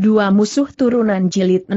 Dua musuh turunan jilid 6.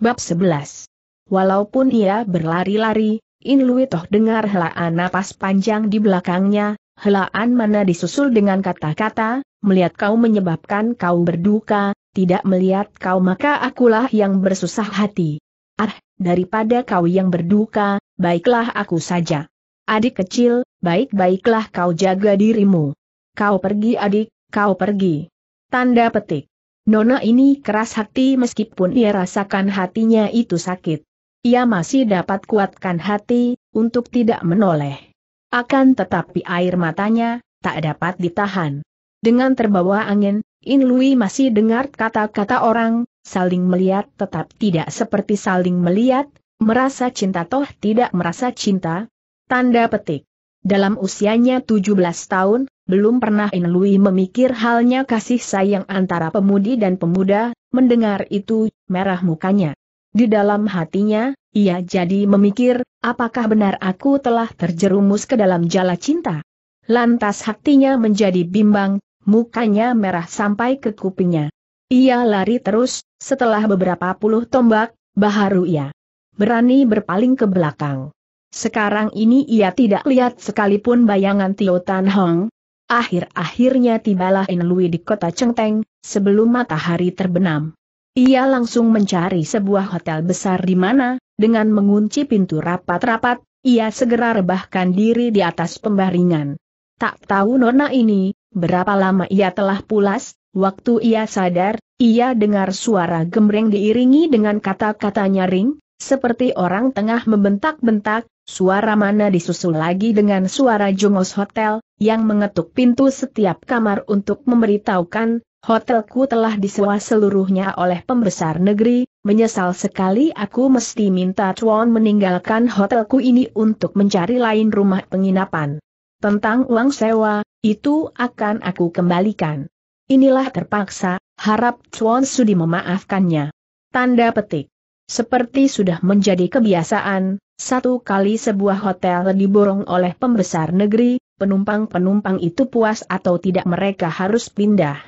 Bab 11. Walaupun ia berlari-lari, In Lui Toh dengar helaan napas panjang di belakangnya, helaan mana disusul dengan kata-kata, melihat kau menyebabkan kau berduka, tidak melihat kau maka akulah yang bersusah hati. Ah, daripada kau yang berduka, baiklah aku saja. Adik kecil, baik-baiklah kau jaga dirimu. Kau pergi adik, kau pergi. Tanda petik. Nona ini keras hati meskipun ia rasakan hatinya itu sakit. Ia masih dapat kuatkan hati, untuk tidak menoleh. Akan tetapi air matanya, tak dapat ditahan. Dengan terbawa angin, In Lui masih dengar kata-kata orang, saling melihat tetap tidak seperti saling melihat, merasa cinta toh tidak merasa cinta. Tanda petik. Dalam usianya 17 tahun, belum pernah Inlui memikir halnya kasih sayang antara pemudi dan pemuda, mendengar itu, merah mukanya. Di dalam hatinya, ia jadi memikir, apakah benar aku telah terjerumus ke dalam jala cinta? Lantas hatinya menjadi bimbang, mukanya merah sampai ke kupingnya. Ia lari terus, setelah beberapa puluh tombak, baharu ia berani berpaling ke belakang. Sekarang ini ia tidak lihat sekalipun bayangan Tio Tan Hong. Akhir-akhirnya tibalah Enlui di kota Chengteng, sebelum matahari terbenam. Ia langsung mencari sebuah hotel besar di mana, dengan mengunci pintu rapat-rapat, ia segera rebahkan diri di atas pembaringan. Tak tahu nona ini, berapa lama ia telah pulas, waktu ia sadar, ia dengar suara gemreng diiringi dengan kata-kata nyaring, seperti orang tengah membentak-bentak, Suara mana disusul lagi dengan suara Jungos hotel, yang mengetuk pintu setiap kamar untuk memberitahukan, hotelku telah disewa seluruhnya oleh pembesar negeri, menyesal sekali aku mesti minta Chuan meninggalkan hotelku ini untuk mencari lain rumah penginapan. Tentang uang sewa, itu akan aku kembalikan. Inilah terpaksa, harap Chuan Sudi memaafkannya. Tanda petik. Seperti sudah menjadi kebiasaan, satu kali sebuah hotel diborong oleh pembesar negeri, penumpang-penumpang itu puas atau tidak mereka harus pindah.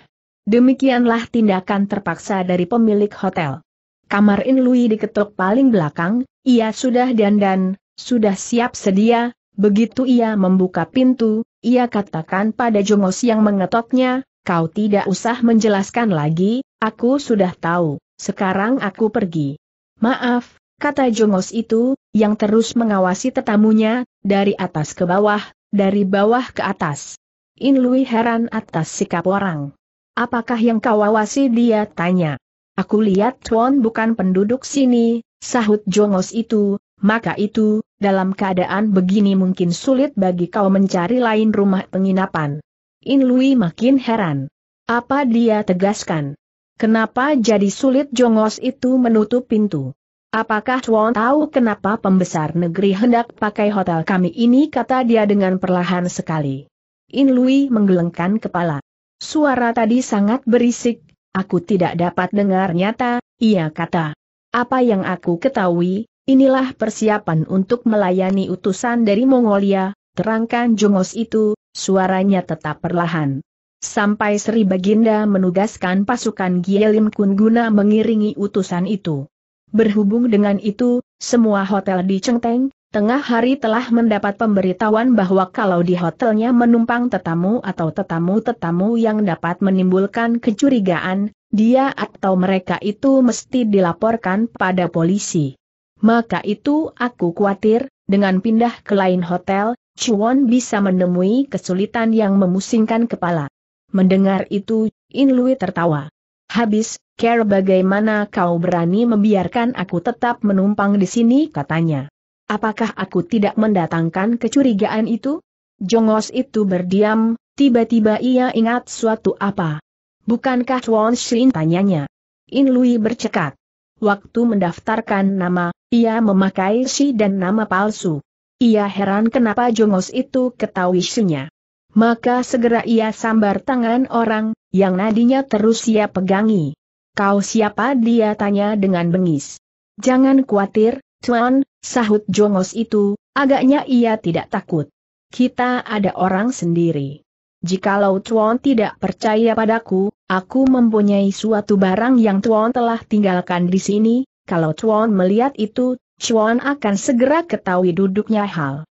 Demikianlah tindakan terpaksa dari pemilik hotel. Kamar Lui diketuk paling belakang, ia sudah dandan, sudah siap sedia, begitu ia membuka pintu, ia katakan pada Jongos yang mengetoknya, kau tidak usah menjelaskan lagi, aku sudah tahu, sekarang aku pergi. Maaf, kata Jongos itu, yang terus mengawasi tetamunya, dari atas ke bawah, dari bawah ke atas. In Lui heran atas sikap orang. Apakah yang kau awasi dia tanya. Aku lihat Tuan bukan penduduk sini, sahut Jongos itu, maka itu, dalam keadaan begini mungkin sulit bagi kau mencari lain rumah penginapan. In Lui makin heran. Apa dia tegaskan? Kenapa jadi sulit Jongos itu menutup pintu? Apakah Tuan tahu kenapa pembesar negeri hendak pakai hotel kami ini kata dia dengan perlahan sekali. In Lui menggelengkan kepala. Suara tadi sangat berisik, aku tidak dapat dengar nyata, ia kata. Apa yang aku ketahui, inilah persiapan untuk melayani utusan dari Mongolia, terangkan Jungos itu, suaranya tetap perlahan. Sampai Sri Baginda menugaskan pasukan Gielim Kun guna mengiringi utusan itu. Berhubung dengan itu, semua hotel di Cengteng, tengah hari telah mendapat pemberitahuan bahwa kalau di hotelnya menumpang tetamu atau tetamu-tetamu yang dapat menimbulkan kecurigaan, dia atau mereka itu mesti dilaporkan pada polisi. Maka itu aku khawatir, dengan pindah ke lain hotel, Chuan bisa menemui kesulitan yang memusingkan kepala. Mendengar itu, In Lui tertawa. Habis, Care bagaimana kau berani membiarkan aku tetap menumpang di sini katanya. Apakah aku tidak mendatangkan kecurigaan itu? Jongos itu berdiam, tiba-tiba ia ingat suatu apa. Bukankah Tuan Shin tanyanya? In Lui bercekat. Waktu mendaftarkan nama, ia memakai si dan nama palsu. Ia heran kenapa Jongos itu ketahui sinya. Maka segera ia sambar tangan orang, yang nadinya terus ia pegangi. Kau siapa dia tanya dengan bengis. Jangan khawatir, Tuan, sahut jongos itu, agaknya ia tidak takut. Kita ada orang sendiri. Jikalau Tuan tidak percaya padaku, aku mempunyai suatu barang yang Tuan telah tinggalkan di sini, kalau Tuan melihat itu, Tuan akan segera ketahui duduknya hal.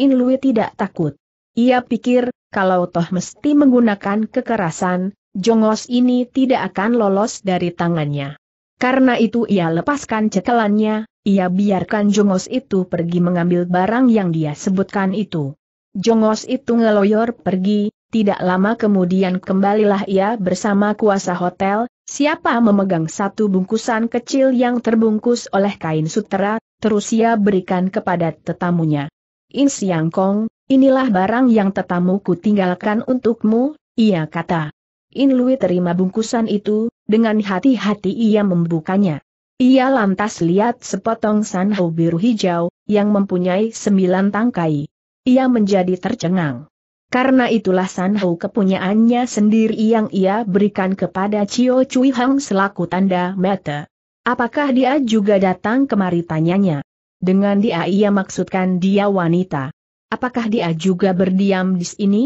In Lui tidak takut. Ia pikir, kalau toh mesti menggunakan kekerasan, jongos ini tidak akan lolos dari tangannya. Karena itu ia lepaskan cekelannya, ia biarkan jongos itu pergi mengambil barang yang dia sebutkan itu. Jongos itu ngeloyor pergi, tidak lama kemudian kembalilah ia bersama kuasa hotel, siapa memegang satu bungkusan kecil yang terbungkus oleh kain sutera, terus ia berikan kepada tetamunya. In Siang Kong, Inilah barang yang tetamuku tinggalkan untukmu, ia kata. In Lui terima bungkusan itu, dengan hati-hati ia membukanya. Ia lantas lihat sepotong sanhau biru hijau, yang mempunyai sembilan tangkai. Ia menjadi tercengang. Karena itulah sanhau kepunyaannya sendiri yang ia berikan kepada Cio Cui Hang selaku tanda mata. Apakah dia juga datang kemari tanyanya? Dengan dia ia maksudkan dia wanita apakah dia juga berdiam di sini?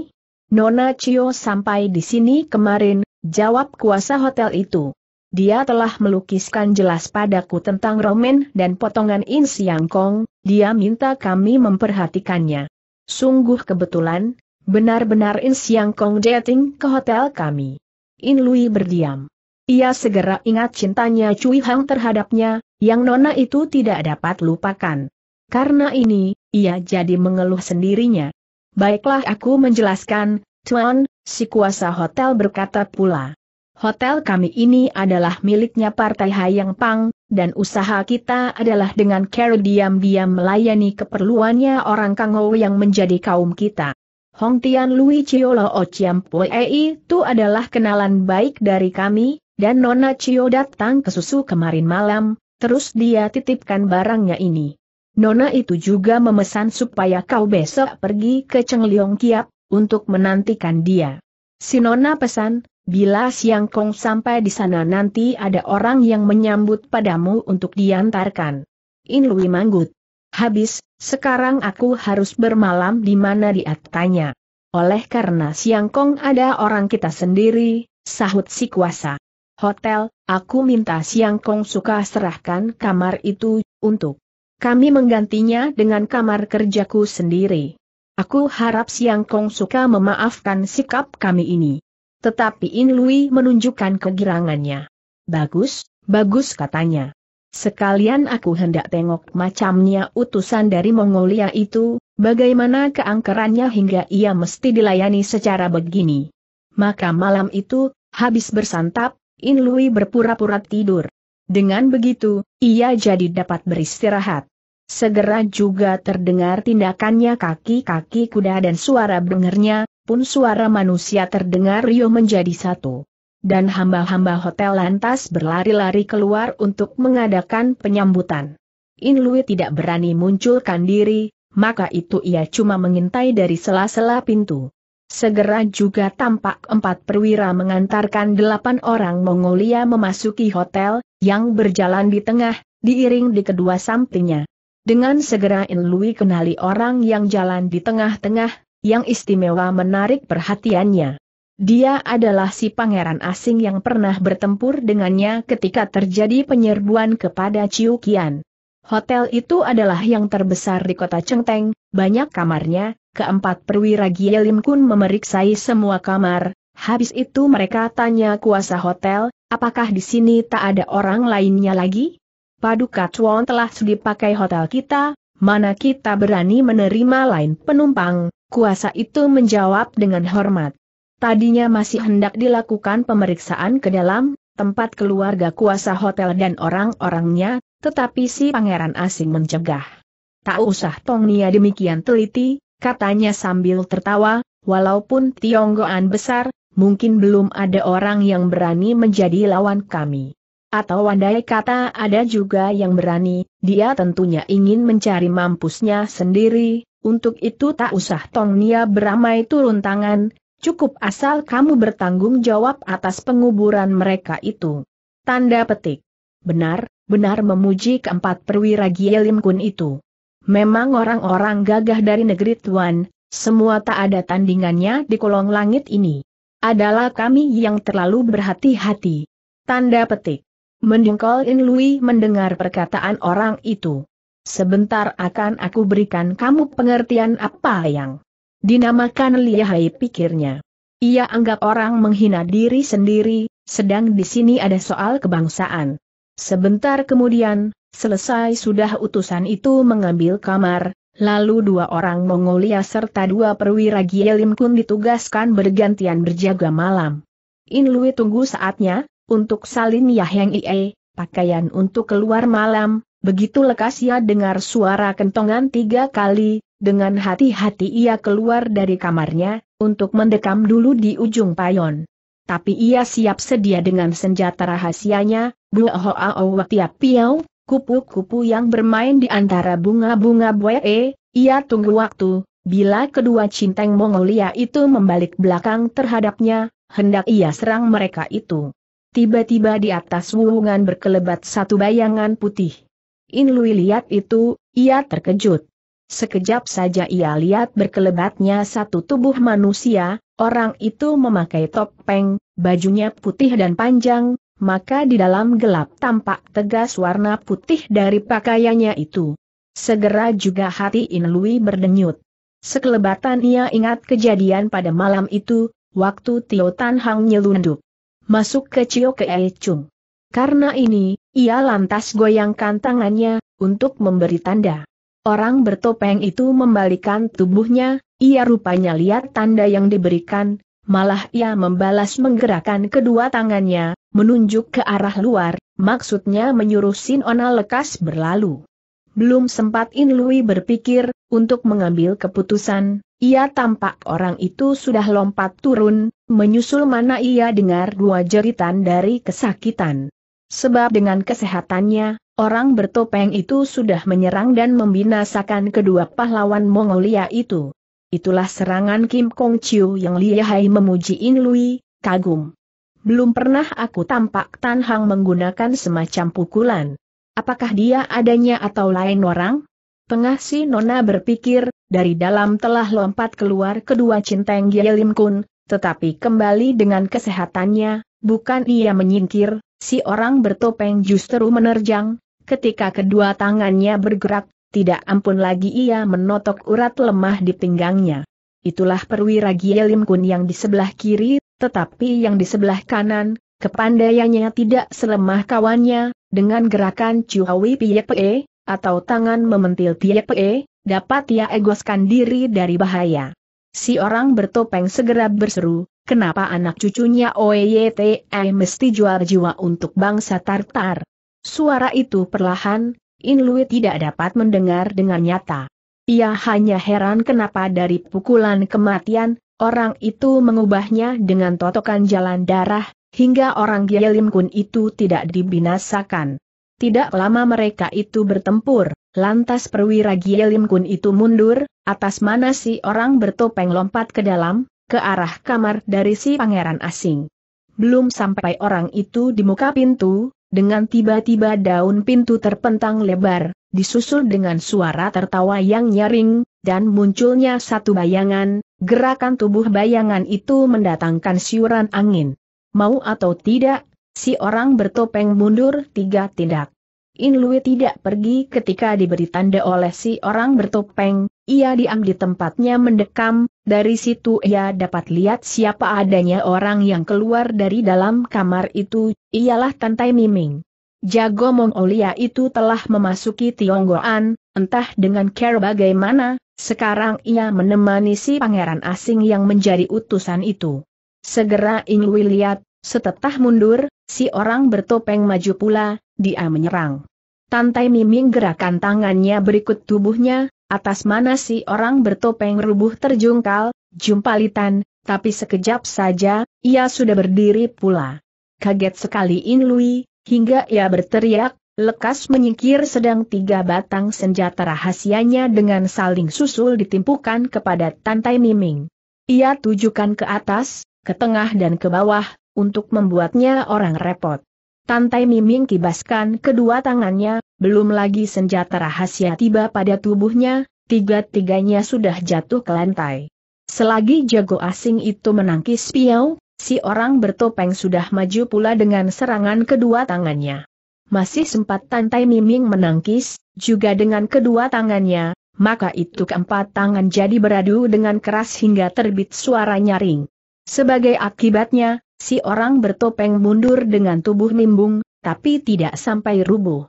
Nona Cio sampai di sini kemarin, jawab kuasa hotel itu. Dia telah melukiskan jelas padaku tentang Roman dan potongan In Siang Kong, dia minta kami memperhatikannya. Sungguh kebetulan, benar-benar In Siang Kong dating ke hotel kami. In Lui berdiam. Ia segera ingat cintanya Cui Hang terhadapnya, yang nona itu tidak dapat lupakan. Karena ini, ia jadi mengeluh sendirinya. Baiklah aku menjelaskan, Tuan, si kuasa hotel berkata pula. Hotel kami ini adalah miliknya Partai Hayang Pang, dan usaha kita adalah dengan care diam-diam melayani keperluannya orang Kangou yang menjadi kaum kita. Hong Tian Lui Chiolo Ochiam Pue itu adalah kenalan baik dari kami, dan Nona Chio datang ke susu kemarin malam, terus dia titipkan barangnya ini. Nona itu juga memesan supaya kau besok pergi ke Cengliong Kiap, untuk menantikan dia. Si Nona pesan, bila Siang Kong sampai di sana nanti ada orang yang menyambut padamu untuk diantarkan. In Lui manggut. Habis, sekarang aku harus bermalam di mana dia tanya. Oleh karena Siang Kong ada orang kita sendiri, sahut si kuasa. Hotel, aku minta Siang Kong suka serahkan kamar itu, untuk kami menggantinya dengan kamar kerjaku sendiri. Aku harap Siang Kong suka memaafkan sikap kami ini. Tetapi In Lui menunjukkan kegirangannya. Bagus, bagus katanya. Sekalian aku hendak tengok macamnya utusan dari Mongolia itu, bagaimana keangkerannya hingga ia mesti dilayani secara begini. Maka malam itu, habis bersantap, In Lui berpura-pura tidur. Dengan begitu, ia jadi dapat beristirahat. Segera juga terdengar tindakannya kaki-kaki kuda dan suara bengernya, pun suara manusia terdengar Rio menjadi satu. Dan hamba-hamba hotel lantas berlari-lari keluar untuk mengadakan penyambutan. Inlui tidak berani munculkan diri, maka itu ia cuma mengintai dari sela-sela pintu. Segera juga tampak empat perwira mengantarkan delapan orang Mongolia memasuki hotel, yang berjalan di tengah, diiring di kedua sampingnya. Dengan segera In Lui kenali orang yang jalan di tengah-tengah, yang istimewa menarik perhatiannya. Dia adalah si pangeran asing yang pernah bertempur dengannya ketika terjadi penyerbuan kepada Ciu Qian. Hotel itu adalah yang terbesar di kota Chengteng, banyak kamarnya, keempat perwira Gielim Kun memeriksai semua kamar, habis itu mereka tanya kuasa hotel, Apakah di sini tak ada orang lainnya lagi? Paduka Chuan telah sudi pakai hotel kita, mana kita berani menerima lain penumpang, kuasa itu menjawab dengan hormat. Tadinya masih hendak dilakukan pemeriksaan ke dalam, tempat keluarga kuasa hotel dan orang-orangnya, tetapi si pangeran asing mencegah. Tak usah Tong Nia demikian teliti, katanya sambil tertawa, walaupun Tionggoan besar, mungkin belum ada orang yang berani menjadi lawan kami. Atau andai kata ada juga yang berani, dia tentunya ingin mencari mampusnya sendiri, untuk itu tak usah Tong Nia beramai turun tangan, cukup asal kamu bertanggung jawab atas penguburan mereka itu. Tanda petik. Benar, benar memuji keempat perwira Gielim Kun itu. Memang orang-orang gagah dari negeri Tuan, semua tak ada tandingannya di kolong langit ini. Adalah kami yang terlalu berhati-hati. Tanda petik. Mendungkol In Lui mendengar perkataan orang itu. Sebentar akan aku berikan kamu pengertian apa yang dinamakan lihai pikirnya. Ia anggap orang menghina diri sendiri, sedang di sini ada soal kebangsaan. Sebentar kemudian, selesai sudah utusan itu mengambil kamar, Lalu dua orang Mongolia serta dua perwira Gielim Kun ditugaskan bergantian berjaga malam. In Lui tunggu saatnya, untuk salin Yahyang Ie, pakaian untuk keluar malam, begitu lekas ia dengar suara kentongan tiga kali, dengan hati-hati ia keluar dari kamarnya, untuk mendekam dulu di ujung payon. Tapi ia siap sedia dengan senjata rahasianya, Tiap Piau, kupu-kupu yang bermain di antara bunga-bunga buae, e, ia tunggu waktu, bila kedua cinteng Mongolia itu membalik belakang terhadapnya, hendak ia serang mereka itu. Tiba-tiba di atas wuhungan berkelebat satu bayangan putih. Inlui lihat itu, ia terkejut. Sekejap saja ia lihat berkelebatnya satu tubuh manusia, orang itu memakai topeng, bajunya putih dan panjang, maka di dalam gelap tampak tegas warna putih dari pakaiannya itu. Segera juga hati In berdenyut. Sekelebatan ia ingat kejadian pada malam itu, waktu Tio Tan Hang nyelundup. Masuk ke Cio Ke e Chung. Karena ini, ia lantas goyangkan tangannya, untuk memberi tanda. Orang bertopeng itu membalikan tubuhnya, ia rupanya lihat tanda yang diberikan, malah ia membalas menggerakkan kedua tangannya, menunjuk ke arah luar, maksudnya menyuruh Sin Ona lekas berlalu. Belum sempat In Lui berpikir, untuk mengambil keputusan, ia tampak orang itu sudah lompat turun, menyusul mana ia dengar dua jeritan dari kesakitan. Sebab dengan kesehatannya, orang bertopeng itu sudah menyerang dan membinasakan kedua pahlawan Mongolia itu. Itulah serangan Kim Kong Chiu yang lihai memuji In Lui, kagum. Belum pernah aku tampak Tan Hang menggunakan semacam pukulan. Apakah dia adanya atau lain orang? Tengah si Nona berpikir, dari dalam telah lompat keluar kedua cinteng Yelim Kun, tetapi kembali dengan kesehatannya, bukan ia menyingkir, si orang bertopeng justru menerjang, ketika kedua tangannya bergerak, tidak ampun lagi ia menotok urat lemah di pinggangnya. Itulah perwira Gielim Kun yang di sebelah kiri, tetapi yang di sebelah kanan, kepandaiannya tidak selemah kawannya, dengan gerakan Ciawi Piepe, atau tangan mementil Piepe, dapat ia egoskan diri dari bahaya. Si orang bertopeng segera berseru, kenapa anak cucunya Oeyte mesti jual jiwa untuk bangsa Tartar. Suara itu perlahan, Inlui tidak dapat mendengar dengan nyata. Ia hanya heran kenapa dari pukulan kematian, Orang itu mengubahnya dengan totokan jalan darah, hingga orang Gyelim Kun itu tidak dibinasakan. Tidak lama mereka itu bertempur, lantas perwira Gyelim Kun itu mundur, atas mana si orang bertopeng lompat ke dalam, ke arah kamar dari si pangeran asing. Belum sampai orang itu di muka pintu, dengan tiba-tiba daun pintu terpentang lebar, disusul dengan suara tertawa yang nyaring, dan munculnya satu bayangan, gerakan tubuh bayangan itu mendatangkan siuran angin. Mau atau tidak, si orang bertopeng mundur tiga tindak. In tidak pergi ketika diberi tanda oleh si orang bertopeng, ia diam di tempatnya mendekam, dari situ ia dapat lihat siapa adanya orang yang keluar dari dalam kamar itu, ialah Tantai Miming. Jago Mongolia itu telah memasuki Tionggoan, entah dengan care bagaimana, sekarang ia menemani si pangeran asing yang menjadi utusan itu. Segera Ing lihat, setetah mundur, si orang bertopeng maju pula, dia menyerang. Tantai Miming gerakan tangannya berikut tubuhnya, atas mana si orang bertopeng rubuh terjungkal, jumpalitan, tapi sekejap saja, ia sudah berdiri pula. Kaget sekali In Lui, hingga ia berteriak, lekas menyingkir sedang tiga batang senjata rahasianya dengan saling susul ditimpukan kepada Tantai Miming. Ia tujukan ke atas, ke tengah dan ke bawah, untuk membuatnya orang repot. Tantai Miming kibaskan kedua tangannya, belum lagi senjata rahasia tiba pada tubuhnya, tiga-tiganya sudah jatuh ke lantai. Selagi jago asing itu menangkis piau, si orang bertopeng sudah maju pula dengan serangan kedua tangannya. Masih sempat Tantai Miming menangkis, juga dengan kedua tangannya, maka itu keempat tangan jadi beradu dengan keras hingga terbit suara nyaring. Sebagai akibatnya, si orang bertopeng mundur dengan tubuh nimbung, tapi tidak sampai rubuh.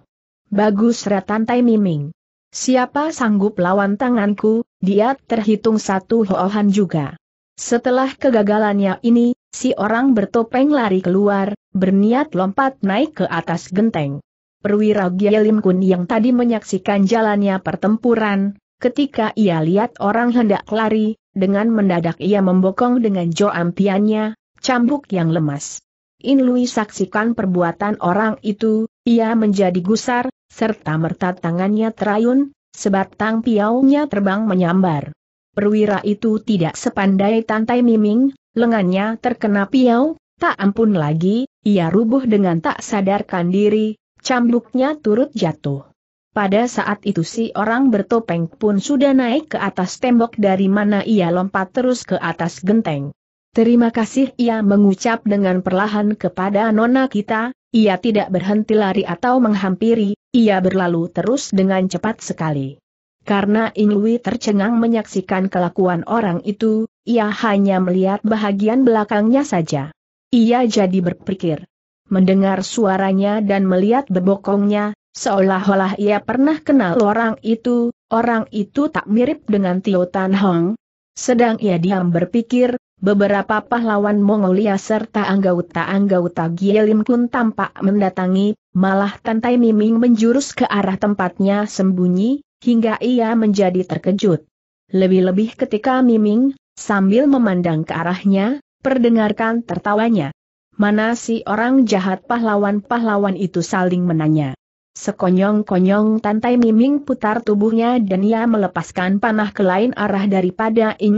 Bagus retantai miming. Siapa sanggup lawan tanganku, dia terhitung satu hoohan juga. Setelah kegagalannya ini, si orang bertopeng lari keluar, berniat lompat naik ke atas genteng. Perwira Gyelim Kun yang tadi menyaksikan jalannya pertempuran, ketika ia lihat orang hendak lari, dengan mendadak ia membokong dengan joampiannya, cambuk yang lemas. In Lui saksikan perbuatan orang itu, ia menjadi gusar, serta merta tangannya terayun, sebatang piaunya terbang menyambar. Perwira itu tidak sepandai tantai miming, lengannya terkena piau, tak ampun lagi, ia rubuh dengan tak sadarkan diri, cambuknya turut jatuh. Pada saat itu si orang bertopeng pun sudah naik ke atas tembok dari mana ia lompat terus ke atas genteng. Terima kasih ia mengucap dengan perlahan kepada nona kita, ia tidak berhenti lari atau menghampiri, ia berlalu terus dengan cepat sekali. Karena Inui tercengang menyaksikan kelakuan orang itu, ia hanya melihat bahagian belakangnya saja. Ia jadi berpikir. Mendengar suaranya dan melihat bebokongnya, seolah-olah ia pernah kenal orang itu, orang itu tak mirip dengan Tio Tan Hong. Sedang ia diam berpikir, Beberapa pahlawan Mongolia serta anggota-anggota Gielim Kun tampak mendatangi, malah Tantai Miming menjurus ke arah tempatnya sembunyi, hingga ia menjadi terkejut. Lebih-lebih ketika Miming, sambil memandang ke arahnya, perdengarkan tertawanya. Mana si orang jahat pahlawan-pahlawan itu saling menanya. Sekonyong-konyong Tantai Miming putar tubuhnya dan ia melepaskan panah ke lain arah daripada Ing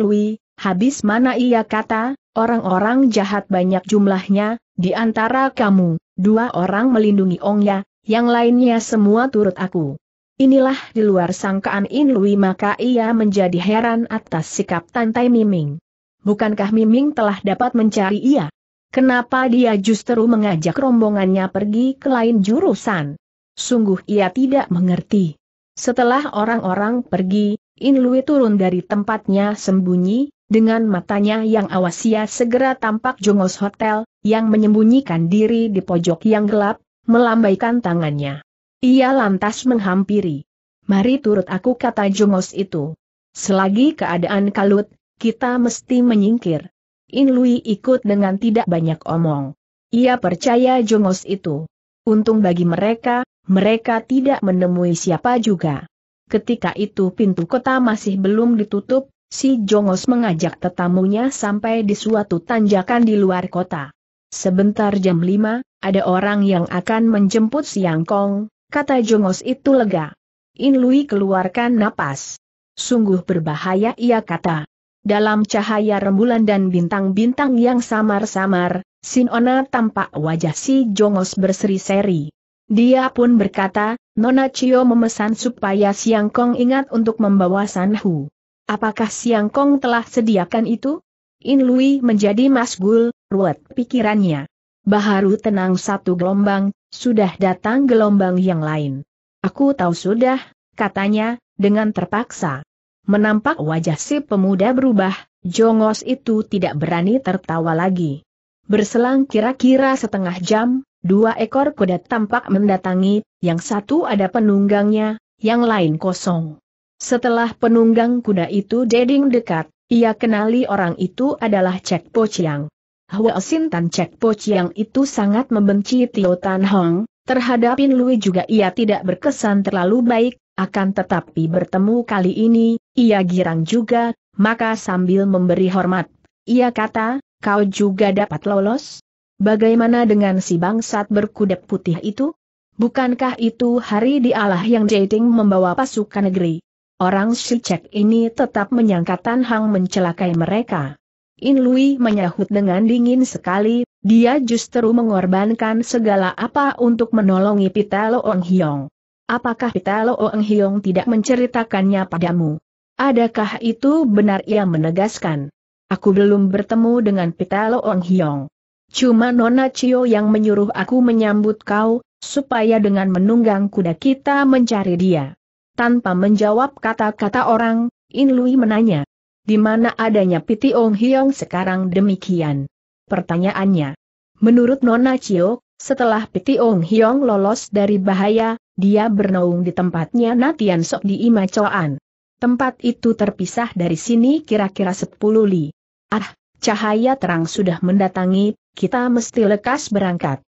Habis mana ia kata, orang-orang jahat banyak jumlahnya, di antara kamu, dua orang melindungi Ongya, yang lainnya semua turut aku. Inilah di luar sangkaan Inlui maka ia menjadi heran atas sikap Tantai Miming. Bukankah Miming telah dapat mencari ia? Kenapa dia justru mengajak rombongannya pergi ke lain jurusan? Sungguh ia tidak mengerti. Setelah orang-orang pergi, Inlui turun dari tempatnya sembunyi, dengan matanya yang awas ia segera tampak jongos hotel, yang menyembunyikan diri di pojok yang gelap, melambaikan tangannya. Ia lantas menghampiri. Mari turut aku kata jongos itu. Selagi keadaan kalut, kita mesti menyingkir. In Lui ikut dengan tidak banyak omong. Ia percaya jongos itu. Untung bagi mereka, mereka tidak menemui siapa juga. Ketika itu pintu kota masih belum ditutup, si Jongos mengajak tetamunya sampai di suatu tanjakan di luar kota. Sebentar jam 5, ada orang yang akan menjemput Siang Kong, kata Jongos itu lega. In Lui keluarkan napas. Sungguh berbahaya ia kata. Dalam cahaya rembulan dan bintang-bintang yang samar-samar, Sinona tampak wajah si Jongos berseri-seri. Dia pun berkata, Nona Cio memesan supaya Siang Kong ingat untuk membawa Sanhu. Apakah Siang Kong telah sediakan itu? In Lui menjadi masgul, ruwet pikirannya. Baharu tenang satu gelombang, sudah datang gelombang yang lain. Aku tahu sudah, katanya, dengan terpaksa. Menampak wajah si pemuda berubah, jongos itu tidak berani tertawa lagi. Berselang kira-kira setengah jam, dua ekor kuda tampak mendatangi, yang satu ada penunggangnya, yang lain kosong. Setelah penunggang kuda itu deding dekat, ia kenali orang itu adalah Cek Po Chiang. Hwa Sintan Cek Po Chiang itu sangat membenci Tio Tan Hong, terhadapin Lui juga ia tidak berkesan terlalu baik, akan tetapi bertemu kali ini, ia girang juga, maka sambil memberi hormat, ia kata, kau juga dapat lolos? Bagaimana dengan si bangsat berkuda putih itu? Bukankah itu hari dialah yang dating membawa pasukan negeri? Orang si cek ini tetap menyangka Tan Hang mencelakai mereka. In Lui menyahut dengan dingin sekali, dia justru mengorbankan segala apa untuk menolongi Pitalo Ong Hiong. Apakah Pitalo Ong Hiong tidak menceritakannya padamu? Adakah itu benar ia menegaskan? Aku belum bertemu dengan Pitalo Ong Hiong. Cuma Nona Cio yang menyuruh aku menyambut kau, supaya dengan menunggang kuda kita mencari dia. Tanpa menjawab kata-kata orang, In Lui menanya. Di mana adanya Piti Ong Hiong sekarang demikian? Pertanyaannya. Menurut Nona Cio, setelah Piti Ong Hiong lolos dari bahaya, dia bernaung di tempatnya Natian Sok di Imacoan. Tempat itu terpisah dari sini kira-kira 10 li. Ah, cahaya terang sudah mendatangi, kita mesti lekas berangkat.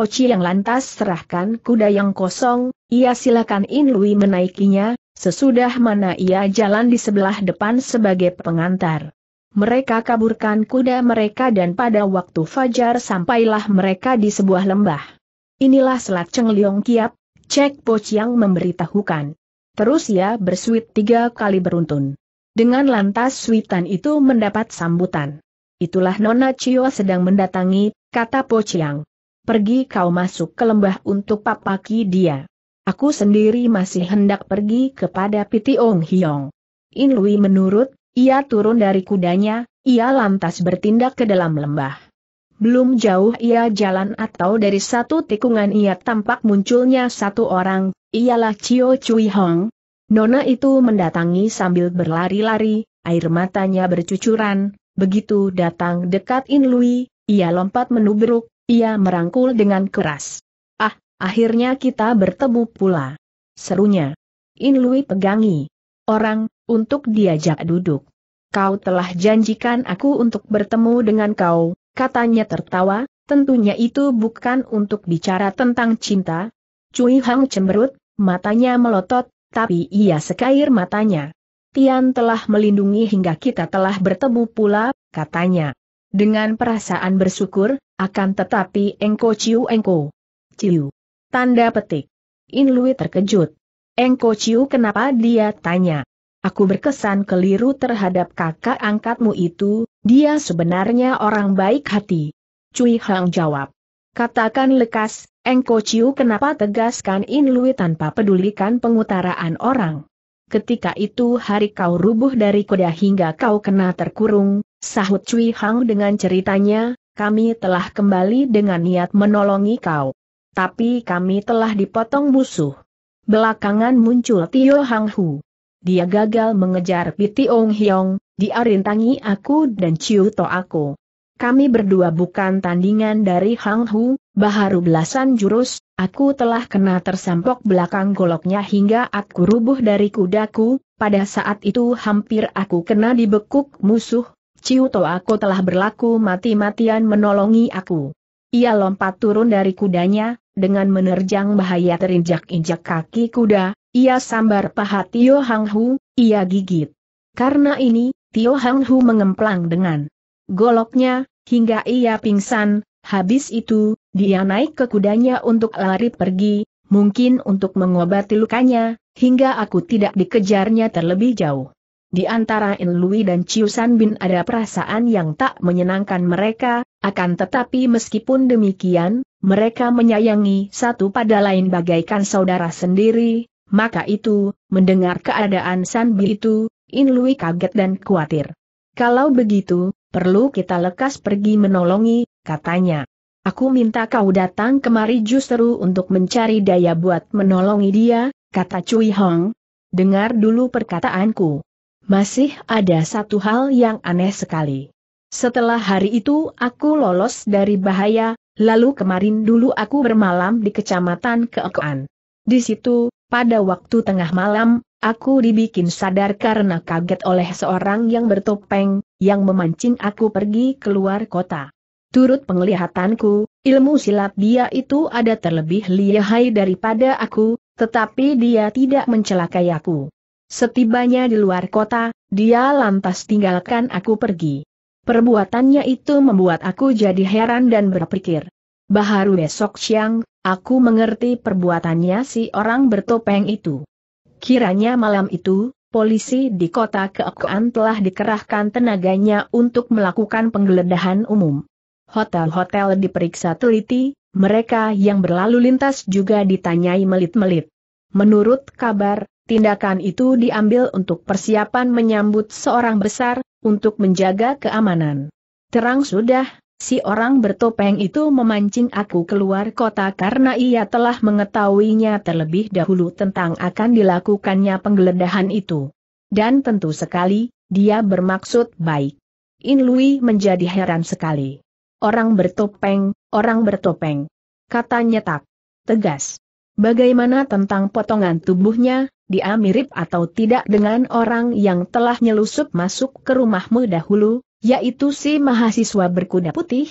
Poci yang lantas serahkan kuda yang kosong, ia silakan In Lui menaikinya, sesudah mana ia jalan di sebelah depan sebagai pengantar. Mereka kaburkan kuda mereka dan pada waktu fajar sampailah mereka di sebuah lembah. Inilah selat Cheng Liong Kiap, cek Poci yang memberitahukan. Terus ia bersuit tiga kali beruntun. Dengan lantas suitan itu mendapat sambutan. Itulah Nona Cio sedang mendatangi, kata Pociang pergi kau masuk ke lembah untuk papaki dia. Aku sendiri masih hendak pergi kepada Piti Ong Hiong. In Lui menurut, ia turun dari kudanya, ia lantas bertindak ke dalam lembah. Belum jauh ia jalan atau dari satu tikungan ia tampak munculnya satu orang, ialah Cio Chui Hong. Nona itu mendatangi sambil berlari-lari, air matanya bercucuran, begitu datang dekat In Lui, ia lompat menubruk, ia merangkul dengan keras. Ah, akhirnya kita bertemu pula. Serunya. In Lui pegangi. Orang, untuk diajak duduk. Kau telah janjikan aku untuk bertemu dengan kau, katanya tertawa, tentunya itu bukan untuk bicara tentang cinta. Cui Hang cemberut, matanya melotot, tapi ia sekair matanya. Tian telah melindungi hingga kita telah bertemu pula, katanya. Dengan perasaan bersyukur, akan tetapi engko ciu engko. Ciu. Tanda petik. Inlui terkejut. Engko ciu kenapa dia tanya. Aku berkesan keliru terhadap kakak angkatmu itu, dia sebenarnya orang baik hati. Cui Hang jawab. Katakan lekas, Engko Ciu kenapa tegaskan In Lui tanpa pedulikan pengutaraan orang. Ketika itu hari kau rubuh dari kuda hingga kau kena terkurung, sahut Cui Hang dengan ceritanya, kami telah kembali dengan niat menolongi kau. Tapi kami telah dipotong musuh. Belakangan muncul Tio Hang Hu. Dia gagal mengejar Piti Ong Hiong, diarintangi aku dan Ciu To aku. Kami berdua bukan tandingan dari Hang Hu, baharu belasan jurus, aku telah kena tersampok belakang goloknya hingga aku rubuh dari kudaku, pada saat itu hampir aku kena dibekuk musuh, Ciu Ciuto aku telah berlaku mati-matian menolongi aku. Ia lompat turun dari kudanya, dengan menerjang bahaya terinjak-injak kaki kuda, ia sambar paha Tio Hang Hu, ia gigit. Karena ini, Tio Hang Hu mengemplang dengan goloknya, hingga ia pingsan, habis itu, dia naik ke kudanya untuk lari pergi, mungkin untuk mengobati lukanya, hingga aku tidak dikejarnya terlebih jauh. Di antara Inlui dan Ciusan Bin ada perasaan yang tak menyenangkan mereka, akan tetapi meskipun demikian, mereka menyayangi satu pada lain bagaikan saudara sendiri, maka itu, mendengar keadaan Sanbi itu, Inlui kaget dan khawatir. Kalau begitu, perlu kita lekas pergi menolongi, katanya. Aku minta kau datang kemari justru untuk mencari daya buat menolongi dia, kata Cui Hong. Dengar dulu perkataanku masih ada satu hal yang aneh sekali. Setelah hari itu aku lolos dari bahaya, lalu kemarin dulu aku bermalam di kecamatan Keokan. Di situ, pada waktu tengah malam, Aku dibikin sadar karena kaget oleh seorang yang bertopeng, yang memancing aku pergi keluar kota. Turut penglihatanku, ilmu silat dia itu ada terlebih lihai daripada aku, tetapi dia tidak mencelakai aku. Setibanya di luar kota, dia lantas tinggalkan aku pergi. Perbuatannya itu membuat aku jadi heran dan berpikir. Baharu besok siang, aku mengerti perbuatannya si orang bertopeng itu. Kiranya malam itu, polisi di kota keekoan telah dikerahkan tenaganya untuk melakukan penggeledahan umum. Hotel-hotel diperiksa teliti, mereka yang berlalu lintas juga ditanyai melit-melit. Menurut kabar, tindakan itu diambil untuk persiapan menyambut seorang besar, untuk menjaga keamanan. Terang sudah, si orang bertopeng itu memancing aku keluar kota karena ia telah mengetahuinya terlebih dahulu tentang akan dilakukannya penggeledahan itu. Dan tentu sekali, dia bermaksud baik. In Lui menjadi heran sekali. Orang bertopeng, orang bertopeng. Katanya tak tegas. Bagaimana tentang potongan tubuhnya, dia mirip atau tidak dengan orang yang telah nyelusup masuk ke rumahmu dahulu, yaitu si mahasiswa berkuda putih?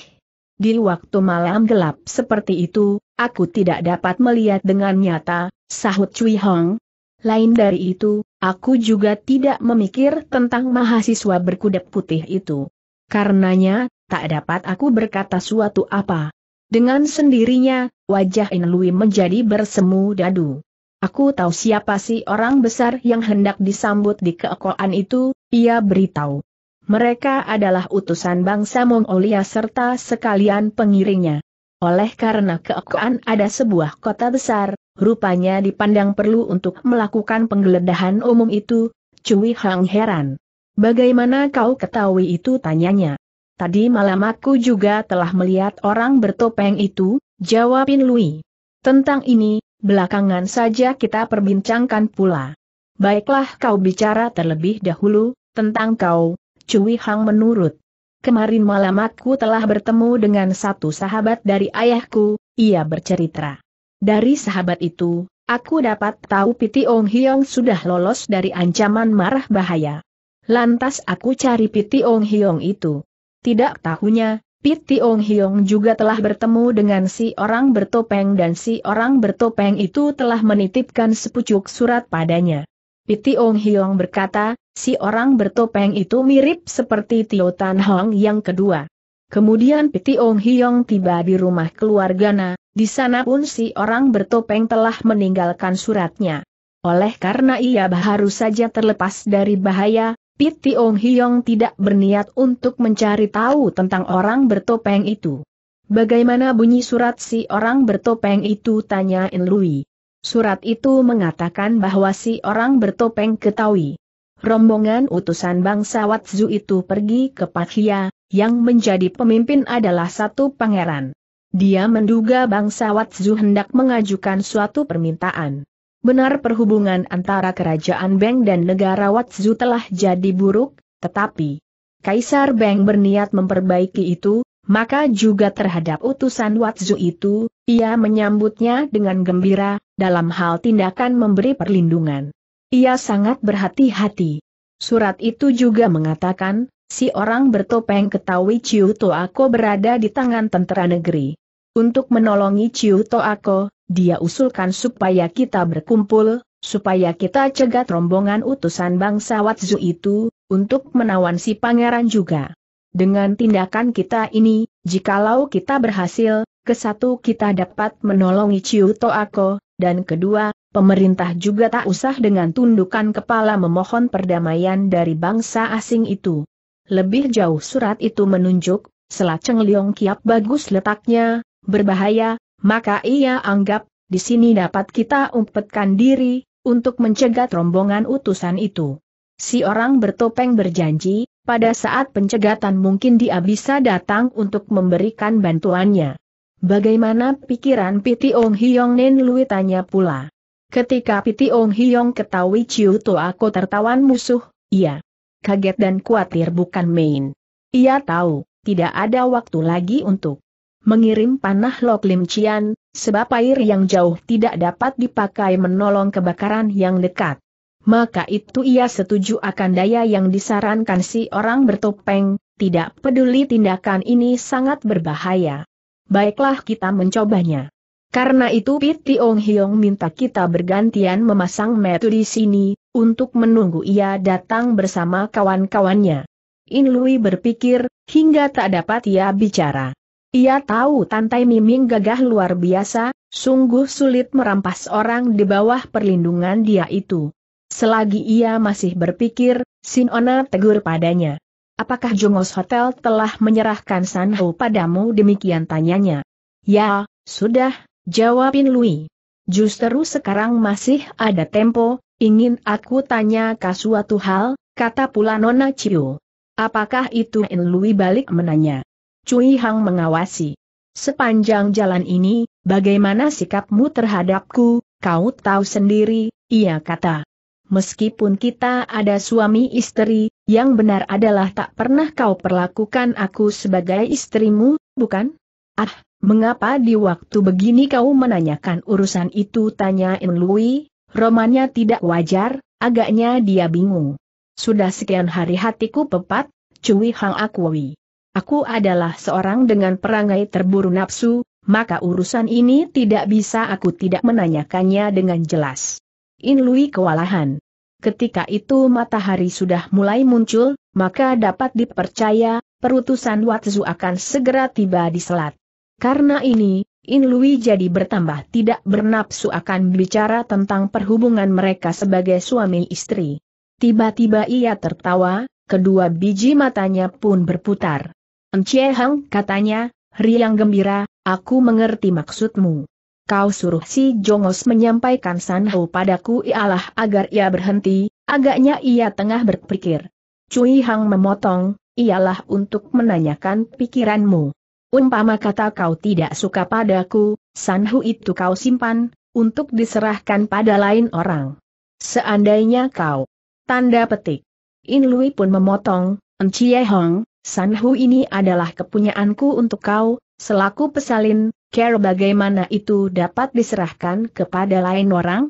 Di waktu malam gelap seperti itu, aku tidak dapat melihat dengan nyata, sahut Cui Hong. Lain dari itu, aku juga tidak memikir tentang mahasiswa berkuda putih itu. Karenanya, tak dapat aku berkata suatu apa. Dengan sendirinya, wajah Inlui menjadi bersemu dadu. Aku tahu siapa sih orang besar yang hendak disambut di keekoan itu, ia beritahu. Mereka adalah utusan bangsa Mongolia serta sekalian pengiringnya. Oleh karena keekoan ada sebuah kota besar, rupanya dipandang perlu untuk melakukan penggeledahan umum itu, Cui Hang heran. Bagaimana kau ketahui itu tanyanya? Tadi malam aku juga telah melihat orang bertopeng itu, jawabin Lui. Tentang ini, belakangan saja kita perbincangkan pula. Baiklah kau bicara terlebih dahulu, tentang kau, Cui Hang menurut. Kemarin malam aku telah bertemu dengan satu sahabat dari ayahku, ia bercerita. Dari sahabat itu, aku dapat tahu Piti Ong Hiong sudah lolos dari ancaman marah bahaya. Lantas aku cari Piti Ong Hiong itu. Tidak tahunya, Pit Tiong Hiong juga telah bertemu dengan si orang bertopeng dan si orang bertopeng itu telah menitipkan sepucuk surat padanya. Pit Tiong Hiong berkata, si orang bertopeng itu mirip seperti Tio Tan Hong yang kedua. Kemudian Pit Tiong Hiong tiba di rumah keluargana, di sana pun si orang bertopeng telah meninggalkan suratnya. Oleh karena ia baru saja terlepas dari bahaya, Tiong Hiong tidak berniat untuk mencari tahu tentang orang bertopeng itu. Bagaimana bunyi surat si orang bertopeng itu tanya In Lui. Surat itu mengatakan bahwa si orang bertopeng ketahui. Rombongan utusan bangsa Watzu itu pergi ke Pakhia, yang menjadi pemimpin adalah satu pangeran. Dia menduga bangsa Watzu hendak mengajukan suatu permintaan. Benar perhubungan antara kerajaan Beng dan negara Watsu telah jadi buruk, tetapi Kaisar Beng berniat memperbaiki itu, maka juga terhadap utusan Watsu itu, ia menyambutnya dengan gembira, dalam hal tindakan memberi perlindungan. Ia sangat berhati-hati. Surat itu juga mengatakan, si orang bertopeng ketahui Ciu Toako berada di tangan tentara negeri. Untuk menolongi Ciu Toako, dia usulkan supaya kita berkumpul, supaya kita cegat rombongan utusan bangsa Watzu itu, untuk menawan si pangeran juga. Dengan tindakan kita ini, jikalau kita berhasil, kesatu kita dapat menolongi Ciuto Ako, dan kedua, pemerintah juga tak usah dengan tundukan kepala memohon perdamaian dari bangsa asing itu. Lebih jauh surat itu menunjuk, Selaceng Liong Kiap bagus letaknya, berbahaya, maka ia anggap, di sini dapat kita umpetkan diri, untuk mencegat rombongan utusan itu. Si orang bertopeng berjanji, pada saat pencegatan mungkin dia bisa datang untuk memberikan bantuannya. Bagaimana pikiran Piti Ong Hiong Nen Lui tanya pula. Ketika Piti Ong Hiong ketahui Ciu To aku tertawan musuh, ia kaget dan khawatir bukan main. Ia tahu, tidak ada waktu lagi untuk mengirim panah Lok Lim Cian, sebab air yang jauh tidak dapat dipakai menolong kebakaran yang dekat. Maka itu ia setuju akan daya yang disarankan si orang bertopeng, tidak peduli tindakan ini sangat berbahaya. Baiklah kita mencobanya. Karena itu Piti Ong Hiong minta kita bergantian memasang metu di sini, untuk menunggu ia datang bersama kawan-kawannya. In Lui berpikir, hingga tak dapat ia bicara. Ia tahu Tantai Miming gagah luar biasa, sungguh sulit merampas orang di bawah perlindungan dia itu. Selagi ia masih berpikir, Sinona tegur padanya. Apakah Jungos Hotel telah menyerahkan Sanho padamu demikian tanyanya? Ya, sudah, jawabin Lui. Justru sekarang masih ada tempo, ingin aku tanya ke suatu hal, kata pula Nona Cio. Apakah itu En Lui balik menanya? Cui Hang mengawasi. Sepanjang jalan ini, bagaimana sikapmu terhadapku, kau tahu sendiri, ia kata. Meskipun kita ada suami istri, yang benar adalah tak pernah kau perlakukan aku sebagai istrimu, bukan? Ah, mengapa di waktu begini kau menanyakan urusan itu tanya In Lui, romannya tidak wajar, agaknya dia bingung. Sudah sekian hari hatiku pepat, Cui Hang Akui. Aku adalah seorang dengan perangai terburu nafsu, maka urusan ini tidak bisa aku tidak menanyakannya dengan jelas. In Lui kewalahan. Ketika itu matahari sudah mulai muncul, maka dapat dipercaya, perutusan Watsu akan segera tiba di selat. Karena ini, In Lui jadi bertambah tidak bernapsu akan bicara tentang perhubungan mereka sebagai suami istri. Tiba-tiba ia tertawa, kedua biji matanya pun berputar. Encie Heng katanya, riang gembira, aku mengerti maksudmu. Kau suruh si Jongos menyampaikan Sanho padaku ialah agar ia berhenti, agaknya ia tengah berpikir. Cui Hang memotong, ialah untuk menanyakan pikiranmu. Umpama kata kau tidak suka padaku, Sanhu itu kau simpan, untuk diserahkan pada lain orang. Seandainya kau, tanda petik. In Lui pun memotong, Encie Hong, Sanhu ini adalah kepunyaanku untuk kau, selaku pesalin, care bagaimana itu dapat diserahkan kepada lain orang?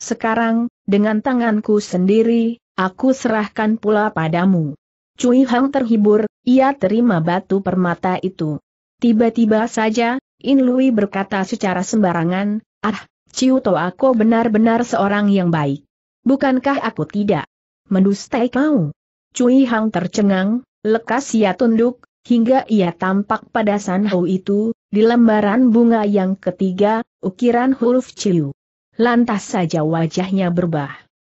Sekarang, dengan tanganku sendiri, aku serahkan pula padamu. Cui Hang terhibur, ia terima batu permata itu. Tiba-tiba saja, In Lui berkata secara sembarangan, ah, Ciu To aku benar-benar seorang yang baik. Bukankah aku tidak? Mendustai kau. Cui Hang tercengang, Lekas ia tunduk, hingga ia tampak pada San Hou itu, di lembaran bunga yang ketiga, ukiran huruf Ciu. Lantas saja wajahnya berubah.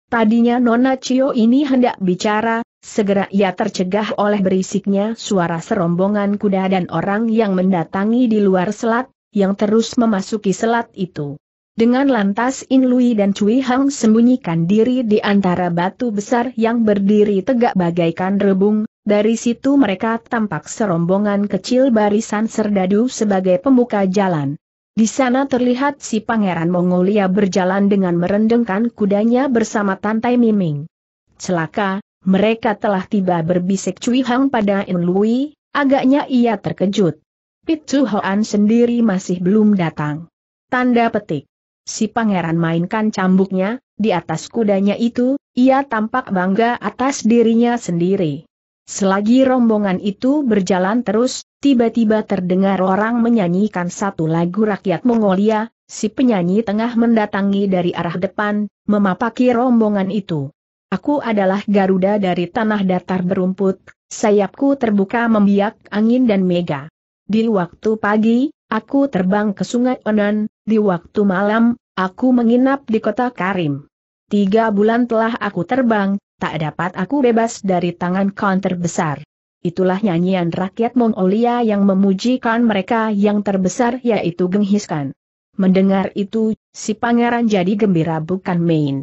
Tadinya Nona Cio ini hendak bicara, segera ia tercegah oleh berisiknya suara serombongan kuda dan orang yang mendatangi di luar selat, yang terus memasuki selat itu. Dengan lantas In Lui dan Cui Hang sembunyikan diri di antara batu besar yang berdiri tegak bagaikan rebung, dari situ mereka tampak serombongan kecil barisan serdadu sebagai pembuka jalan. Di sana terlihat si pangeran Mongolia berjalan dengan merendengkan kudanya bersama Tantai Miming. Celaka, mereka telah tiba berbisik Cui Hang pada In Lui, agaknya ia terkejut. Pitu Hoan sendiri masih belum datang. Tanda petik. Si pangeran mainkan cambuknya, di atas kudanya itu, ia tampak bangga atas dirinya sendiri. Selagi rombongan itu berjalan terus, tiba-tiba terdengar orang menyanyikan satu lagu rakyat Mongolia, si penyanyi tengah mendatangi dari arah depan, memapaki rombongan itu. Aku adalah Garuda dari tanah datar berumput, sayapku terbuka membiak angin dan mega. Di waktu pagi, Aku terbang ke sungai Onan, di waktu malam, aku menginap di kota Karim. Tiga bulan telah aku terbang, tak dapat aku bebas dari tangan counter terbesar. Itulah nyanyian rakyat Mongolia yang memujikan mereka yang terbesar yaitu Genghis Khan. Mendengar itu, si pangeran jadi gembira bukan main.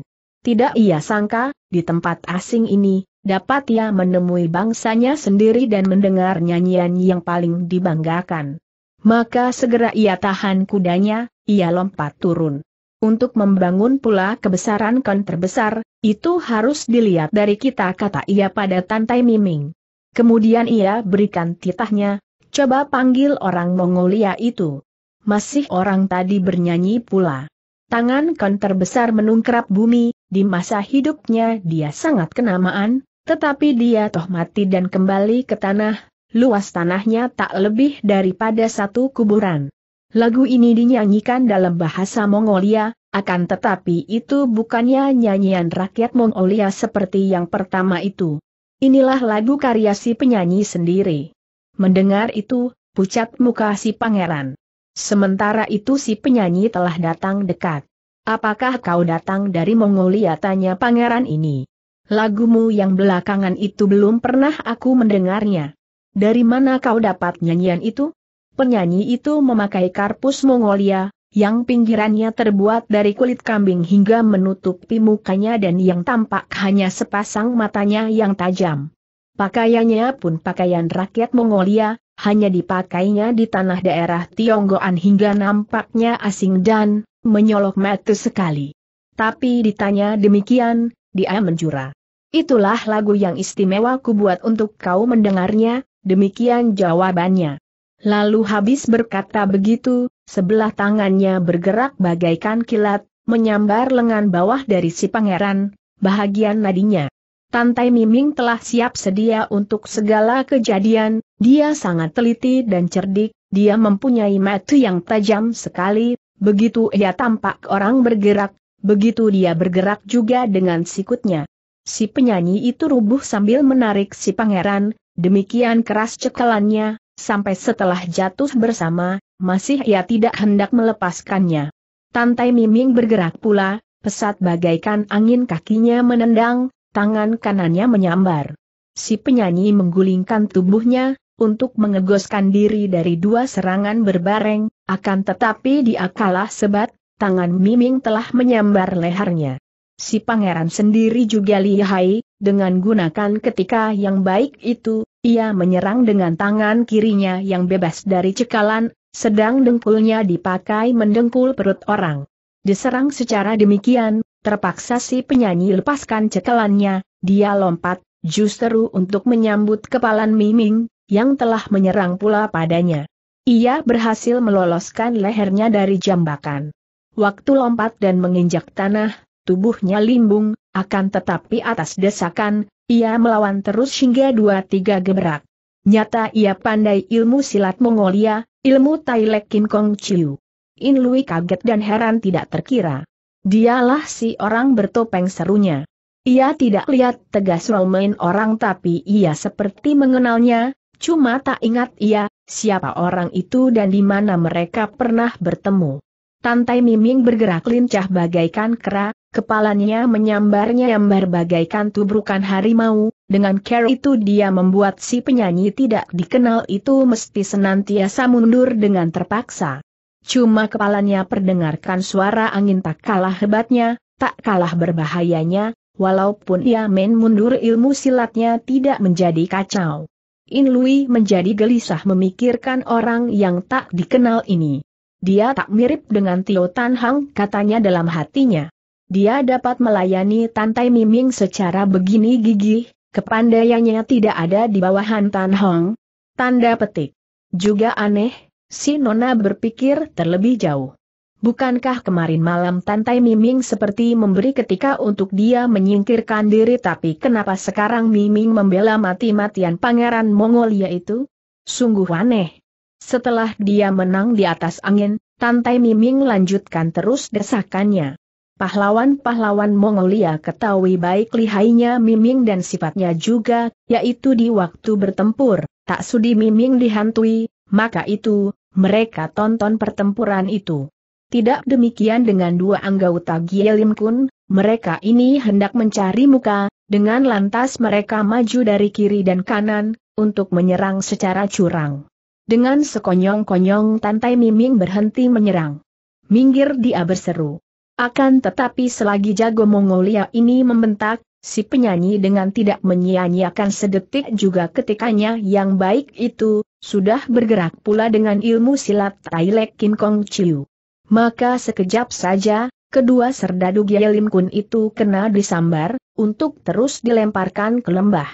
Tidak ia sangka, di tempat asing ini, dapat ia menemui bangsanya sendiri dan mendengar nyanyian yang paling dibanggakan. Maka segera ia tahan kudanya, ia lompat turun. Untuk membangun pula kebesaran kon terbesar, itu harus dilihat dari kita kata ia pada Tantai Miming. Kemudian ia berikan titahnya, coba panggil orang Mongolia itu. Masih orang tadi bernyanyi pula. Tangan kon terbesar menungkrap bumi, di masa hidupnya dia sangat kenamaan, tetapi dia toh mati dan kembali ke tanah, luas tanahnya tak lebih daripada satu kuburan. Lagu ini dinyanyikan dalam bahasa Mongolia, akan tetapi itu bukannya nyanyian rakyat Mongolia seperti yang pertama itu. Inilah lagu karya si penyanyi sendiri. Mendengar itu, pucat muka si pangeran. Sementara itu si penyanyi telah datang dekat. Apakah kau datang dari Mongolia tanya pangeran ini. Lagumu yang belakangan itu belum pernah aku mendengarnya. Dari mana kau dapat nyanyian itu? Penyanyi itu memakai karpus Mongolia, yang pinggirannya terbuat dari kulit kambing hingga menutupi mukanya dan yang tampak hanya sepasang matanya yang tajam. Pakaiannya pun pakaian rakyat Mongolia, hanya dipakainya di tanah daerah Tionggoan hingga nampaknya asing dan menyolok mata sekali. Tapi ditanya demikian, dia menjura. Itulah lagu yang istimewa ku buat untuk kau mendengarnya, Demikian jawabannya. Lalu habis berkata begitu, sebelah tangannya bergerak bagaikan kilat, menyambar lengan bawah dari si pangeran, bahagian nadinya. Tantai Miming telah siap sedia untuk segala kejadian, dia sangat teliti dan cerdik, dia mempunyai mata yang tajam sekali, begitu ia tampak orang bergerak, begitu dia bergerak juga dengan sikutnya. Si penyanyi itu rubuh sambil menarik si pangeran, Demikian keras cekalannya, sampai setelah jatuh bersama, masih ia tidak hendak melepaskannya. Tantai Miming bergerak pula, pesat bagaikan angin kakinya menendang, tangan kanannya menyambar. Si penyanyi menggulingkan tubuhnya, untuk mengegoskan diri dari dua serangan berbareng, akan tetapi dia kalah sebat, tangan Miming telah menyambar lehernya. Si pangeran sendiri juga lihai, dengan gunakan ketika yang baik itu, ia menyerang dengan tangan kirinya yang bebas dari cekalan, sedang dengkulnya dipakai mendengkul perut orang. Diserang secara demikian, terpaksa si penyanyi lepaskan cekalannya, dia lompat, justru untuk menyambut kepalan Miming, yang telah menyerang pula padanya. Ia berhasil meloloskan lehernya dari jambakan. Waktu lompat dan menginjak tanah, tubuhnya limbung, akan tetapi atas desakan, ia melawan terus hingga dua tiga gebrak. Nyata ia pandai ilmu silat Mongolia, ilmu Tailek Kim Kong Chiu. In Lui kaget dan heran tidak terkira. Dialah si orang bertopeng serunya. Ia tidak lihat tegas Romain orang tapi ia seperti mengenalnya, cuma tak ingat ia, siapa orang itu dan di mana mereka pernah bertemu. Tantai Miming bergerak lincah bagaikan kera, kepalanya menyambar-nyambar bagaikan tubrukan harimau, dengan care itu dia membuat si penyanyi tidak dikenal itu mesti senantiasa mundur dengan terpaksa. Cuma kepalanya perdengarkan suara angin tak kalah hebatnya, tak kalah berbahayanya, walaupun ia main mundur ilmu silatnya tidak menjadi kacau. In Lui menjadi gelisah memikirkan orang yang tak dikenal ini. Dia tak mirip dengan Tio Tan Hang, katanya dalam hatinya. Dia dapat melayani Tantai Miming secara begini gigih, kepandaiannya tidak ada di bawahan Tan Hong. Tanda petik. Juga aneh, si Nona berpikir terlebih jauh. Bukankah kemarin malam Tantai Miming seperti memberi ketika untuk dia menyingkirkan diri tapi kenapa sekarang Miming membela mati-matian Pangeran Mongolia itu? Sungguh aneh. Setelah dia menang di atas angin, Tantai Miming lanjutkan terus desakannya. Pahlawan-pahlawan Mongolia ketahui baik lihainya Miming dan sifatnya juga, yaitu di waktu bertempur, tak sudi Miming dihantui, maka itu, mereka tonton pertempuran itu. Tidak demikian dengan dua anggota Gielim Kun, mereka ini hendak mencari muka, dengan lantas mereka maju dari kiri dan kanan, untuk menyerang secara curang. Dengan sekonyong-konyong Tantai Miming berhenti menyerang. Minggir dia berseru. Akan tetapi selagi jago Mongolia ini membentak, si penyanyi dengan tidak menyia-nyiakan sedetik juga ketikanya yang baik itu, sudah bergerak pula dengan ilmu silat Tailek Kin Kong Chiu. Maka sekejap saja, kedua serdadu Lim Kun itu kena disambar, untuk terus dilemparkan ke lembah.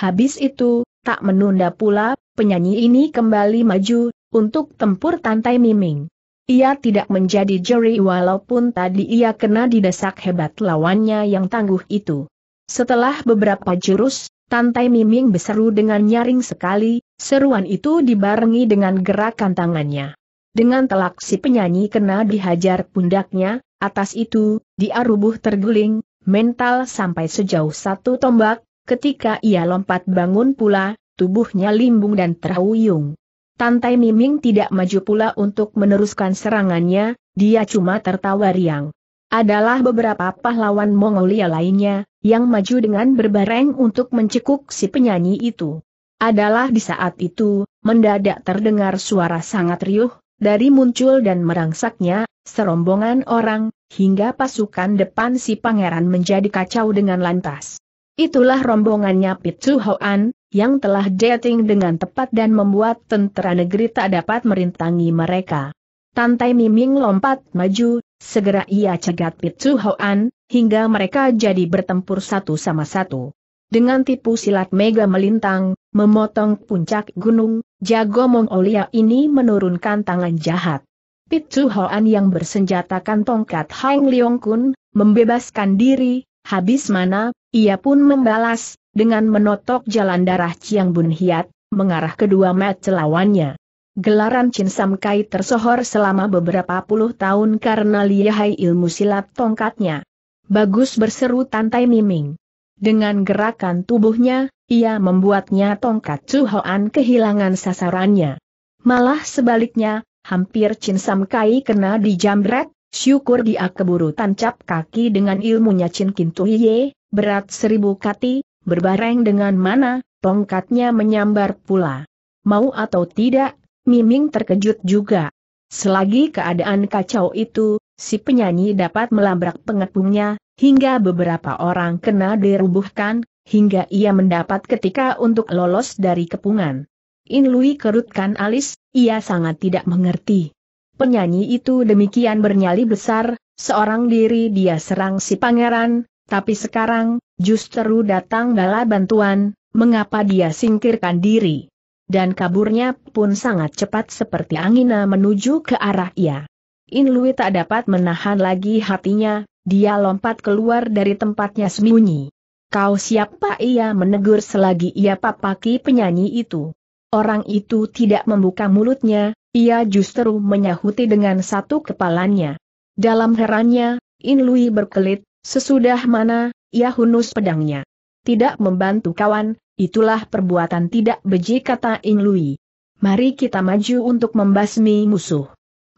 Habis itu, Tak menunda pula, penyanyi ini kembali maju, untuk tempur tantai miming. Ia tidak menjadi juri walaupun tadi ia kena didesak hebat lawannya yang tangguh itu. Setelah beberapa jurus, Tantai Miming berseru dengan nyaring sekali, seruan itu dibarengi dengan gerakan tangannya. Dengan telak si penyanyi kena dihajar pundaknya, atas itu, dia rubuh terguling, mental sampai sejauh satu tombak, Ketika ia lompat bangun pula, tubuhnya limbung dan terhuyung. Tantai Miming tidak maju pula untuk meneruskan serangannya, dia cuma tertawa riang. Adalah beberapa pahlawan Mongolia lainnya, yang maju dengan berbareng untuk mencekuk si penyanyi itu. Adalah di saat itu, mendadak terdengar suara sangat riuh, dari muncul dan merangsaknya, serombongan orang, hingga pasukan depan si pangeran menjadi kacau dengan lantas. Itulah rombongannya Pit Pitsu Hoan, yang telah dating dengan tepat dan membuat tentara negeri tak dapat merintangi mereka. Tantai Miming lompat maju, segera ia cegat Pit Pitsu Hoan, hingga mereka jadi bertempur satu sama satu. Dengan tipu silat mega melintang, memotong puncak gunung, jago Mongolia ini menurunkan tangan jahat. Pit Pitsu Hoan yang bersenjatakan tongkat Hang Leong Kun, membebaskan diri, habis mana, ia pun membalas, dengan menotok jalan darah Chiang Bun Hiat, mengarah kedua mata lawannya. Gelaran Chin Sam Kai tersohor selama beberapa puluh tahun karena lihai ilmu silat tongkatnya. Bagus berseru Tantai Miming. Dengan gerakan tubuhnya, ia membuatnya tongkat Chu Hoan kehilangan sasarannya. Malah sebaliknya, hampir Chin Sam Kai kena dijamret, syukur dia keburu tancap kaki dengan ilmunya Chin Kintu Ye, berat seribu kati, berbareng dengan mana, tongkatnya menyambar pula. Mau atau tidak, Miming terkejut juga. Selagi keadaan kacau itu, si penyanyi dapat melabrak pengepungnya, hingga beberapa orang kena dirubuhkan, hingga ia mendapat ketika untuk lolos dari kepungan. In lui kerutkan alis, ia sangat tidak mengerti. Penyanyi itu demikian bernyali besar, seorang diri dia serang si pangeran, tapi sekarang, justru datang bala bantuan, mengapa dia singkirkan diri? Dan kaburnya pun sangat cepat seperti angina menuju ke arah ia. In Lui tak dapat menahan lagi hatinya, dia lompat keluar dari tempatnya sembunyi. Kau siapa ia menegur selagi ia papaki penyanyi itu. Orang itu tidak membuka mulutnya, ia justru menyahuti dengan satu kepalanya. Dalam herannya, In Lui berkelit, Sesudah mana, ia hunus pedangnya. Tidak membantu kawan, itulah perbuatan tidak beji kata In Lui. Mari kita maju untuk membasmi musuh.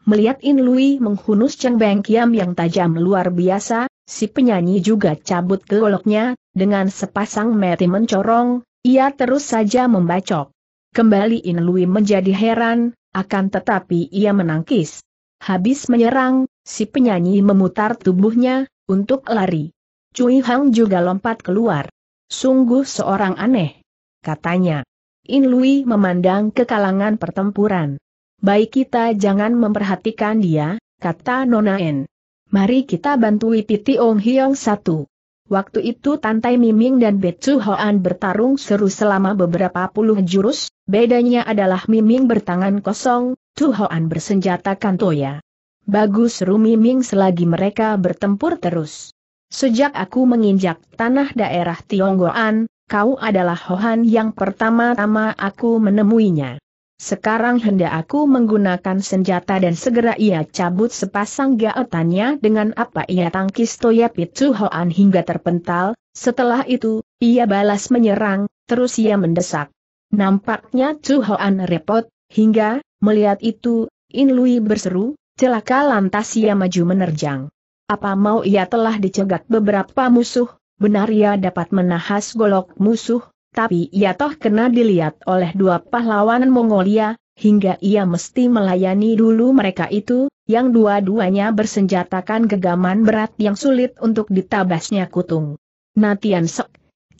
Melihat In Lui menghunus Cheng Beng Kiam yang tajam luar biasa, si penyanyi juga cabut goloknya, dengan sepasang mati mencorong, ia terus saja membacok. Kembali In Lui menjadi heran, akan tetapi ia menangkis. Habis menyerang, si penyanyi memutar tubuhnya, untuk lari. Cui Hang juga lompat keluar. Sungguh seorang aneh. Katanya. In Lui memandang ke kalangan pertempuran. Baik kita jangan memperhatikan dia, kata Nona En. Mari kita bantui Piti Ong Hiong satu. Waktu itu Tantai Miming dan Betsu Hoan bertarung seru selama beberapa puluh jurus, bedanya adalah Miming bertangan kosong, Tu Hoan bersenjata kantoya. Bagus Rumi Ming selagi mereka bertempur terus. Sejak aku menginjak tanah daerah Tionggoan, kau adalah Hohan yang pertama-tama aku menemuinya. Sekarang hendak aku menggunakan senjata dan segera ia cabut sepasang gaetannya dengan apa ia tangkis Toya Pitsu Hoan hingga terpental, setelah itu, ia balas menyerang, terus ia mendesak. Nampaknya Hoan repot, hingga, melihat itu, In Lui berseru, Celaka lantas ia maju menerjang. Apa mau ia telah dicegat beberapa musuh, benar ia dapat menahas golok musuh, tapi ia toh kena dilihat oleh dua pahlawan Mongolia, hingga ia mesti melayani dulu mereka itu, yang dua-duanya bersenjatakan gegaman berat yang sulit untuk ditabasnya kutung. Natian Sek,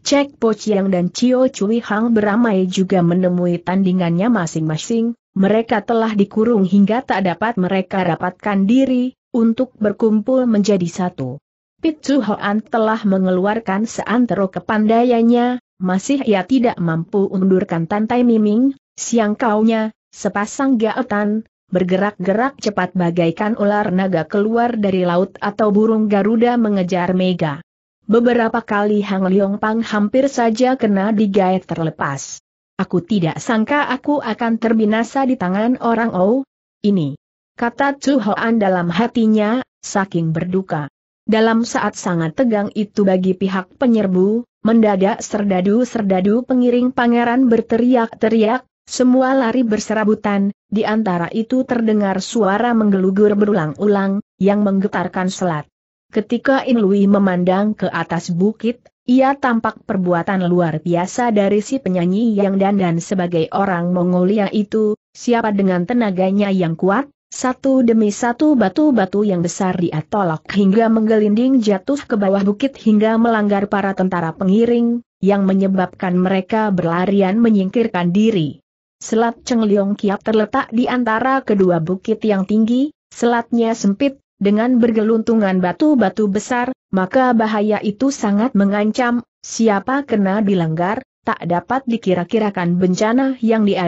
Cek Po Chiang dan Cio Cui Hang beramai juga menemui tandingannya masing-masing, mereka telah dikurung hingga tak dapat mereka rapatkan diri, untuk berkumpul menjadi satu. Pitsu Hoan telah mengeluarkan seantero kepandaiannya, masih ia tidak mampu undurkan Tantai Miming, siang kaunya, sepasang gaetan, bergerak-gerak cepat bagaikan ular naga keluar dari laut atau burung Garuda mengejar Mega. Beberapa kali Hang Leong Pang hampir saja kena digait terlepas. Aku tidak sangka aku akan terbinasa di tangan orang Oh. Ini. Kata Chu Hoan dalam hatinya, saking berduka. Dalam saat sangat tegang itu bagi pihak penyerbu, mendadak serdadu-serdadu pengiring pangeran berteriak-teriak, semua lari berserabutan, di antara itu terdengar suara menggelugur berulang-ulang, yang menggetarkan selat. Ketika Inlui memandang ke atas bukit, ia tampak perbuatan luar biasa dari si penyanyi yang dandan sebagai orang Mongolia itu, siapa dengan tenaganya yang kuat, satu demi satu batu-batu yang besar dia tolak hingga menggelinding jatuh ke bawah bukit hingga melanggar para tentara pengiring, yang menyebabkan mereka berlarian menyingkirkan diri. Selat Chengliong Kiap terletak di antara kedua bukit yang tinggi, selatnya sempit, dengan bergeluntungan batu-batu besar, maka bahaya itu sangat mengancam, siapa kena dilanggar, tak dapat dikira-kirakan bencana yang dia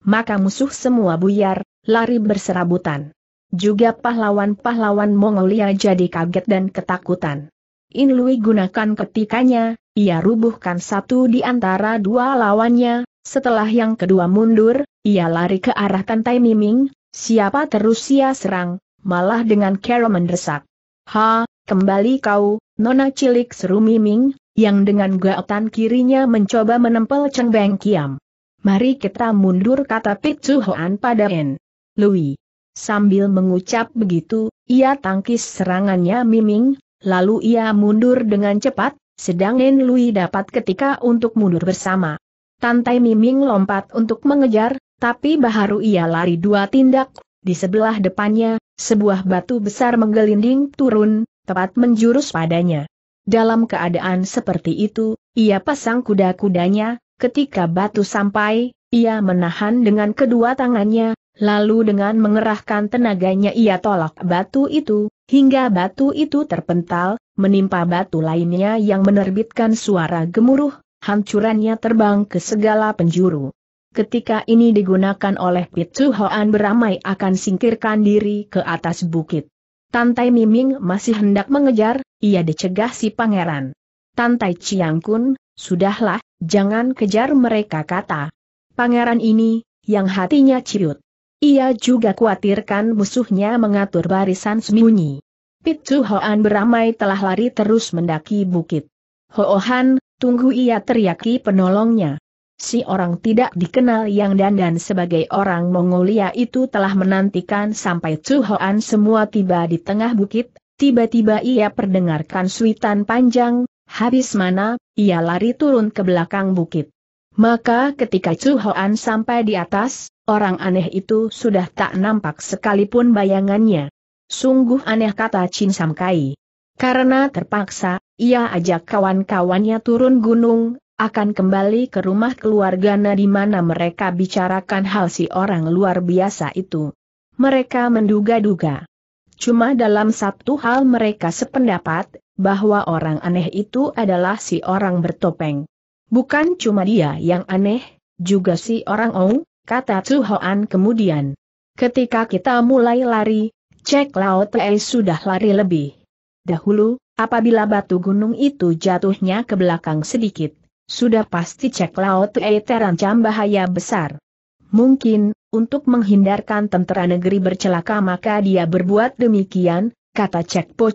maka musuh semua buyar, lari berserabutan. Juga pahlawan-pahlawan Mongolia jadi kaget dan ketakutan. Inlui gunakan ketikanya, ia rubuhkan satu di antara dua lawannya, setelah yang kedua mundur, ia lari ke arah Tantai Miming, siapa terus ia serang, malah dengan cara mendesak. Ha, kembali kau, nona cilik seru Miming, yang dengan gaotan kirinya mencoba menempel cengbeng Kiam. Mari kita mundur kata Pitsu Hoan pada N. Lui. Sambil mengucap begitu, ia tangkis serangannya Miming, lalu ia mundur dengan cepat, sedang N. Lui dapat ketika untuk mundur bersama. Tantai Miming lompat untuk mengejar, tapi baharu ia lari dua tindak, di sebelah depannya, sebuah batu besar menggelinding turun, tepat menjurus padanya. Dalam keadaan seperti itu, ia pasang kuda-kudanya, ketika batu sampai, ia menahan dengan kedua tangannya, lalu dengan mengerahkan tenaganya ia tolak batu itu, hingga batu itu terpental, menimpa batu lainnya yang menerbitkan suara gemuruh, hancurannya terbang ke segala penjuru ketika ini digunakan oleh Pitu Hoan beramai akan singkirkan diri ke atas bukit. Tantai Miming masih hendak mengejar, ia dicegah si pangeran. Tantai Chiang Kun, sudahlah, jangan kejar mereka kata. Pangeran ini, yang hatinya ciut. Ia juga khawatirkan musuhnya mengatur barisan sembunyi. Pitu Hoan beramai telah lari terus mendaki bukit. Hoohan, tunggu ia teriaki penolongnya si orang tidak dikenal yang dandan sebagai orang Mongolia itu telah menantikan sampai Chu Hoan semua tiba di tengah bukit, tiba-tiba ia perdengarkan suitan panjang, habis mana, ia lari turun ke belakang bukit. Maka ketika Chu Hoan sampai di atas, orang aneh itu sudah tak nampak sekalipun bayangannya. Sungguh aneh kata Chin Samkai. Karena terpaksa, ia ajak kawan-kawannya turun gunung, akan kembali ke rumah keluargana di mana mereka bicarakan hal si orang luar biasa itu. Mereka menduga-duga. Cuma dalam satu hal mereka sependapat, bahwa orang aneh itu adalah si orang bertopeng. Bukan cuma dia yang aneh, juga si orang Ong, kata Tsu kemudian. Ketika kita mulai lari, Cek laut Tei sudah lari lebih. Dahulu, apabila batu gunung itu jatuhnya ke belakang sedikit, sudah pasti Cek Laut Tue eh, terancam bahaya besar. Mungkin, untuk menghindarkan tentara negeri bercelaka maka dia berbuat demikian, kata Cek Po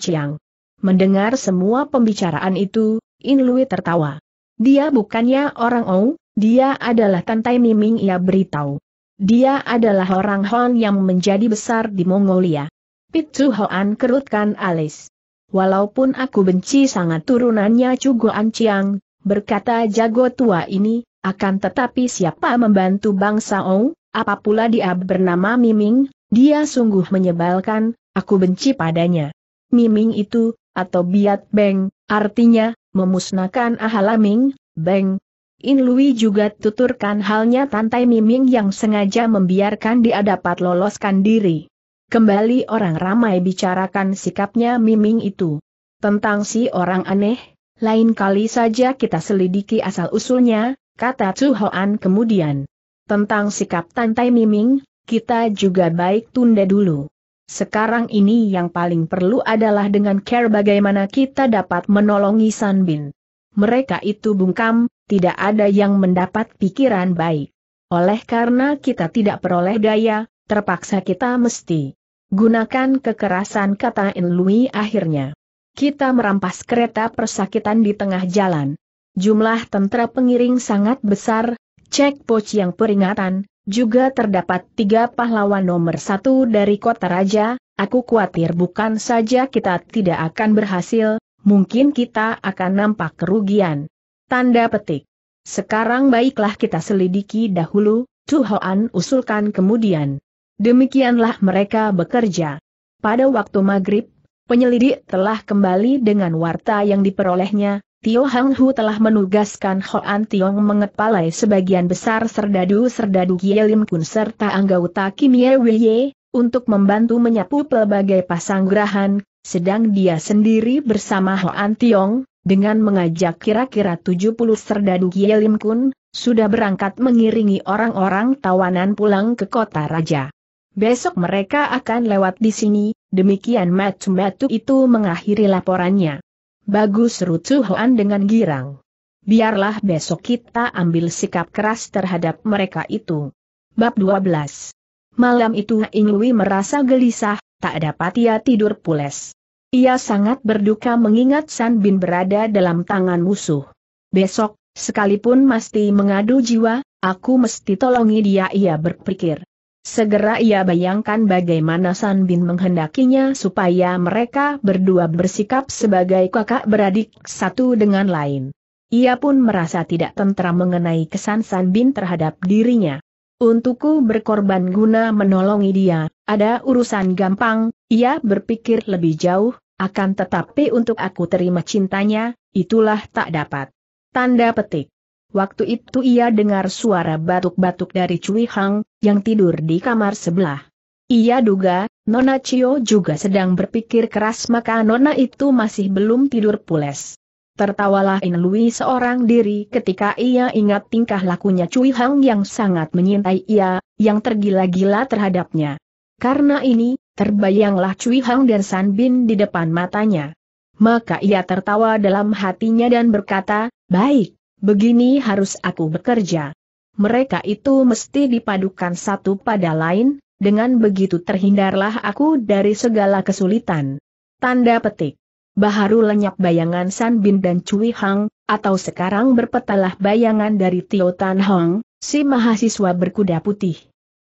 Mendengar semua pembicaraan itu, In Lui tertawa. Dia bukannya orang Ou, dia adalah Tantai Miming ia beritahu. Dia adalah orang Hon yang menjadi besar di Mongolia. Pitsu Hoan kerutkan alis. Walaupun aku benci sangat turunannya Cugoan Chiang, berkata jago tua ini, akan tetapi siapa membantu bangsa Ong, Apapula dia bernama Miming, dia sungguh menyebalkan, aku benci padanya. Miming itu, atau biat beng, artinya, memusnahkan Ming, beng. In Lui juga tuturkan halnya Tantai Miming yang sengaja membiarkan dia dapat loloskan diri. Kembali orang ramai bicarakan sikapnya Miming itu. Tentang si orang aneh, lain kali saja kita selidiki asal-usulnya, kata Chu Hoan kemudian. Tentang sikap Tantai Miming, kita juga baik tunda dulu. Sekarang ini yang paling perlu adalah dengan care bagaimana kita dapat menolongi San Bin. Mereka itu bungkam, tidak ada yang mendapat pikiran baik. Oleh karena kita tidak peroleh daya, terpaksa kita mesti gunakan kekerasan kata In Lui akhirnya kita merampas kereta persakitan di tengah jalan. Jumlah tentara pengiring sangat besar, cek poch yang peringatan, juga terdapat tiga pahlawan nomor satu dari kota raja, aku khawatir bukan saja kita tidak akan berhasil, mungkin kita akan nampak kerugian. Tanda petik. Sekarang baiklah kita selidiki dahulu, Tuhoan usulkan kemudian. Demikianlah mereka bekerja. Pada waktu maghrib, Penyelidik telah kembali dengan warta yang diperolehnya, Tio Hang Hu telah menugaskan Hoan Tiong mengepalai sebagian besar serdadu-serdadu Gie Lim Kun serta anggota Kim Ye Wei untuk membantu menyapu pelbagai pasanggrahan. sedang dia sendiri bersama Hoan Tiong, dengan mengajak kira-kira 70 serdadu Gie Lim Kun, sudah berangkat mengiringi orang-orang tawanan pulang ke kota raja. Besok mereka akan lewat di sini, Demikian matu-matu itu mengakhiri laporannya. Bagus Rucu Hoan dengan girang. Biarlah besok kita ambil sikap keras terhadap mereka itu. Bab 12 Malam itu Ingwi merasa gelisah, tak dapat ia tidur pules. Ia sangat berduka mengingat San Bin berada dalam tangan musuh. Besok, sekalipun mesti mengadu jiwa, aku mesti tolongi dia ia berpikir. Segera ia bayangkan bagaimana San Bin menghendakinya supaya mereka berdua bersikap sebagai kakak beradik satu dengan lain. Ia pun merasa tidak tentram mengenai kesan San Bin terhadap dirinya. Untukku berkorban guna menolongi dia, ada urusan gampang, ia berpikir lebih jauh, akan tetapi untuk aku terima cintanya, itulah tak dapat. Tanda petik. Waktu itu ia dengar suara batuk-batuk dari Cui Hang, yang tidur di kamar sebelah. Ia duga, Nona Cio juga sedang berpikir keras maka Nona itu masih belum tidur pules. Tertawalah In Lui seorang diri ketika ia ingat tingkah lakunya Cui Hang yang sangat menyintai ia, yang tergila-gila terhadapnya. Karena ini, terbayanglah Cui Hang dan San Bin di depan matanya. Maka ia tertawa dalam hatinya dan berkata, Baik, Begini harus aku bekerja. Mereka itu mesti dipadukan satu pada lain, dengan begitu terhindarlah aku dari segala kesulitan. Tanda petik. Baharu lenyap bayangan San Bin dan Cui Hang, atau sekarang berpetalah bayangan dari Tio Tan Hong, si mahasiswa berkuda putih.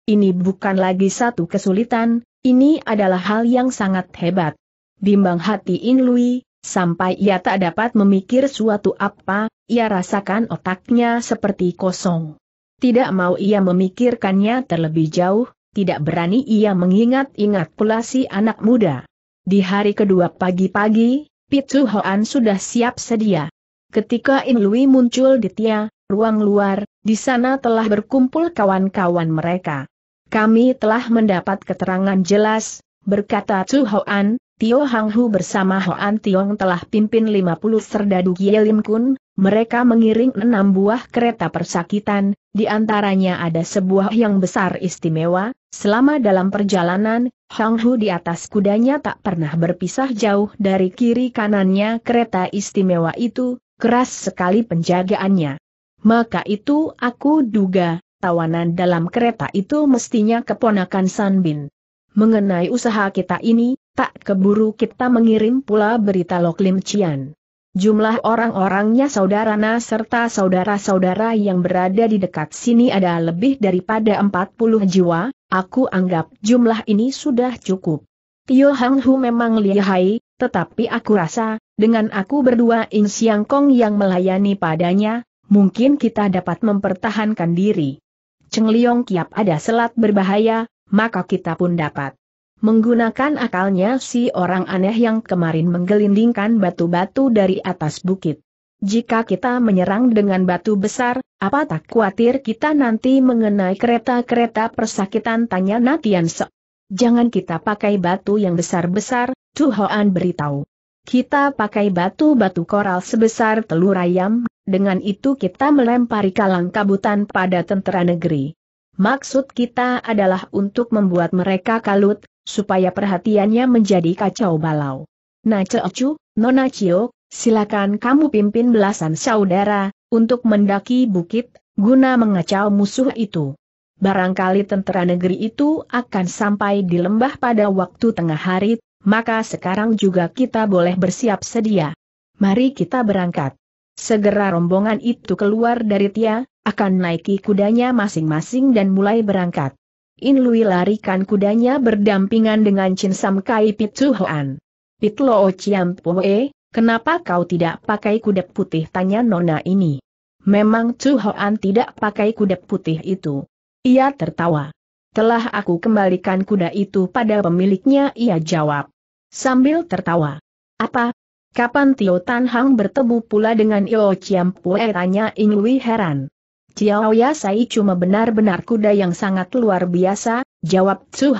Ini bukan lagi satu kesulitan, ini adalah hal yang sangat hebat. Bimbang hati In Lui, Sampai ia tak dapat memikir suatu apa, ia rasakan otaknya seperti kosong. Tidak mau ia memikirkannya terlebih jauh, tidak berani ia mengingat-ingat pula si anak muda. Di hari kedua pagi-pagi, Pitu Hoan sudah siap sedia. Ketika In Lui muncul di Tia, ruang luar, di sana telah berkumpul kawan-kawan mereka. Kami telah mendapat keterangan jelas, berkata Chu Hoan, Tio Hang Hu bersama Hoan Tiong telah pimpin 50 serdadu Lim Kun, mereka mengiring enam buah kereta persakitan, di antaranya ada sebuah yang besar istimewa, selama dalam perjalanan, Hang Hu di atas kudanya tak pernah berpisah jauh dari kiri kanannya kereta istimewa itu, keras sekali penjagaannya. Maka itu aku duga, tawanan dalam kereta itu mestinya keponakan Bin. Mengenai usaha kita ini, tak keburu kita mengirim pula berita Lok Lim Cian. Jumlah orang-orangnya saudarana serta saudara-saudara yang berada di dekat sini ada lebih daripada 40 jiwa, aku anggap jumlah ini sudah cukup. Tio Hang Hu memang lihai, tetapi aku rasa, dengan aku berdua In Siang Kong yang melayani padanya, mungkin kita dapat mempertahankan diri. Cheng Liong Kiap ada selat berbahaya, maka kita pun dapat. Menggunakan akalnya si orang aneh yang kemarin menggelindingkan batu-batu dari atas bukit. Jika kita menyerang dengan batu besar, apa tak khawatir kita nanti mengenai kereta-kereta persakitan tanya Natian Se. Jangan kita pakai batu yang besar-besar, Chu Hoan beritahu. Kita pakai batu-batu koral sebesar telur ayam, dengan itu kita melempari kalang kabutan pada tentara negeri. Maksud kita adalah untuk membuat mereka kalut, supaya perhatiannya menjadi kacau balau. Nah Ceocu, Nona Cio, silakan kamu pimpin belasan saudara, untuk mendaki bukit, guna mengacau musuh itu. Barangkali tentara negeri itu akan sampai di lembah pada waktu tengah hari, maka sekarang juga kita boleh bersiap sedia. Mari kita berangkat. Segera rombongan itu keluar dari Tia, akan naiki kudanya masing-masing dan mulai berangkat. In Lui larikan kudanya berdampingan dengan Chin Sam Kai Pitu Hoan. Pit Lo Chiam Pue, kenapa kau tidak pakai kuda putih tanya nona ini. Memang Chu Hoan tidak pakai kuda putih itu. Ia tertawa. Telah aku kembalikan kuda itu pada pemiliknya ia jawab. Sambil tertawa. Apa? Kapan Tio Tan Hang bertemu pula dengan Io Chiam Pue tanya In Lui heran. Ciao saya cuma benar-benar kuda yang sangat luar biasa, jawab Tsu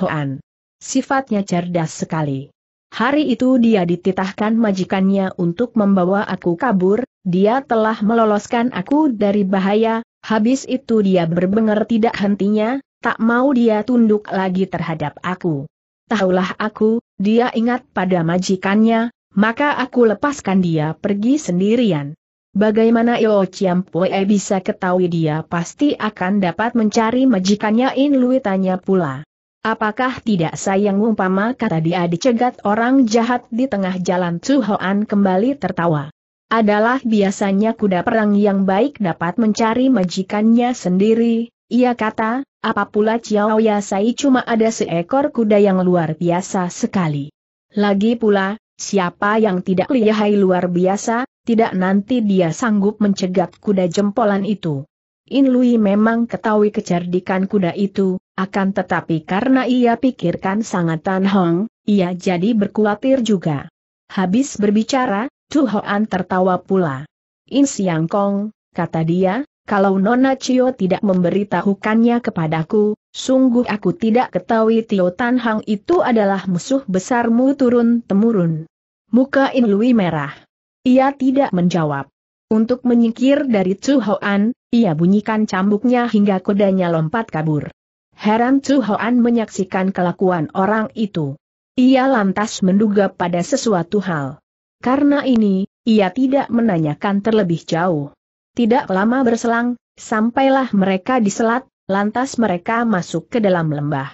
Sifatnya cerdas sekali. Hari itu dia dititahkan majikannya untuk membawa aku kabur, dia telah meloloskan aku dari bahaya, habis itu dia berbenger tidak hentinya, tak mau dia tunduk lagi terhadap aku. Tahulah aku, dia ingat pada majikannya, maka aku lepaskan dia pergi sendirian. Bagaimana Chiam Pue bisa ketahui dia pasti akan dapat mencari majikannya In Lui tanya pula. Apakah tidak sayang umpama kata dia dicegat orang jahat di tengah jalan Hoan kembali tertawa. Adalah biasanya kuda perang yang baik dapat mencari majikannya sendiri, ia kata, apa pula Chiao Yasai cuma ada seekor kuda yang luar biasa sekali. Lagi pula, siapa yang tidak lihai luar biasa, tidak nanti dia sanggup mencegat kuda jempolan itu. In Lui memang ketahui kecerdikan kuda itu, akan tetapi karena ia pikirkan Sangat Tan Hong, ia jadi berkhawatir juga. Habis berbicara, Tu Hoan tertawa pula. In Siang Kong, kata dia, kalau Nona Chio tidak memberitahukannya kepadaku, sungguh aku tidak ketahui Tio Tan Hang itu adalah musuh besarmu turun-temurun. Muka In Lui merah. Ia tidak menjawab. Untuk menyingkir dari Chu Hoan, ia bunyikan cambuknya hingga kudanya lompat kabur. Heran Chu Hoan menyaksikan kelakuan orang itu. Ia lantas menduga pada sesuatu hal. Karena ini, ia tidak menanyakan terlebih jauh. Tidak lama berselang, sampailah mereka di selat, lantas mereka masuk ke dalam lembah.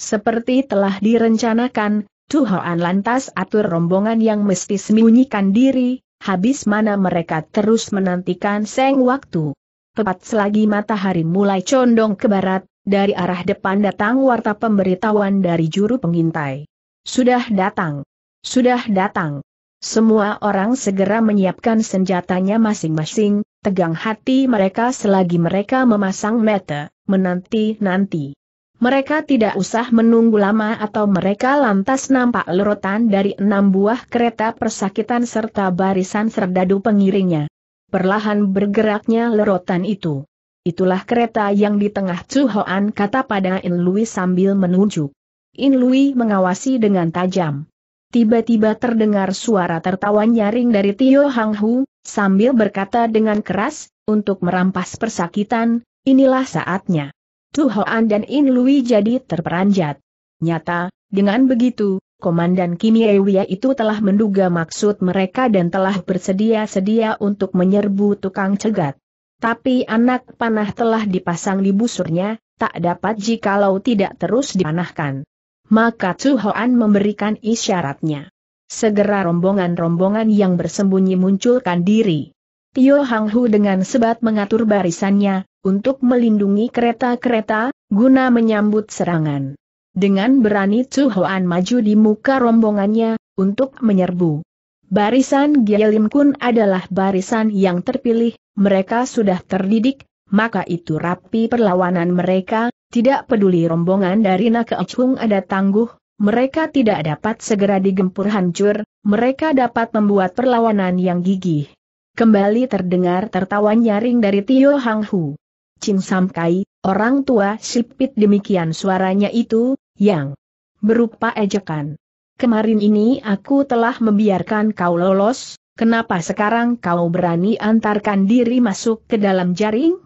Seperti telah direncanakan, Chu Hoan lantas atur rombongan yang mesti sembunyikan diri, habis mana mereka terus menantikan seng waktu. Tepat selagi matahari mulai condong ke barat, dari arah depan datang warta pemberitahuan dari juru pengintai. Sudah datang. Sudah datang. Semua orang segera menyiapkan senjatanya masing-masing, tegang hati mereka selagi mereka memasang mata, menanti-nanti. Mereka tidak usah menunggu lama atau mereka lantas nampak lerotan dari enam buah kereta persakitan serta barisan serdadu pengiringnya. Perlahan bergeraknya lerotan itu. Itulah kereta yang di tengah Cuhoan kata pada In Lui sambil menunjuk. In Lui mengawasi dengan tajam. Tiba-tiba terdengar suara tertawa nyaring dari Tio Hang Hu, sambil berkata dengan keras, untuk merampas persakitan, inilah saatnya. Tu Hoan dan In Lui jadi terperanjat. Nyata, dengan begitu, Komandan Kim Wia itu telah menduga maksud mereka dan telah bersedia-sedia untuk menyerbu tukang cegat. Tapi anak panah telah dipasang di busurnya, tak dapat jikalau tidak terus dipanahkan. Maka Tu Hoan memberikan isyaratnya. Segera rombongan-rombongan yang bersembunyi munculkan diri. Tio Hang Hu dengan sebat mengatur barisannya, untuk melindungi kereta-kereta, guna menyambut serangan. Dengan berani Chu Hoan maju di muka rombongannya, untuk menyerbu. Barisan Gyalim Kun adalah barisan yang terpilih, mereka sudah terdidik, maka itu rapi perlawanan mereka, tidak peduli rombongan dari Nakeochung ada tangguh, mereka tidak dapat segera digempur hancur, mereka dapat membuat perlawanan yang gigih. Kembali terdengar tertawa nyaring dari Tio Hang Hu. Ching Samkai, orang tua sipit demikian suaranya itu, yang berupa ejekan. Kemarin ini aku telah membiarkan kau lolos, kenapa sekarang kau berani antarkan diri masuk ke dalam jaring?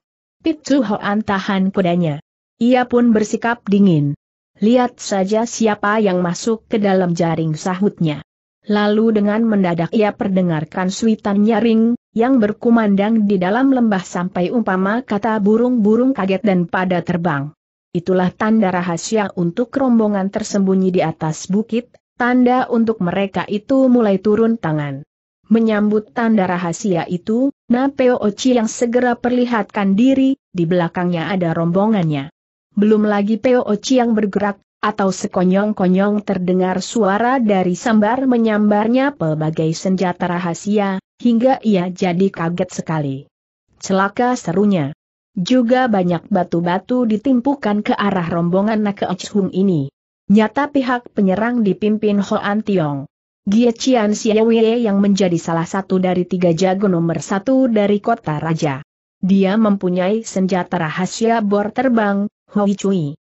Pitsu Hoan tahan kudanya. Ia pun bersikap dingin. Lihat saja siapa yang masuk ke dalam jaring sahutnya. Lalu dengan mendadak ia perdengarkan suitan nyaring, yang berkumandang di dalam lembah sampai umpama kata burung-burung kaget dan pada terbang. Itulah tanda rahasia untuk rombongan tersembunyi di atas bukit, tanda untuk mereka itu mulai turun tangan. Menyambut tanda rahasia itu, Napeo Ochi yang segera perlihatkan diri, di belakangnya ada rombongannya. Belum lagi Peo Ochi yang bergerak, atau sekonyong-konyong terdengar suara dari sambar menyambarnya pelbagai senjata rahasia, hingga ia jadi kaget sekali. Celaka serunya. Juga banyak batu-batu ditimpukan ke arah rombongan Nakeoch Hung ini. Nyata pihak penyerang dipimpin Hoan Tiong. Gie Chian Xiaowie yang menjadi salah satu dari tiga jago nomor satu dari kota raja. Dia mempunyai senjata rahasia bor terbang, Hoi Chui.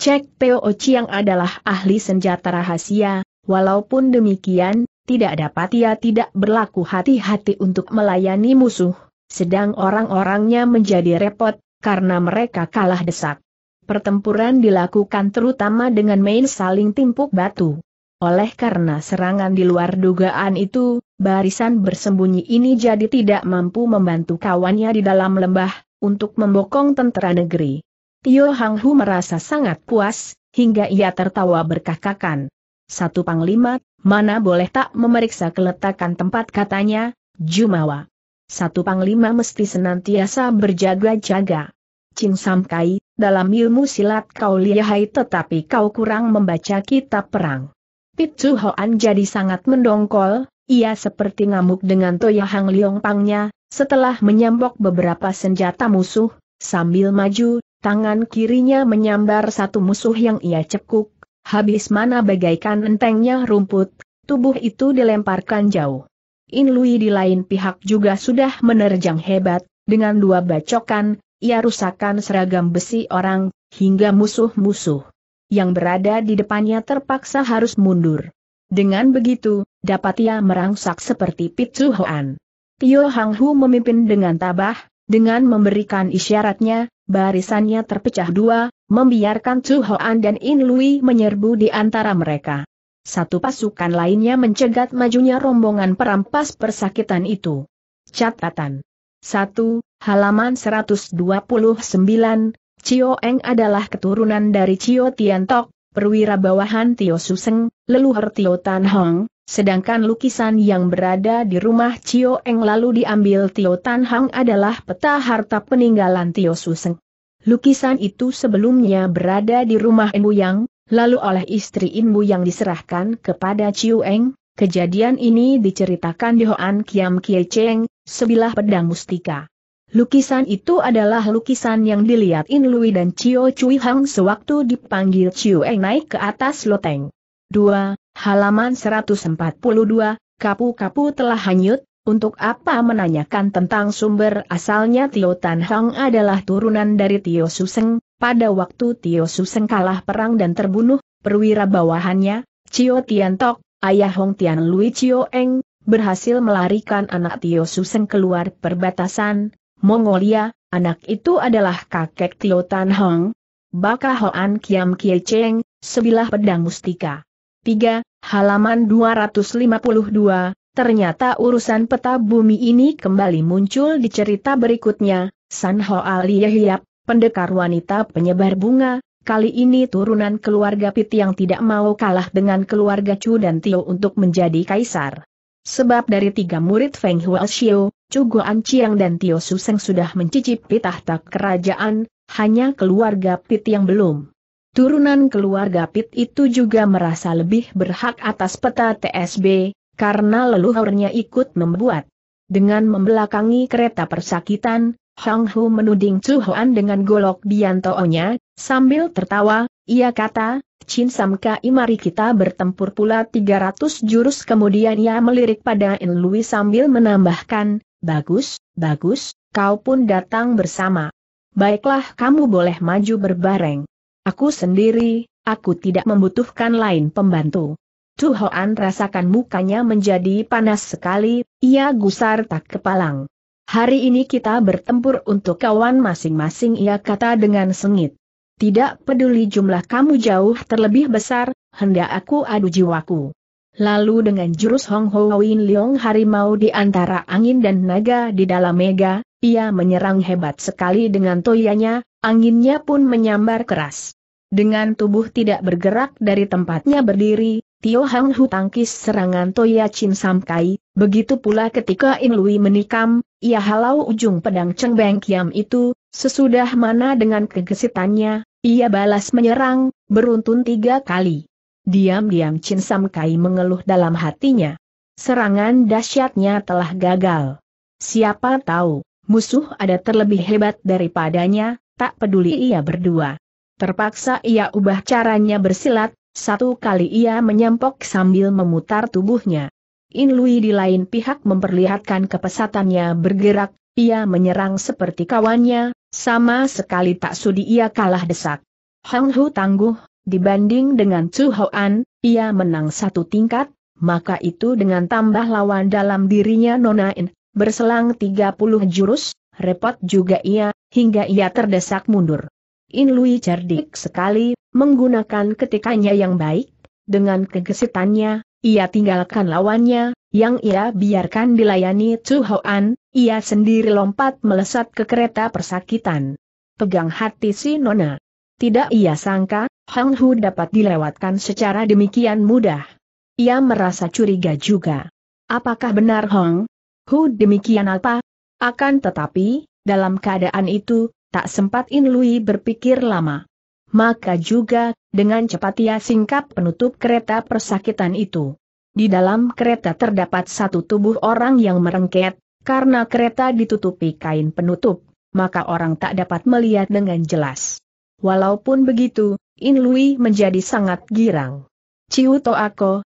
Cek Peo Chiang adalah ahli senjata rahasia, walaupun demikian, tidak dapat ia tidak berlaku hati-hati untuk melayani musuh, sedang orang-orangnya menjadi repot, karena mereka kalah desak. Pertempuran dilakukan terutama dengan main saling timpuk batu. Oleh karena serangan di luar dugaan itu, barisan bersembunyi ini jadi tidak mampu membantu kawannya di dalam lembah, untuk membokong tentara negeri. Tio Hang Hu merasa sangat puas, hingga ia tertawa berkakakan. Satu panglima, mana boleh tak memeriksa keletakan tempat katanya, Jumawa. Satu panglima mesti senantiasa berjaga-jaga. Cing Sam Kai, dalam ilmu silat kau lihai tetapi kau kurang membaca kitab perang. Pitsu Hoan jadi sangat mendongkol, ia seperti ngamuk dengan Toya Hang Liong Pangnya, setelah menyambok beberapa senjata musuh, sambil maju, tangan kirinya menyambar satu musuh yang ia cekuk, habis mana bagaikan entengnya rumput, tubuh itu dilemparkan jauh. In Lui di lain pihak juga sudah menerjang hebat, dengan dua bacokan, ia rusakkan seragam besi orang, hingga musuh-musuh yang berada di depannya terpaksa harus mundur. Dengan begitu, dapat ia merangsak seperti Hoan. Tio Hang Hu memimpin dengan tabah, dengan memberikan isyaratnya, barisannya terpecah dua, membiarkan Chu Hoan dan In Lui menyerbu di antara mereka. Satu pasukan lainnya mencegat majunya rombongan perampas persakitan itu. Catatan 1. Halaman 129, Cio Eng adalah keturunan dari Tian Tok, perwira bawahan Tio Suseng, leluhur Tio Tan Hong, Sedangkan lukisan yang berada di rumah Cio Eng lalu diambil Tio Tan Hang adalah peta harta peninggalan Tio Suseng. Lukisan itu sebelumnya berada di rumah Inbu Yang, lalu oleh istri Inbu Yang diserahkan kepada Cio Eng. Kejadian ini diceritakan di Hoan Kiam Kie Cheng, sebilah pedang mustika. Lukisan itu adalah lukisan yang dilihat In Lui dan Cio Cui Hang sewaktu dipanggil Cio Eng naik ke atas loteng. 2. Halaman 142, kapu-kapu telah hanyut, untuk apa menanyakan tentang sumber asalnya Tio Tan Hong adalah turunan dari Tio Suseng, pada waktu Tio Suseng kalah perang dan terbunuh, perwira bawahannya, Cio Tian Tok, ayah Hong Tian Lui Cio Eng, berhasil melarikan anak Tio Suseng keluar perbatasan, Mongolia, anak itu adalah kakek Tio Tan Hong. Baka Hoan Kiam Kie Cheng, sebilah pedang mustika. 3, halaman 252, ternyata urusan peta bumi ini kembali muncul di cerita berikutnya, San Ho Ali Yahyap, pendekar wanita penyebar bunga, kali ini turunan keluarga Pit yang tidak mau kalah dengan keluarga Chu dan Tio untuk menjadi kaisar. Sebab dari tiga murid Feng Hua Xiu, Chu Guan Chiang dan Tio Suseng sudah mencicipi tahta kerajaan, hanya keluarga Pit yang belum. Turunan keluarga Pit itu juga merasa lebih berhak atas peta TSB, karena leluhurnya ikut membuat. Dengan membelakangi kereta persakitan, Hang Hu menuding Chu Hoan dengan golok biantoonya, sambil tertawa, ia kata, Chin Sam Kai mari kita bertempur pula 300 jurus kemudian ia melirik pada In Lui sambil menambahkan, bagus, bagus, kau pun datang bersama. Baiklah kamu boleh maju berbareng. Aku sendiri, aku tidak membutuhkan lain pembantu. Tu Hoan rasakan mukanya menjadi panas sekali, ia gusar tak kepalang. Hari ini kita bertempur untuk kawan masing-masing ia kata dengan sengit. Tidak peduli jumlah kamu jauh terlebih besar, hendak aku adu jiwaku. Lalu dengan jurus Hong Ho Win Leong harimau di antara angin dan naga di dalam mega, ia menyerang hebat sekali dengan toyanya, anginnya pun menyambar keras. Dengan tubuh tidak bergerak dari tempatnya berdiri, Tio Hang Hu tangkis serangan Toya Chin Sam Kai, begitu pula ketika In Lui menikam, ia halau ujung pedang Cheng Beng Kiam itu, sesudah mana dengan kegesitannya, ia balas menyerang, beruntun tiga kali. Diam-diam Chin Sam Kai mengeluh dalam hatinya. Serangan dahsyatnya telah gagal. Siapa tahu, musuh ada terlebih hebat daripadanya, tak peduli ia berdua. Terpaksa ia ubah caranya bersilat, satu kali ia menyempok sambil memutar tubuhnya. In Lui di lain pihak memperlihatkan kepesatannya bergerak, ia menyerang seperti kawannya, sama sekali tak sudi ia kalah desak. Hang Hu tangguh, dibanding dengan Chu Hoan, ia menang satu tingkat, maka itu dengan tambah lawan dalam dirinya Nona In, berselang 30 jurus, repot juga ia, hingga ia terdesak mundur. In Lui cerdik sekali, menggunakan ketikannya yang baik, dengan kegesitannya, ia tinggalkan lawannya, yang ia biarkan dilayani Chu Hoan, ia sendiri lompat melesat ke kereta persakitan. Pegang hati si Nona. Tidak ia sangka, Hang Hu dapat dilewatkan secara demikian mudah. Ia merasa curiga juga. Apakah benar Hong Hu demikian apa? Akan tetapi, dalam keadaan itu, Tak sempat In Lui berpikir lama. Maka juga, dengan cepat ia singkap penutup kereta persakitan itu. Di dalam kereta terdapat satu tubuh orang yang merengket, karena kereta ditutupi kain penutup, maka orang tak dapat melihat dengan jelas. Walaupun begitu, In Lui menjadi sangat girang. Ciu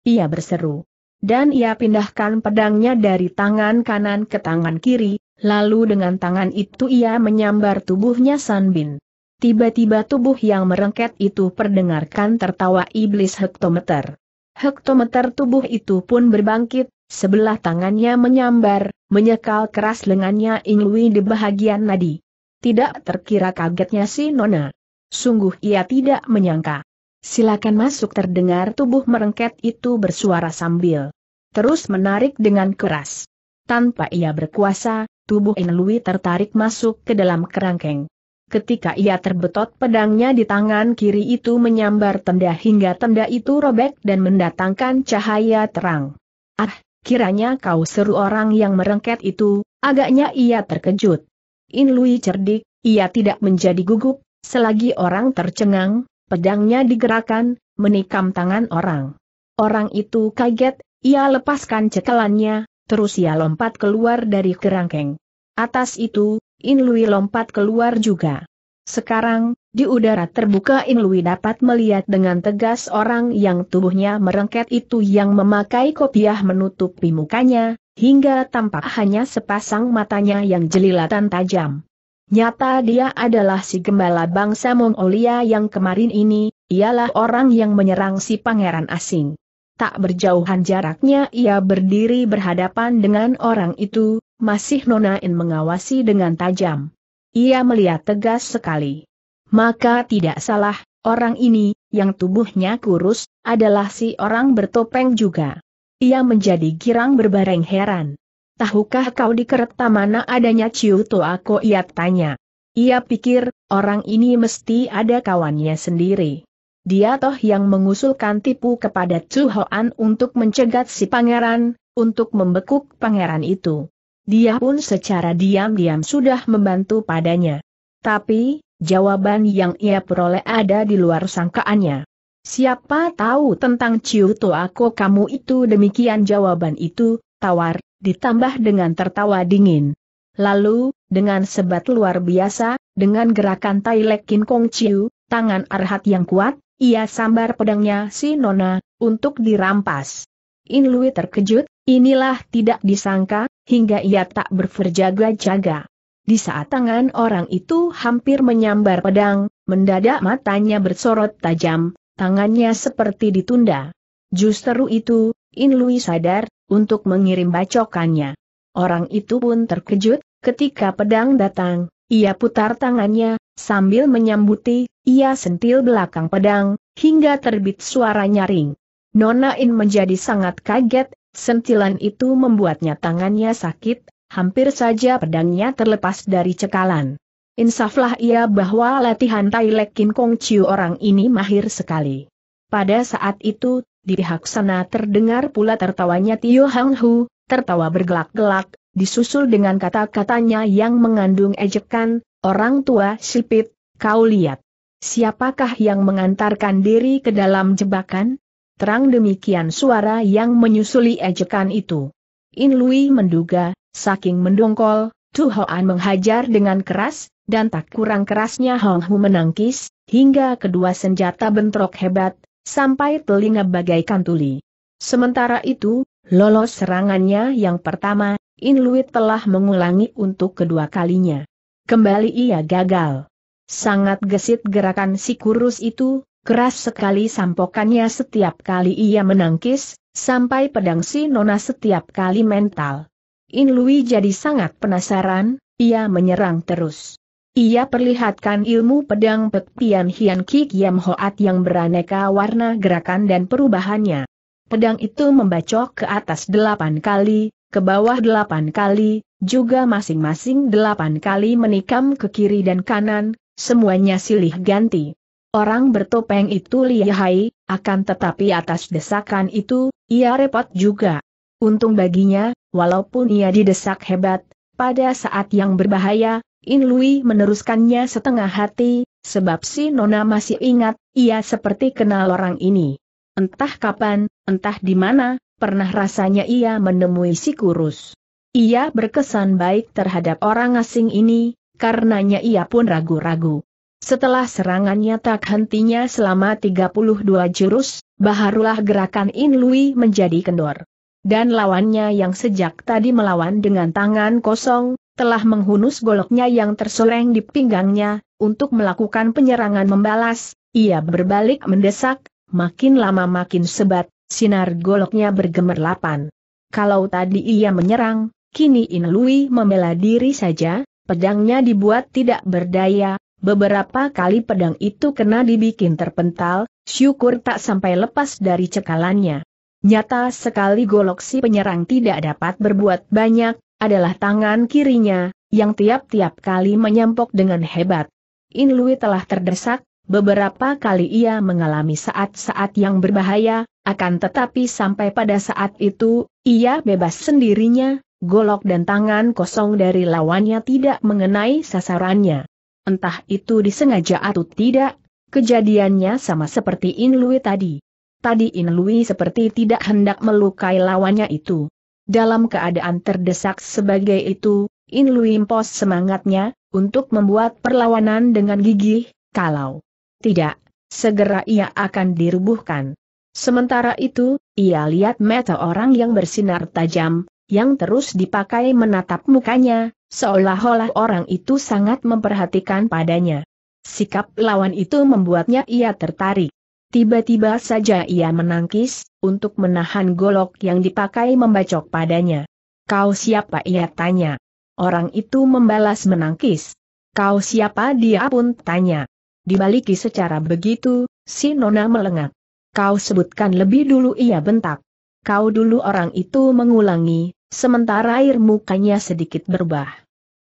ia berseru. Dan ia pindahkan pedangnya dari tangan kanan ke tangan kiri, Lalu dengan tangan itu ia menyambar tubuhnya Sanbin. Tiba-tiba tubuh yang merengket itu perdengarkan tertawa iblis hektometer. Hektometer tubuh itu pun berbangkit, sebelah tangannya menyambar, menyekal keras lengannya Inglui di bahagian nadi. Tidak terkira kagetnya si Nona. Sungguh ia tidak menyangka. Silakan masuk terdengar tubuh merengket itu bersuara sambil terus menarik dengan keras. Tanpa ia berkuasa, tubuh Inlui tertarik masuk ke dalam kerangkeng. Ketika ia terbetot pedangnya di tangan kiri itu menyambar tenda hingga tenda itu robek dan mendatangkan cahaya terang. Ah, kiranya kau seru orang yang merengket itu, agaknya ia terkejut. Inlui cerdik, ia tidak menjadi gugup, selagi orang tercengang, pedangnya digerakkan, menikam tangan orang. Orang itu kaget, ia lepaskan cekelannya, Terus ia lompat keluar dari kerangkeng. Atas itu, Inlui lompat keluar juga. Sekarang, di udara terbuka Inlui dapat melihat dengan tegas orang yang tubuhnya merengket itu yang memakai kopiah menutupi mukanya, hingga tampak hanya sepasang matanya yang jelilatan tajam. Nyata dia adalah si gembala bangsa Mongolia yang kemarin ini, ialah orang yang menyerang si pangeran asing tak berjauhan jaraknya ia berdiri berhadapan dengan orang itu, masih Nonain mengawasi dengan tajam. Ia melihat tegas sekali. Maka tidak salah, orang ini, yang tubuhnya kurus, adalah si orang bertopeng juga. Ia menjadi girang berbareng heran. Tahukah kau di kereta mana adanya Ciu Toako ia tanya. Ia pikir, orang ini mesti ada kawannya sendiri. Dia toh yang mengusulkan tipu kepada Chu Hoan untuk mencegat si pangeran, untuk membekuk pangeran itu. Dia pun secara diam-diam sudah membantu padanya. Tapi, jawaban yang ia peroleh ada di luar sangkaannya. Siapa tahu tentang Ciu Toako kamu itu demikian jawaban itu, tawar, ditambah dengan tertawa dingin. Lalu, dengan sebat luar biasa, dengan gerakan Tai Lek Kin Kong Ciu, tangan Arhat yang kuat, ia sambar pedangnya si Nona, untuk dirampas. Inlui terkejut, inilah tidak disangka, hingga ia tak berferjaga jaga Di saat tangan orang itu hampir menyambar pedang, mendadak matanya bersorot tajam, tangannya seperti ditunda. Justru itu, Inlui sadar, untuk mengirim bacokannya. Orang itu pun terkejut, ketika pedang datang, ia putar tangannya, Sambil menyambuti, ia sentil belakang pedang, hingga terbit suara nyaring. Nona In menjadi sangat kaget, sentilan itu membuatnya tangannya sakit, hampir saja pedangnya terlepas dari cekalan. Insaflah ia bahwa latihan Tai Lek Kong Chiu orang ini mahir sekali. Pada saat itu, di pihak sana terdengar pula tertawanya Tio Hang Hu, tertawa bergelak-gelak, disusul dengan kata-katanya yang mengandung ejekan, Orang tua Sipit, kau lihat. Siapakah yang mengantarkan diri ke dalam jebakan? Terang demikian suara yang menyusuli ejekan itu. In Lui menduga, saking mendongkol, Tu Hoan menghajar dengan keras, dan tak kurang kerasnya Hong Hu menangkis, hingga kedua senjata bentrok hebat, sampai telinga bagaikan tuli. Sementara itu, lolos serangannya yang pertama, In Lui telah mengulangi untuk kedua kalinya. Kembali ia gagal. Sangat gesit gerakan si kurus itu, keras sekali sampokannya setiap kali ia menangkis, sampai pedang si nona setiap kali mental. In Lui jadi sangat penasaran, ia menyerang terus. Ia perlihatkan ilmu pedang Pek Tian Hian Ki Kiam Hoat yang beraneka warna gerakan dan perubahannya. Pedang itu membacok ke atas delapan kali, ke bawah delapan kali, juga masing-masing delapan kali menikam ke kiri dan kanan, semuanya silih ganti. Orang bertopeng itu lihai, akan tetapi atas desakan itu, ia repot juga. Untung baginya, walaupun ia didesak hebat, pada saat yang berbahaya, In Lui meneruskannya setengah hati, sebab si Nona masih ingat, ia seperti kenal orang ini. Entah kapan, entah di mana, pernah rasanya ia menemui si kurus. Ia berkesan baik terhadap orang asing ini, karenanya ia pun ragu-ragu. Setelah serangannya tak hentinya selama 32 jurus, baharulah gerakan Inlui menjadi kendor. Dan lawannya yang sejak tadi melawan dengan tangan kosong, telah menghunus goloknya yang tersoreng di pinggangnya, untuk melakukan penyerangan membalas, ia berbalik mendesak, makin lama makin sebat, Sinar goloknya bergemerlapan. Kalau tadi ia menyerang, kini Inlui membela diri saja, pedangnya dibuat tidak berdaya, beberapa kali pedang itu kena dibikin terpental, syukur tak sampai lepas dari cekalannya. Nyata sekali golok si penyerang tidak dapat berbuat banyak, adalah tangan kirinya, yang tiap-tiap kali menyampok dengan hebat. Inlui telah terdesak, Beberapa kali ia mengalami saat-saat yang berbahaya, akan tetapi sampai pada saat itu, ia bebas sendirinya, golok dan tangan kosong dari lawannya tidak mengenai sasarannya. Entah itu disengaja atau tidak, kejadiannya sama seperti Inlui tadi. Tadi Inlui seperti tidak hendak melukai lawannya itu. Dalam keadaan terdesak sebagai itu, Inlui impos semangatnya, untuk membuat perlawanan dengan gigih, kalau tidak, segera ia akan dirubuhkan. Sementara itu, ia lihat mata orang yang bersinar tajam, yang terus dipakai menatap mukanya, seolah-olah orang itu sangat memperhatikan padanya. Sikap lawan itu membuatnya ia tertarik. Tiba-tiba saja ia menangkis, untuk menahan golok yang dipakai membacok padanya. Kau siapa ia tanya. Orang itu membalas menangkis. Kau siapa dia pun tanya. Dibaliki secara begitu, si Nona melengak. Kau sebutkan lebih dulu ia bentak. Kau dulu orang itu mengulangi, sementara air mukanya sedikit In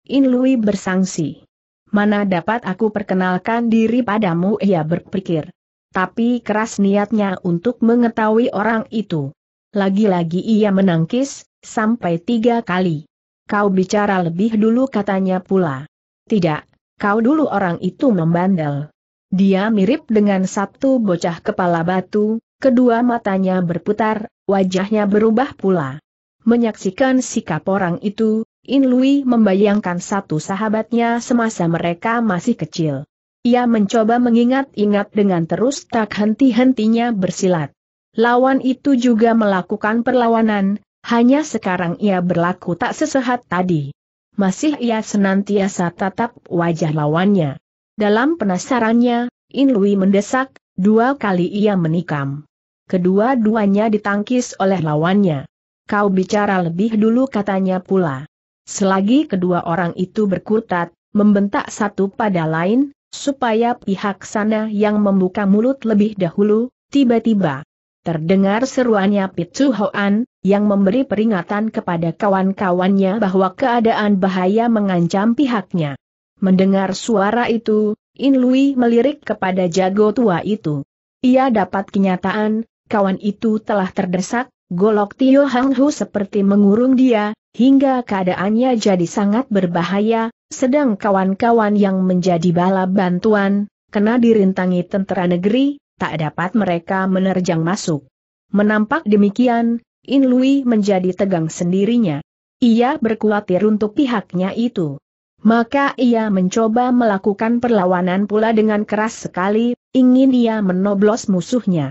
Inlui bersangsi. Mana dapat aku perkenalkan diri padamu ia berpikir. Tapi keras niatnya untuk mengetahui orang itu. Lagi-lagi ia menangkis, sampai tiga kali. Kau bicara lebih dulu katanya pula. Tidak, kau dulu orang itu membandel. Dia mirip dengan satu bocah kepala batu, kedua matanya berputar, wajahnya berubah pula. Menyaksikan sikap orang itu, In Lui membayangkan satu sahabatnya semasa mereka masih kecil. Ia mencoba mengingat-ingat dengan terus tak henti-hentinya bersilat. Lawan itu juga melakukan perlawanan, hanya sekarang ia berlaku tak sesehat tadi. Masih ia senantiasa tatap wajah lawannya. Dalam penasarannya, In Inlui mendesak, dua kali ia menikam. Kedua-duanya ditangkis oleh lawannya. Kau bicara lebih dulu katanya pula. Selagi kedua orang itu berkutat, membentak satu pada lain, supaya pihak sana yang membuka mulut lebih dahulu, tiba-tiba. Terdengar seruannya Pitsu Hoan, yang memberi peringatan kepada kawan-kawannya bahwa keadaan bahaya mengancam pihaknya. Mendengar suara itu, In Lui melirik kepada jago tua itu. Ia dapat kenyataan, kawan itu telah terdesak, golok Tio Hang Hu seperti mengurung dia, hingga keadaannya jadi sangat berbahaya, sedang kawan-kawan yang menjadi bala bantuan, kena dirintangi tentara negeri, tak dapat mereka menerjang masuk. Menampak demikian, In Lui menjadi tegang sendirinya. Ia berkuatir untuk pihaknya itu. Maka ia mencoba melakukan perlawanan pula dengan keras sekali, ingin ia menoblos musuhnya.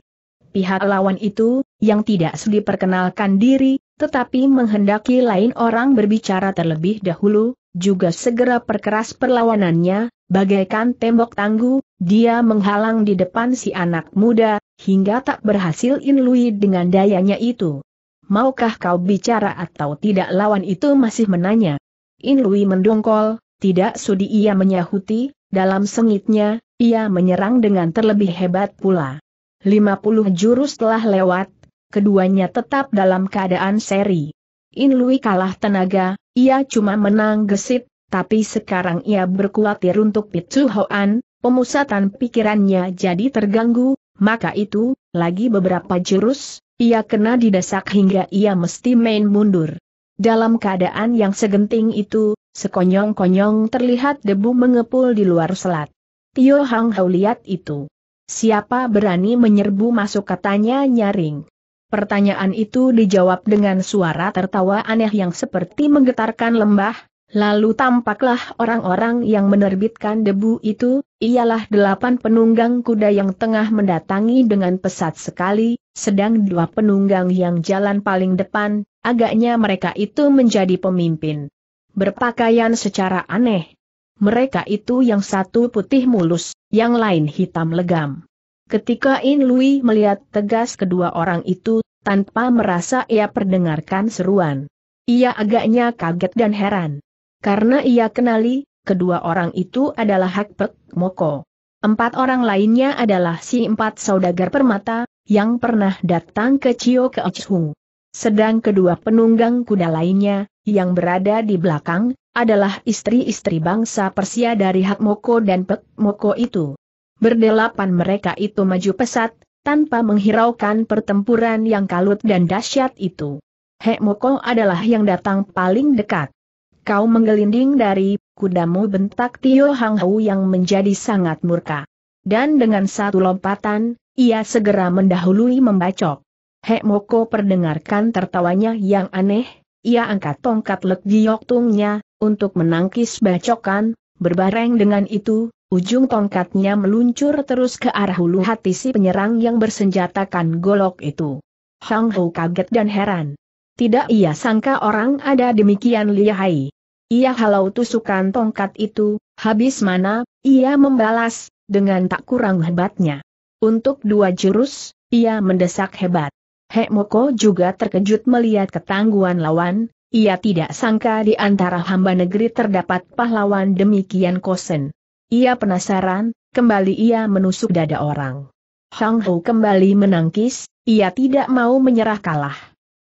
Pihak lawan itu, yang tidak perkenalkan diri, tetapi menghendaki lain orang berbicara terlebih dahulu, juga segera perkeras perlawanannya, bagaikan tembok tangguh, dia menghalang di depan si anak muda, hingga tak berhasil Inlui dengan dayanya itu. Maukah kau bicara atau tidak lawan itu masih menanya. In Lui mendongkol, tidak sudi ia menyahuti, dalam sengitnya, ia menyerang dengan terlebih hebat pula. 50 jurus telah lewat, keduanya tetap dalam keadaan seri. In Lui kalah tenaga, ia cuma menang gesit, tapi sekarang ia berkuatir untuk Pitsu Hoan, pemusatan pikirannya jadi terganggu, maka itu, lagi beberapa jurus, ia kena didesak hingga ia mesti main mundur. Dalam keadaan yang segenting itu, sekonyong-konyong terlihat debu mengepul di luar selat. Tio Hang Hao lihat itu. Siapa berani menyerbu masuk katanya nyaring. Pertanyaan itu dijawab dengan suara tertawa aneh yang seperti menggetarkan lembah, Lalu tampaklah orang-orang yang menerbitkan debu itu, ialah delapan penunggang kuda yang tengah mendatangi dengan pesat sekali, sedang dua penunggang yang jalan paling depan, agaknya mereka itu menjadi pemimpin. Berpakaian secara aneh. Mereka itu yang satu putih mulus, yang lain hitam legam. Ketika In Lui melihat tegas kedua orang itu, tanpa merasa ia perdengarkan seruan. Ia agaknya kaget dan heran. Karena ia kenali, kedua orang itu adalah Hakpek Moko. Empat orang lainnya adalah si empat saudagar permata, yang pernah datang ke Cio Keochung. Sedang kedua penunggang kuda lainnya, yang berada di belakang, adalah istri-istri bangsa Persia dari Hak Moko dan Pek Moko itu. Berdelapan mereka itu maju pesat, tanpa menghiraukan pertempuran yang kalut dan dahsyat itu. Hak Moko adalah yang datang paling dekat kau menggelinding dari kudamu bentak Tio Hang Hou yang menjadi sangat murka. Dan dengan satu lompatan, ia segera mendahului membacok. Hek Moko perdengarkan tertawanya yang aneh, ia angkat tongkat Lek Giok untuk menangkis bacokan, berbareng dengan itu, ujung tongkatnya meluncur terus ke arah hulu hati si penyerang yang bersenjatakan golok itu. Hang Hou kaget dan heran. Tidak ia sangka orang ada demikian lihai. Ia halau tusukan tongkat itu, habis mana, ia membalas, dengan tak kurang hebatnya. Untuk dua jurus, ia mendesak hebat. Moko juga terkejut melihat ketangguhan lawan, ia tidak sangka di antara hamba negeri terdapat pahlawan demikian kosen. Ia penasaran, kembali ia menusuk dada orang. Hang Ho kembali menangkis, ia tidak mau menyerah kalah.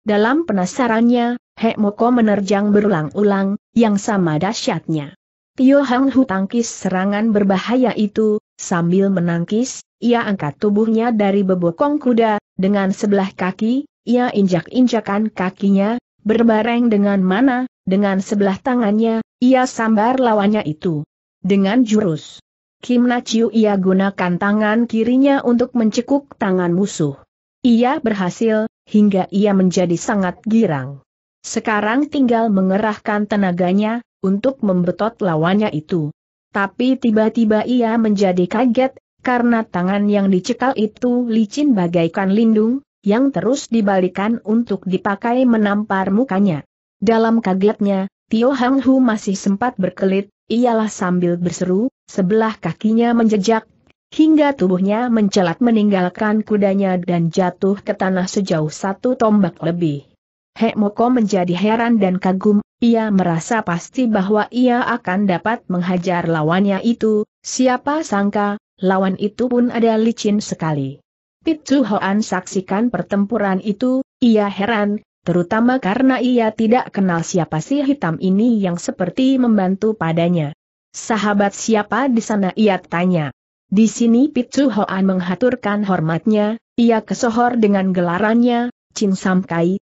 Dalam penasarannya, Hek moko menerjang berulang-ulang, yang sama dahsyatnya. Tio Hang Hu tangkis serangan berbahaya itu, sambil menangkis, ia angkat tubuhnya dari bebokong kuda, dengan sebelah kaki, ia injak-injakan kakinya, berbareng dengan mana, dengan sebelah tangannya, ia sambar lawannya itu. Dengan jurus. Kim Na ia gunakan tangan kirinya untuk mencekuk tangan musuh. Ia berhasil, hingga ia menjadi sangat girang. Sekarang tinggal mengerahkan tenaganya, untuk membetot lawannya itu. Tapi tiba-tiba ia menjadi kaget, karena tangan yang dicekal itu licin bagaikan lindung, yang terus dibalikan untuk dipakai menampar mukanya. Dalam kagetnya, Tio Hang Hu masih sempat berkelit, ialah sambil berseru, sebelah kakinya menjejak, hingga tubuhnya mencelat meninggalkan kudanya dan jatuh ke tanah sejauh satu tombak lebih. Hek Moko menjadi heran dan kagum, ia merasa pasti bahwa ia akan dapat menghajar lawannya itu, siapa sangka, lawan itu pun ada licin sekali. Pitu Hoan saksikan pertempuran itu, ia heran, terutama karena ia tidak kenal siapa si hitam ini yang seperti membantu padanya. Sahabat siapa di sana ia tanya. Di sini Pitu Hoan menghaturkan hormatnya, ia kesohor dengan gelarannya, Chin Sam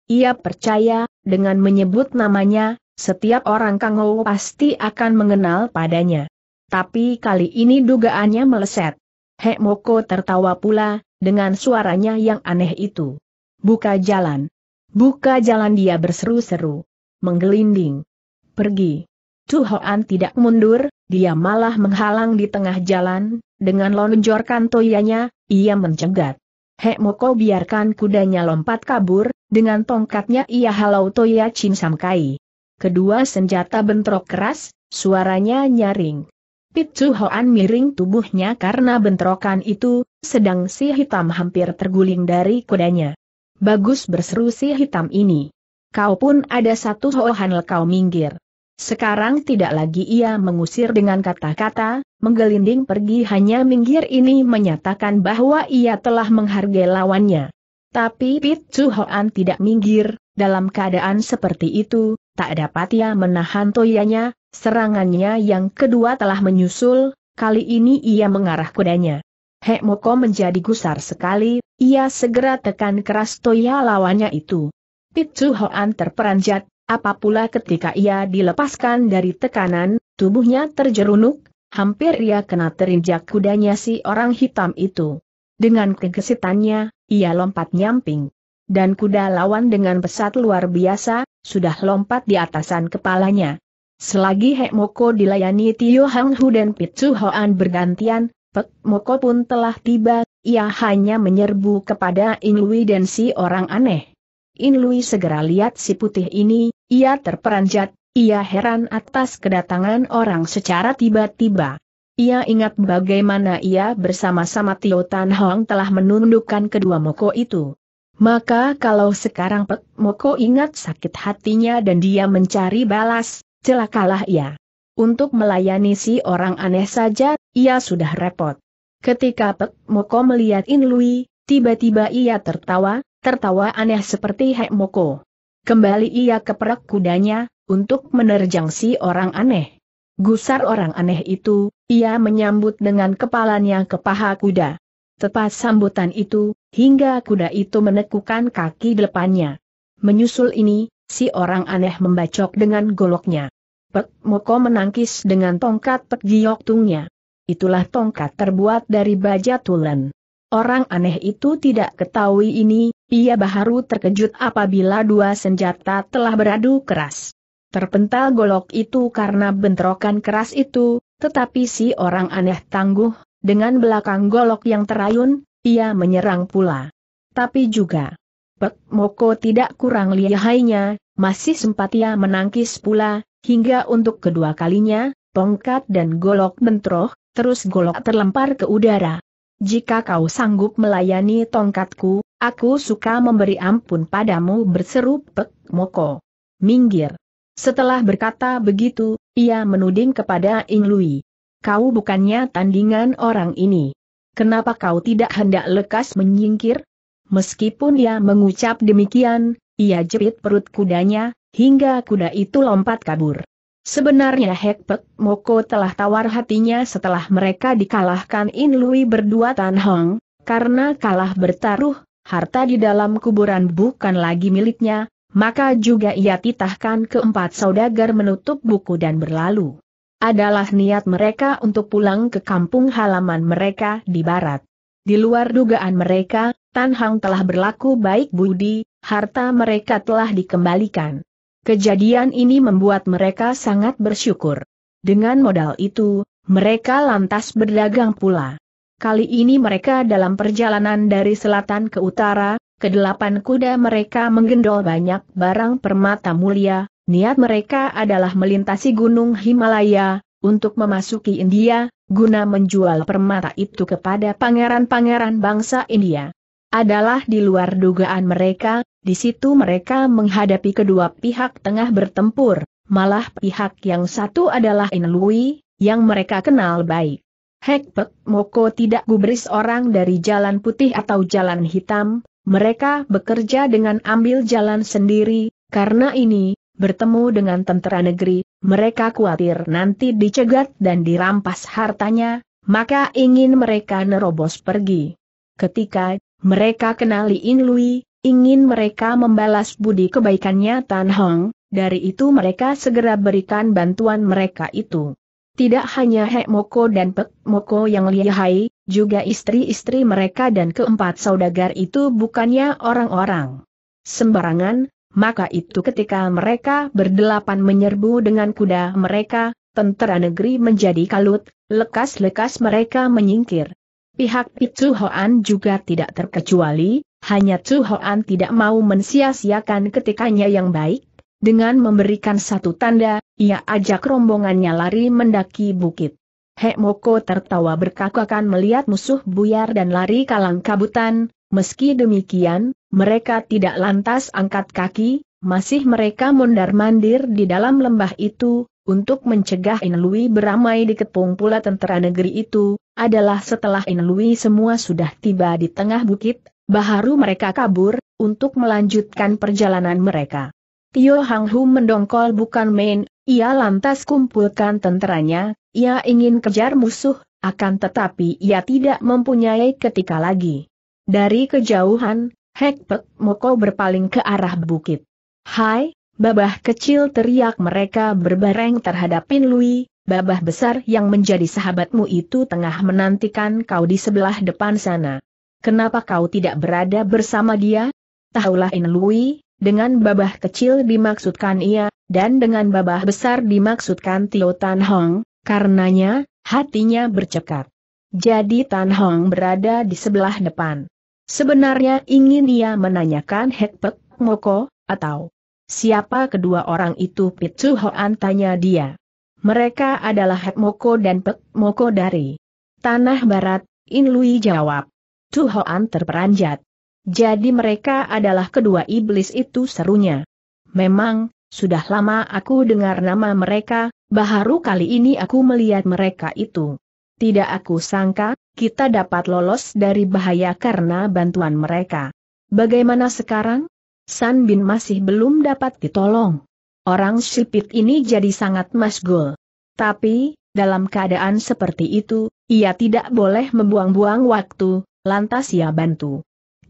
ia percaya, dengan menyebut namanya, setiap orang Kang Ho pasti akan mengenal padanya. Tapi kali ini dugaannya meleset. Hek Moko tertawa pula, dengan suaranya yang aneh itu. Buka jalan. Buka jalan dia berseru-seru. Menggelinding. Pergi. Tu Hoan tidak mundur, dia malah menghalang di tengah jalan, dengan lonjorkan toyanya, ia mencegat. Hek Moko biarkan kudanya lompat kabur, dengan tongkatnya ia halau Toya Chin Samkai. Kedua senjata bentrok keras, suaranya nyaring. Pitsu Hoan miring tubuhnya karena bentrokan itu, sedang si hitam hampir terguling dari kudanya. Bagus berseru si hitam ini. Kau pun ada satu Hohan kau minggir. Sekarang tidak lagi ia mengusir dengan kata-kata, menggelinding pergi hanya minggir ini menyatakan bahwa ia telah menghargai lawannya. Tapi Pit Chu Hoan tidak minggir, dalam keadaan seperti itu, tak dapat ia menahan toyanya, serangannya yang kedua telah menyusul, kali ini ia mengarah kudanya. Hek Moko menjadi gusar sekali, ia segera tekan keras toya lawannya itu. Pit Chu Hoan terperanjat, apa pula ketika ia dilepaskan dari tekanan, tubuhnya terjerunuk, hampir ia kena terinjak kudanya si orang hitam itu. Dengan kegesitannya, ia lompat nyamping. Dan kuda lawan dengan pesat luar biasa, sudah lompat di atasan kepalanya. Selagi Hek Moko dilayani Tio Hang Hu dan Pitsu Hoan bergantian, Pek Moko pun telah tiba, ia hanya menyerbu kepada Inui dan si orang aneh. In Lui segera lihat si putih ini, ia terperanjat, ia heran atas kedatangan orang secara tiba-tiba. Ia ingat bagaimana ia bersama-sama Tio Tan Hong telah menundukkan kedua moko itu. Maka kalau sekarang Pek Moko ingat sakit hatinya dan dia mencari balas, celakalah ia. Untuk melayani si orang aneh saja, ia sudah repot. Ketika Pek Moko melihat In Lui, tiba-tiba ia tertawa, tertawa aneh seperti Moko. Kembali ia ke perak kudanya, untuk menerjang si orang aneh. Gusar orang aneh itu, ia menyambut dengan kepalanya ke paha kuda. Tepat sambutan itu, hingga kuda itu menekukan kaki depannya. Menyusul ini, si orang aneh membacok dengan goloknya. Pek Moko menangkis dengan tongkat Pek Giok Tungnya. Itulah tongkat terbuat dari baja tulen. Orang aneh itu tidak ketahui ini, ia baru terkejut apabila dua senjata telah beradu keras. Terpental golok itu karena bentrokan keras itu, tetapi si orang aneh tangguh, dengan belakang golok yang terayun, ia menyerang pula. Tapi juga, Pek Moko tidak kurang lihainya, masih sempat ia menangkis pula, hingga untuk kedua kalinya, tongkat dan golok bentroh, terus golok terlempar ke udara jika kau sanggup melayani tongkatku, aku suka memberi ampun padamu berseru Pek Moko. Minggir. Setelah berkata begitu, ia menuding kepada Ing Lui. Kau bukannya tandingan orang ini. Kenapa kau tidak hendak lekas menyingkir? Meskipun ia mengucap demikian, ia jepit perut kudanya, hingga kuda itu lompat kabur. Sebenarnya Hekpek Moko telah tawar hatinya setelah mereka dikalahkan In Lui berdua Tan Hong, karena kalah bertaruh, harta di dalam kuburan bukan lagi miliknya, maka juga ia titahkan keempat saudagar menutup buku dan berlalu. Adalah niat mereka untuk pulang ke kampung halaman mereka di barat. Di luar dugaan mereka, Tan Hong telah berlaku baik budi, harta mereka telah dikembalikan. Kejadian ini membuat mereka sangat bersyukur. Dengan modal itu, mereka lantas berdagang pula. Kali ini mereka dalam perjalanan dari selatan ke utara, kedelapan kuda mereka menggendol banyak barang permata mulia, niat mereka adalah melintasi gunung Himalaya, untuk memasuki India, guna menjual permata itu kepada pangeran-pangeran bangsa India adalah di luar dugaan mereka, di situ mereka menghadapi kedua pihak tengah bertempur, malah pihak yang satu adalah Inlui, yang mereka kenal baik. Hekpek Moko tidak gubris orang dari jalan putih atau jalan hitam, mereka bekerja dengan ambil jalan sendiri, karena ini, bertemu dengan tentara negeri, mereka khawatir nanti dicegat dan dirampas hartanya, maka ingin mereka nerobos pergi. Ketika mereka kenali In Lui, ingin mereka membalas budi kebaikannya Tan Hong, dari itu mereka segera berikan bantuan mereka itu. Tidak hanya Hek Moko dan Pek Moko yang lihai, juga istri-istri mereka dan keempat saudagar itu bukannya orang-orang sembarangan, maka itu ketika mereka berdelapan menyerbu dengan kuda mereka, tentara negeri menjadi kalut, lekas-lekas mereka menyingkir. Pihak Pitu Hoan juga tidak terkecuali, hanya Chu Hoan tidak mau mensia-siakan ketikanya yang baik, dengan memberikan satu tanda, ia ajak rombongannya lari mendaki bukit. Hek Moko tertawa berkakakan melihat musuh buyar dan lari kalang kabutan, meski demikian, mereka tidak lantas angkat kaki, masih mereka mondar-mandir di dalam lembah itu, untuk mencegah Inlui beramai di kepung pula tentara negeri itu, adalah setelah Inlui semua sudah tiba di tengah bukit, baharu mereka kabur, untuk melanjutkan perjalanan mereka. Tio Hang Hu mendongkol bukan main, ia lantas kumpulkan tenteranya, ia ingin kejar musuh, akan tetapi ia tidak mempunyai ketika lagi. Dari kejauhan, Hek Pek Moko berpaling ke arah bukit. Hai, babah kecil teriak mereka berbareng terhadap Inlui babah besar yang menjadi sahabatmu itu tengah menantikan kau di sebelah depan sana. Kenapa kau tidak berada bersama dia? Tahulah Inlui, dengan babah kecil dimaksudkan ia, dan dengan babah besar dimaksudkan Tio Tan Hong, karenanya, hatinya bercekat. Jadi Tan Hong berada di sebelah depan. Sebenarnya ingin ia menanyakan Hek Moko, atau siapa kedua orang itu Pitsu Hoan tanya dia. Mereka adalah Het Moko dan Pek Moko dari Tanah Barat, In Lui jawab. Tu Hoan terperanjat. Jadi mereka adalah kedua iblis itu serunya. Memang, sudah lama aku dengar nama mereka, baru kali ini aku melihat mereka itu. Tidak aku sangka, kita dapat lolos dari bahaya karena bantuan mereka. Bagaimana sekarang? San Bin masih belum dapat ditolong. Orang sipit ini jadi sangat masgul. Tapi, dalam keadaan seperti itu, ia tidak boleh membuang-buang waktu, lantas ia bantu.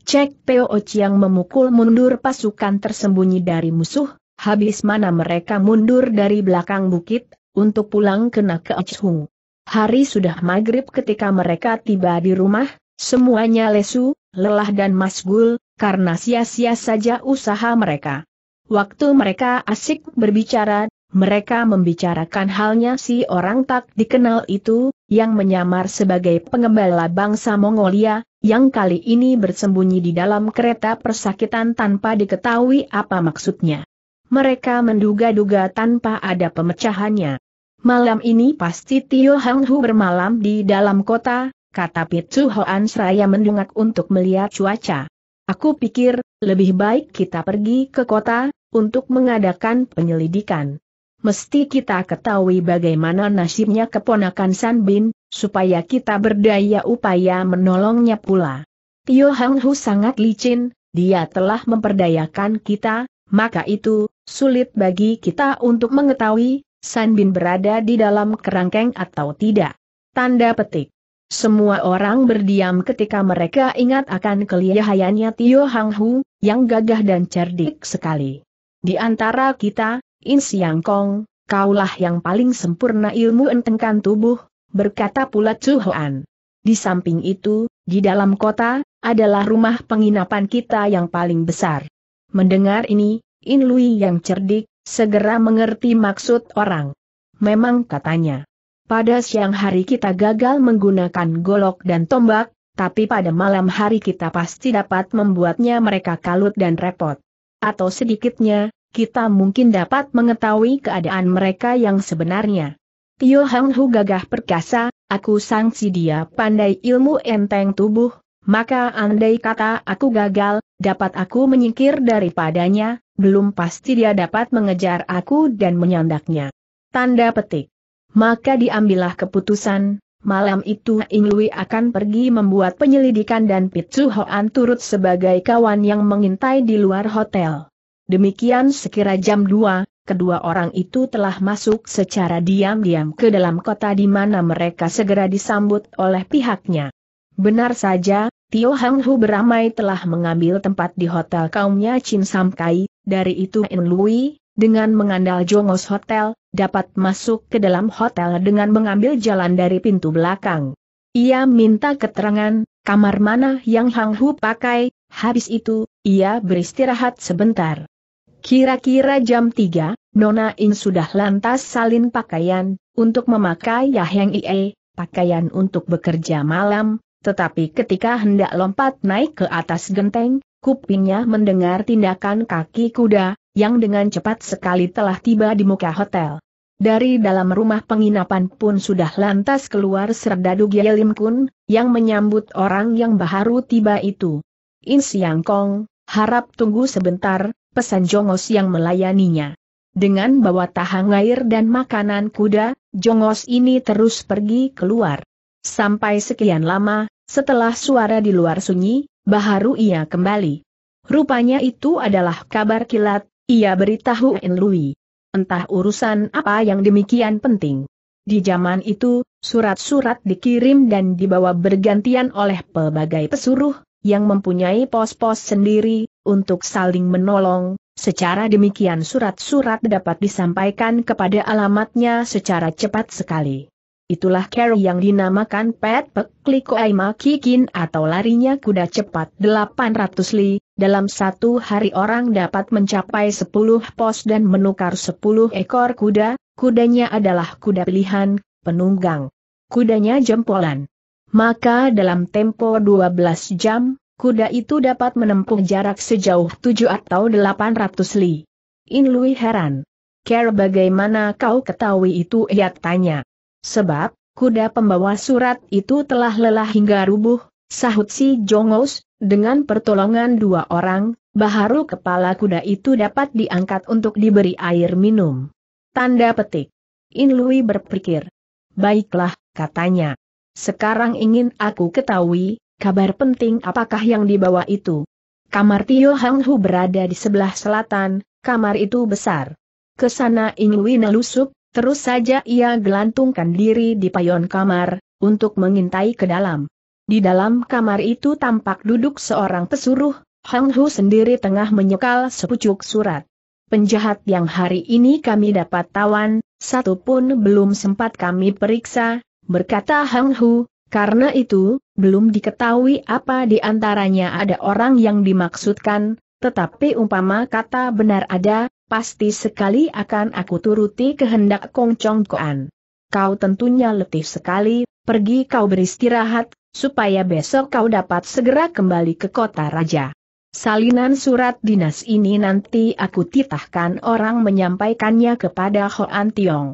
Cek Peo Chiang memukul mundur pasukan tersembunyi dari musuh, habis mana mereka mundur dari belakang bukit, untuk pulang kena ke Ochung. Hari sudah maghrib ketika mereka tiba di rumah, semuanya lesu, lelah dan masgul, karena sia-sia saja usaha mereka. Waktu mereka asik berbicara, mereka membicarakan halnya si orang tak dikenal itu, yang menyamar sebagai pengembala bangsa Mongolia, yang kali ini bersembunyi di dalam kereta persakitan tanpa diketahui apa maksudnya. Mereka menduga-duga tanpa ada pemecahannya. Malam ini pasti Tio Hang Hu bermalam di dalam kota, kata Pitsu Hoan Seraya mendungak untuk melihat cuaca. Aku pikir, lebih baik kita pergi ke kota, untuk mengadakan penyelidikan. Mesti kita ketahui bagaimana nasibnya keponakan San Bin, supaya kita berdaya upaya menolongnya pula. Tio Hang Hu sangat licin, dia telah memperdayakan kita, maka itu, sulit bagi kita untuk mengetahui, San Bin berada di dalam kerangkeng atau tidak. Tanda petik. Semua orang berdiam ketika mereka ingat akan kelihayannya Tio Hang Hu, yang gagah dan cerdik sekali. Di antara kita, In Siang Kong, kaulah yang paling sempurna ilmu entengkan tubuh, berkata pula Chu Hoan. Di samping itu, di dalam kota, adalah rumah penginapan kita yang paling besar. Mendengar ini, In Lui yang cerdik, segera mengerti maksud orang. Memang katanya. Pada siang hari kita gagal menggunakan golok dan tombak, tapi pada malam hari kita pasti dapat membuatnya mereka kalut dan repot. Atau sedikitnya, kita mungkin dapat mengetahui keadaan mereka yang sebenarnya. Tio Hang Hu gagah perkasa, aku sangsi dia pandai ilmu enteng tubuh, maka andai kata aku gagal, dapat aku menyingkir daripadanya, belum pasti dia dapat mengejar aku dan menyandaknya. Tanda petik. Maka diambillah keputusan, malam itu Inlui akan pergi membuat penyelidikan dan Pitsu Hoan turut sebagai kawan yang mengintai di luar hotel. Demikian sekira jam 2, kedua orang itu telah masuk secara diam-diam ke dalam kota di mana mereka segera disambut oleh pihaknya. Benar saja, Tio Hang Hu beramai telah mengambil tempat di hotel kaumnya Chin Sam Kai, dari itu Inlui, dengan mengandal Jongos Hotel, dapat masuk ke dalam hotel dengan mengambil jalan dari pintu belakang. Ia minta keterangan, kamar mana yang Hang Hu pakai, habis itu, ia beristirahat sebentar. Kira-kira jam 3, Nona In sudah lantas salin pakaian, untuk memakai Yahyang Ie, pakaian untuk bekerja malam, tetapi ketika hendak lompat naik ke atas genteng, kupingnya mendengar tindakan kaki kuda, yang dengan cepat sekali telah tiba di muka hotel. Dari dalam rumah penginapan pun sudah lantas keluar serdadu Gyalim Kun, yang menyambut orang yang baru tiba itu. In Siang Kong, harap tunggu sebentar, pesan Jongos yang melayaninya. Dengan bawa tahang air dan makanan kuda, Jongos ini terus pergi keluar. Sampai sekian lama, setelah suara di luar sunyi, baharu ia kembali. Rupanya itu adalah kabar kilat, ia beritahu Enlui. Entah urusan apa yang demikian penting. Di zaman itu, surat-surat dikirim dan dibawa bergantian oleh pelbagai pesuruh, yang mempunyai pos-pos sendiri, untuk saling menolong. Secara demikian surat-surat dapat disampaikan kepada alamatnya secara cepat sekali. Itulah carry yang dinamakan Pet Pekliko Aima Kikin atau larinya kuda cepat 800 li. Dalam satu hari orang dapat mencapai 10 pos dan menukar 10 ekor kuda, kudanya adalah kuda pilihan, penunggang. Kudanya jempolan. Maka dalam tempo 12 jam, kuda itu dapat menempuh jarak sejauh 7 atau 800 li. In heran. Care bagaimana kau ketahui itu ia tanya. Sebab, kuda pembawa surat itu telah lelah hingga rubuh, sahut si Jongos, dengan pertolongan dua orang, baharu kepala kuda itu dapat diangkat untuk diberi air minum. Tanda petik. In Lui berpikir. Baiklah, katanya. Sekarang ingin aku ketahui, kabar penting apakah yang dibawa itu. Kamar Tio Hang Hu berada di sebelah selatan, kamar itu besar. Kesana In Lui nelusup, Terus saja ia gelantungkan diri di payon kamar, untuk mengintai ke dalam. Di dalam kamar itu tampak duduk seorang pesuruh, Hang Hu sendiri tengah menyekal sepucuk surat. Penjahat yang hari ini kami dapat tawan, satu pun belum sempat kami periksa, berkata Hang Hu, karena itu, belum diketahui apa di antaranya ada orang yang dimaksudkan, tetapi umpama kata benar ada, pasti sekali akan aku turuti kehendak Kong Koan. Kau tentunya letih sekali, pergi kau beristirahat, supaya besok kau dapat segera kembali ke kota raja. Salinan surat dinas ini nanti aku titahkan orang menyampaikannya kepada Hoan Tiong.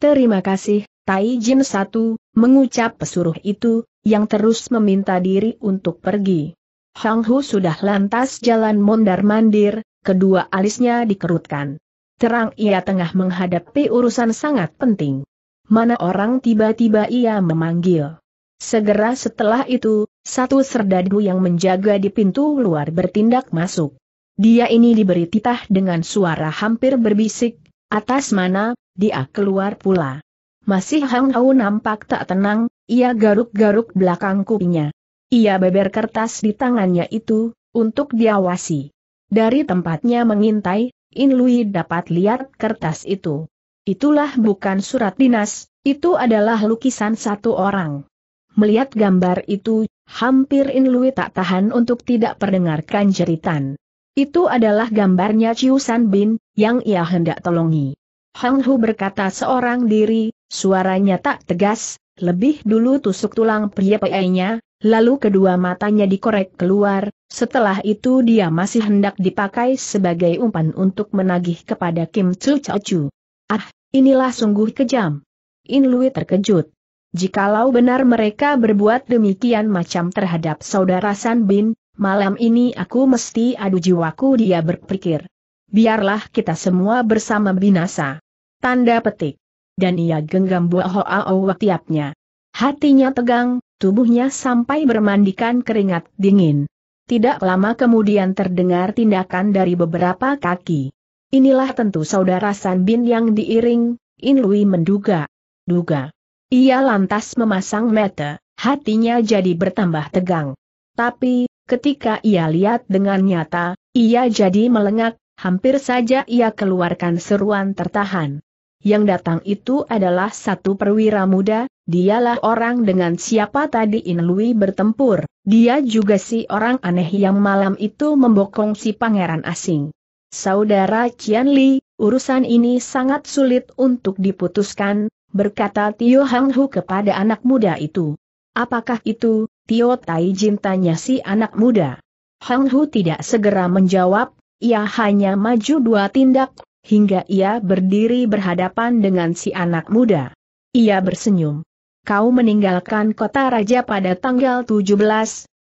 Terima kasih, Tai Jin Satu, mengucap pesuruh itu, yang terus meminta diri untuk pergi. Hang Hu sudah lantas jalan mondar-mandir, kedua alisnya dikerutkan. Terang ia tengah menghadapi urusan sangat penting. Mana orang tiba-tiba ia memanggil. Segera setelah itu, satu serdadu yang menjaga di pintu luar bertindak masuk. Dia ini diberi titah dengan suara hampir berbisik, atas mana, dia keluar pula. Masih Hang Hu nampak tak tenang, ia garuk-garuk belakang kupingnya. Ia beber kertas di tangannya itu, untuk diawasi. Dari tempatnya mengintai, In Lui dapat lihat kertas itu. Itulah bukan surat dinas, itu adalah lukisan satu orang. Melihat gambar itu, hampir In Lui tak tahan untuk tidak perdengarkan jeritan. Itu adalah gambarnya Chiu San Bin, yang ia hendak tolongi. Hang Hu berkata seorang diri, suaranya tak tegas, lebih dulu tusuk tulang pria nya lalu kedua matanya dikorek keluar, setelah itu dia masih hendak dipakai sebagai umpan untuk menagih kepada Kim Chu Chu. Ah, inilah sungguh kejam. In Lui terkejut. Jikalau benar mereka berbuat demikian macam terhadap saudara San Bin, malam ini aku mesti adu jiwaku dia berpikir. Biarlah kita semua bersama binasa. Tanda petik. Dan ia genggam buah hoa tiapnya. Hatinya tegang, Tubuhnya sampai bermandikan keringat dingin. Tidak lama kemudian terdengar tindakan dari beberapa kaki. Inilah tentu saudara San Bin yang diiring, In Lui menduga. Duga. Ia lantas memasang mata, hatinya jadi bertambah tegang. Tapi, ketika ia lihat dengan nyata, ia jadi melengak, hampir saja ia keluarkan seruan tertahan. Yang datang itu adalah satu perwira muda, dialah orang dengan siapa tadi Inlui bertempur. Dia juga si orang aneh yang malam itu membokong si pangeran asing. Saudara Qian Li, urusan ini sangat sulit untuk diputuskan, berkata Tio Hang Hu kepada anak muda itu. Apakah itu, Tio Tai Jin tanya si anak muda. Hang Hu tidak segera menjawab, ia hanya maju dua tindak, hingga ia berdiri berhadapan dengan si anak muda. Ia bersenyum. Kau meninggalkan kota raja pada tanggal 17,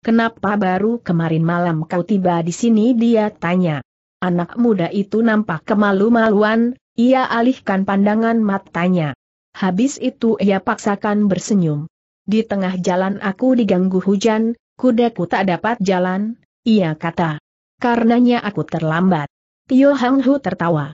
kenapa baru kemarin malam kau tiba di sini dia tanya. Anak muda itu nampak kemalu-maluan, ia alihkan pandangan matanya. Habis itu ia paksakan bersenyum. Di tengah jalan aku diganggu hujan, kudaku tak dapat jalan, ia kata. Karenanya aku terlambat. Tio Hang Hu tertawa.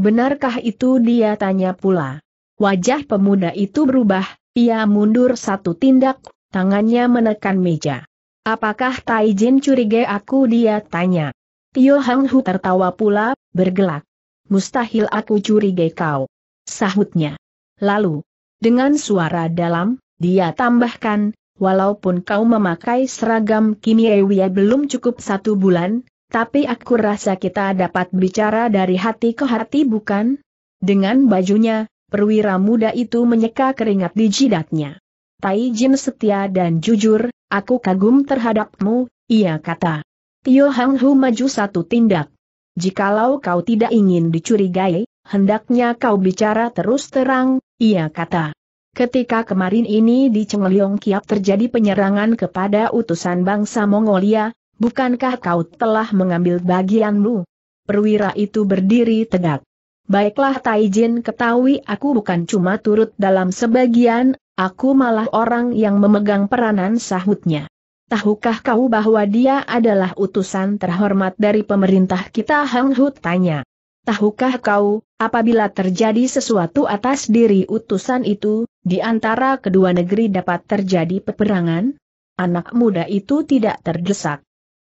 Benarkah itu dia tanya pula. Wajah pemuda itu berubah, ia mundur satu tindak, tangannya menekan meja. Apakah Taijin curiga aku dia tanya. Tio Hang Hu tertawa pula, bergelak. Mustahil aku curiga kau. Sahutnya. Lalu, dengan suara dalam, dia tambahkan, walaupun kau memakai seragam kimia belum cukup satu bulan, tapi aku rasa kita dapat bicara dari hati ke hati bukan? Dengan bajunya, perwira muda itu menyeka keringat di jidatnya. Tai Jin setia dan jujur, aku kagum terhadapmu, ia kata. Tio Hang Hu maju satu tindak. Jikalau kau tidak ingin dicurigai, hendaknya kau bicara terus terang, ia kata. Ketika kemarin ini di Cengliong Kiap terjadi penyerangan kepada utusan bangsa Mongolia, Bukankah kau telah mengambil bagianmu? Perwira itu berdiri tegak. Baiklah Taijin ketahui aku bukan cuma turut dalam sebagian, aku malah orang yang memegang peranan sahutnya. Tahukah kau bahwa dia adalah utusan terhormat dari pemerintah kita Hang Hu tanya. Tahukah kau, apabila terjadi sesuatu atas diri utusan itu, di antara kedua negeri dapat terjadi peperangan? Anak muda itu tidak terdesak.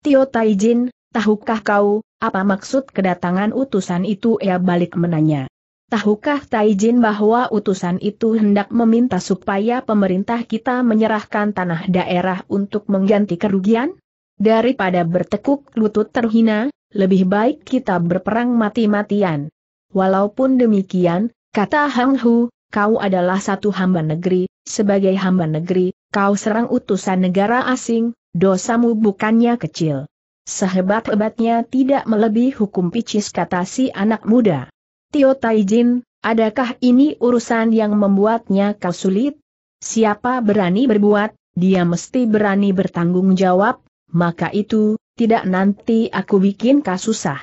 Tio Taijin, tahukah kau, apa maksud kedatangan utusan itu? Ia balik menanya. Tahukah Taijin bahwa utusan itu hendak meminta supaya pemerintah kita menyerahkan tanah daerah untuk mengganti kerugian? Daripada bertekuk lutut terhina, lebih baik kita berperang mati-matian. Walaupun demikian, kata Hang Hu, kau adalah satu hamba negeri, sebagai hamba negeri, kau serang utusan negara asing, Dosamu bukannya kecil. Sehebat-hebatnya tidak melebihi hukum picis kata si anak muda. Tio Taijin, adakah ini urusan yang membuatnya kau sulit? Siapa berani berbuat, dia mesti berani bertanggung jawab, maka itu, tidak nanti aku bikin kau susah.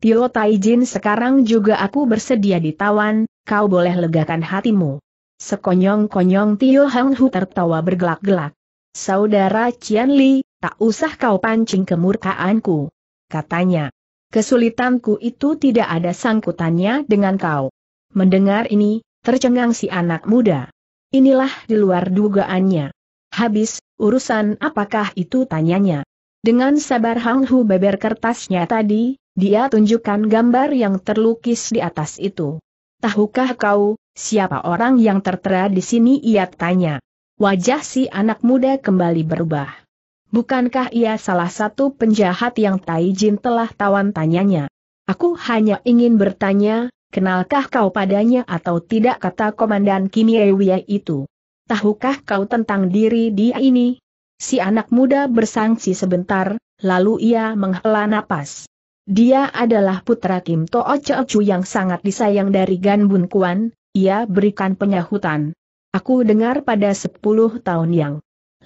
Tio Taijin sekarang juga aku bersedia ditawan, kau boleh legakan hatimu. Sekonyong-konyong Tio Hang Hu tertawa bergelak-gelak. Saudara Qian Li, tak usah kau pancing kemurkaanku. Katanya. Kesulitanku itu tidak ada sangkutannya dengan kau. Mendengar ini, tercengang si anak muda. Inilah di luar dugaannya. Habis, urusan apakah itu tanyanya. Dengan sabar Hang Hu beber kertasnya tadi, dia tunjukkan gambar yang terlukis di atas itu. Tahukah kau, siapa orang yang tertera di sini ia tanya wajah si anak muda kembali berubah. Bukankah ia salah satu penjahat yang Taijin telah tawan tanyanya? Aku hanya ingin bertanya, kenalkah kau padanya atau tidak kata Komandan Kim Yewiya itu? Tahukah kau tentang diri dia ini? Si anak muda bersangsi sebentar, lalu ia menghela napas. Dia adalah putra Kim To'o Chu yang sangat disayang dari Gan Bun Kuan, ia berikan penyahutan. Aku dengar pada sepuluh tahun yang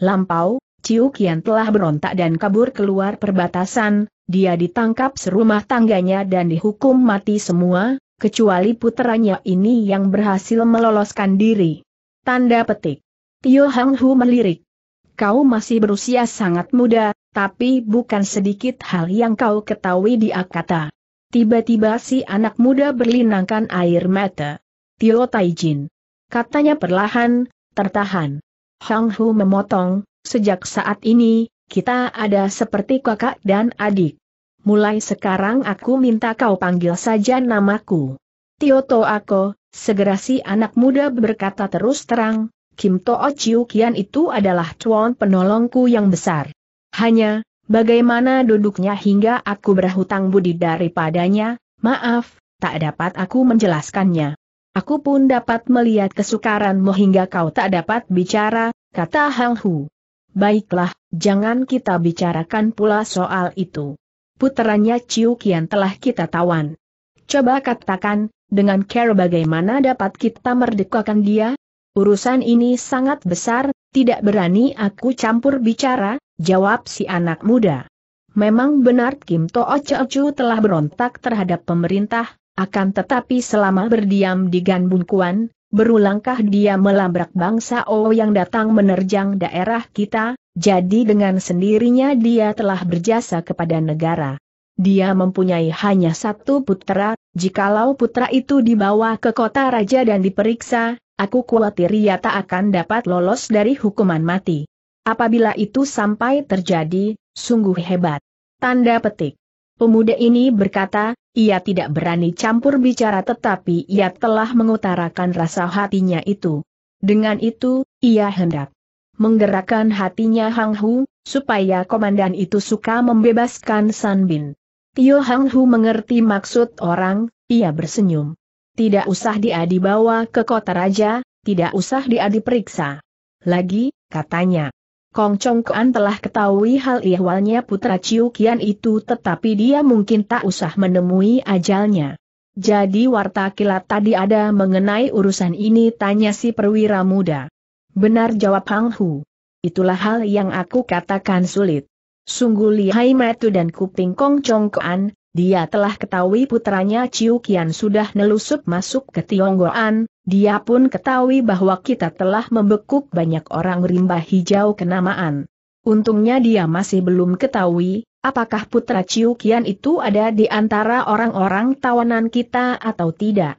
lampau, Ciu Kian telah berontak dan kabur keluar perbatasan, dia ditangkap serumah tangganya dan dihukum mati semua, kecuali putranya ini yang berhasil meloloskan diri. Tanda petik. Tio Hang Hu melirik. Kau masih berusia sangat muda, tapi bukan sedikit hal yang kau ketahui di kata. Tiba-tiba si anak muda berlinangkan air mata. Tio Taijin katanya perlahan, tertahan. Hang Hu memotong, sejak saat ini, kita ada seperti kakak dan adik. Mulai sekarang aku minta kau panggil saja namaku. Tio To Ako, segera si anak muda berkata terus terang, Kim To O Chiu Kian itu adalah cuan penolongku yang besar. Hanya, bagaimana duduknya hingga aku berhutang budi daripadanya, maaf, tak dapat aku menjelaskannya. Aku pun dapat melihat kesukaranmu hingga kau tak dapat bicara, kata Hang Hu. Baiklah, jangan kita bicarakan pula soal itu. Puterannya Ciu Qian telah kita tawan. Coba katakan, dengan care bagaimana dapat kita merdekakan dia? Urusan ini sangat besar, tidak berani aku campur bicara, jawab si anak muda. Memang benar Kim To'o Chu telah berontak terhadap pemerintah, akan tetapi selama berdiam di Ganbunkuan, berulangkah dia melabrak bangsa O oh yang datang menerjang daerah kita, jadi dengan sendirinya dia telah berjasa kepada negara. Dia mempunyai hanya satu putra, jikalau putra itu dibawa ke kota raja dan diperiksa, aku khawatir ia tak akan dapat lolos dari hukuman mati. Apabila itu sampai terjadi, sungguh hebat. Tanda petik. Pemuda ini berkata, ia tidak berani campur bicara tetapi ia telah mengutarakan rasa hatinya itu. Dengan itu, ia hendak menggerakkan hatinya Hang Hu, supaya komandan itu suka membebaskan San Bin. Tio Hang Hu mengerti maksud orang, ia bersenyum. Tidak usah dia dibawa ke kota raja, tidak usah dia diperiksa. Lagi, katanya, Kong Chong Kuan telah ketahui hal ihwalnya putra Ciu Kian itu tetapi dia mungkin tak usah menemui ajalnya. Jadi warta kilat tadi ada mengenai urusan ini tanya si perwira muda. Benar jawab Hang Hu. Itulah hal yang aku katakan sulit. Sungguh lihai metu dan kuping Kong Chong Kuan, dia telah ketahui putranya Ciu Kian sudah nelusup masuk ke Tionggoan, dia pun ketahui bahwa kita telah membekuk banyak orang rimba hijau kenamaan. Untungnya dia masih belum ketahui, apakah putra Ciu Kian itu ada di antara orang-orang tawanan kita atau tidak.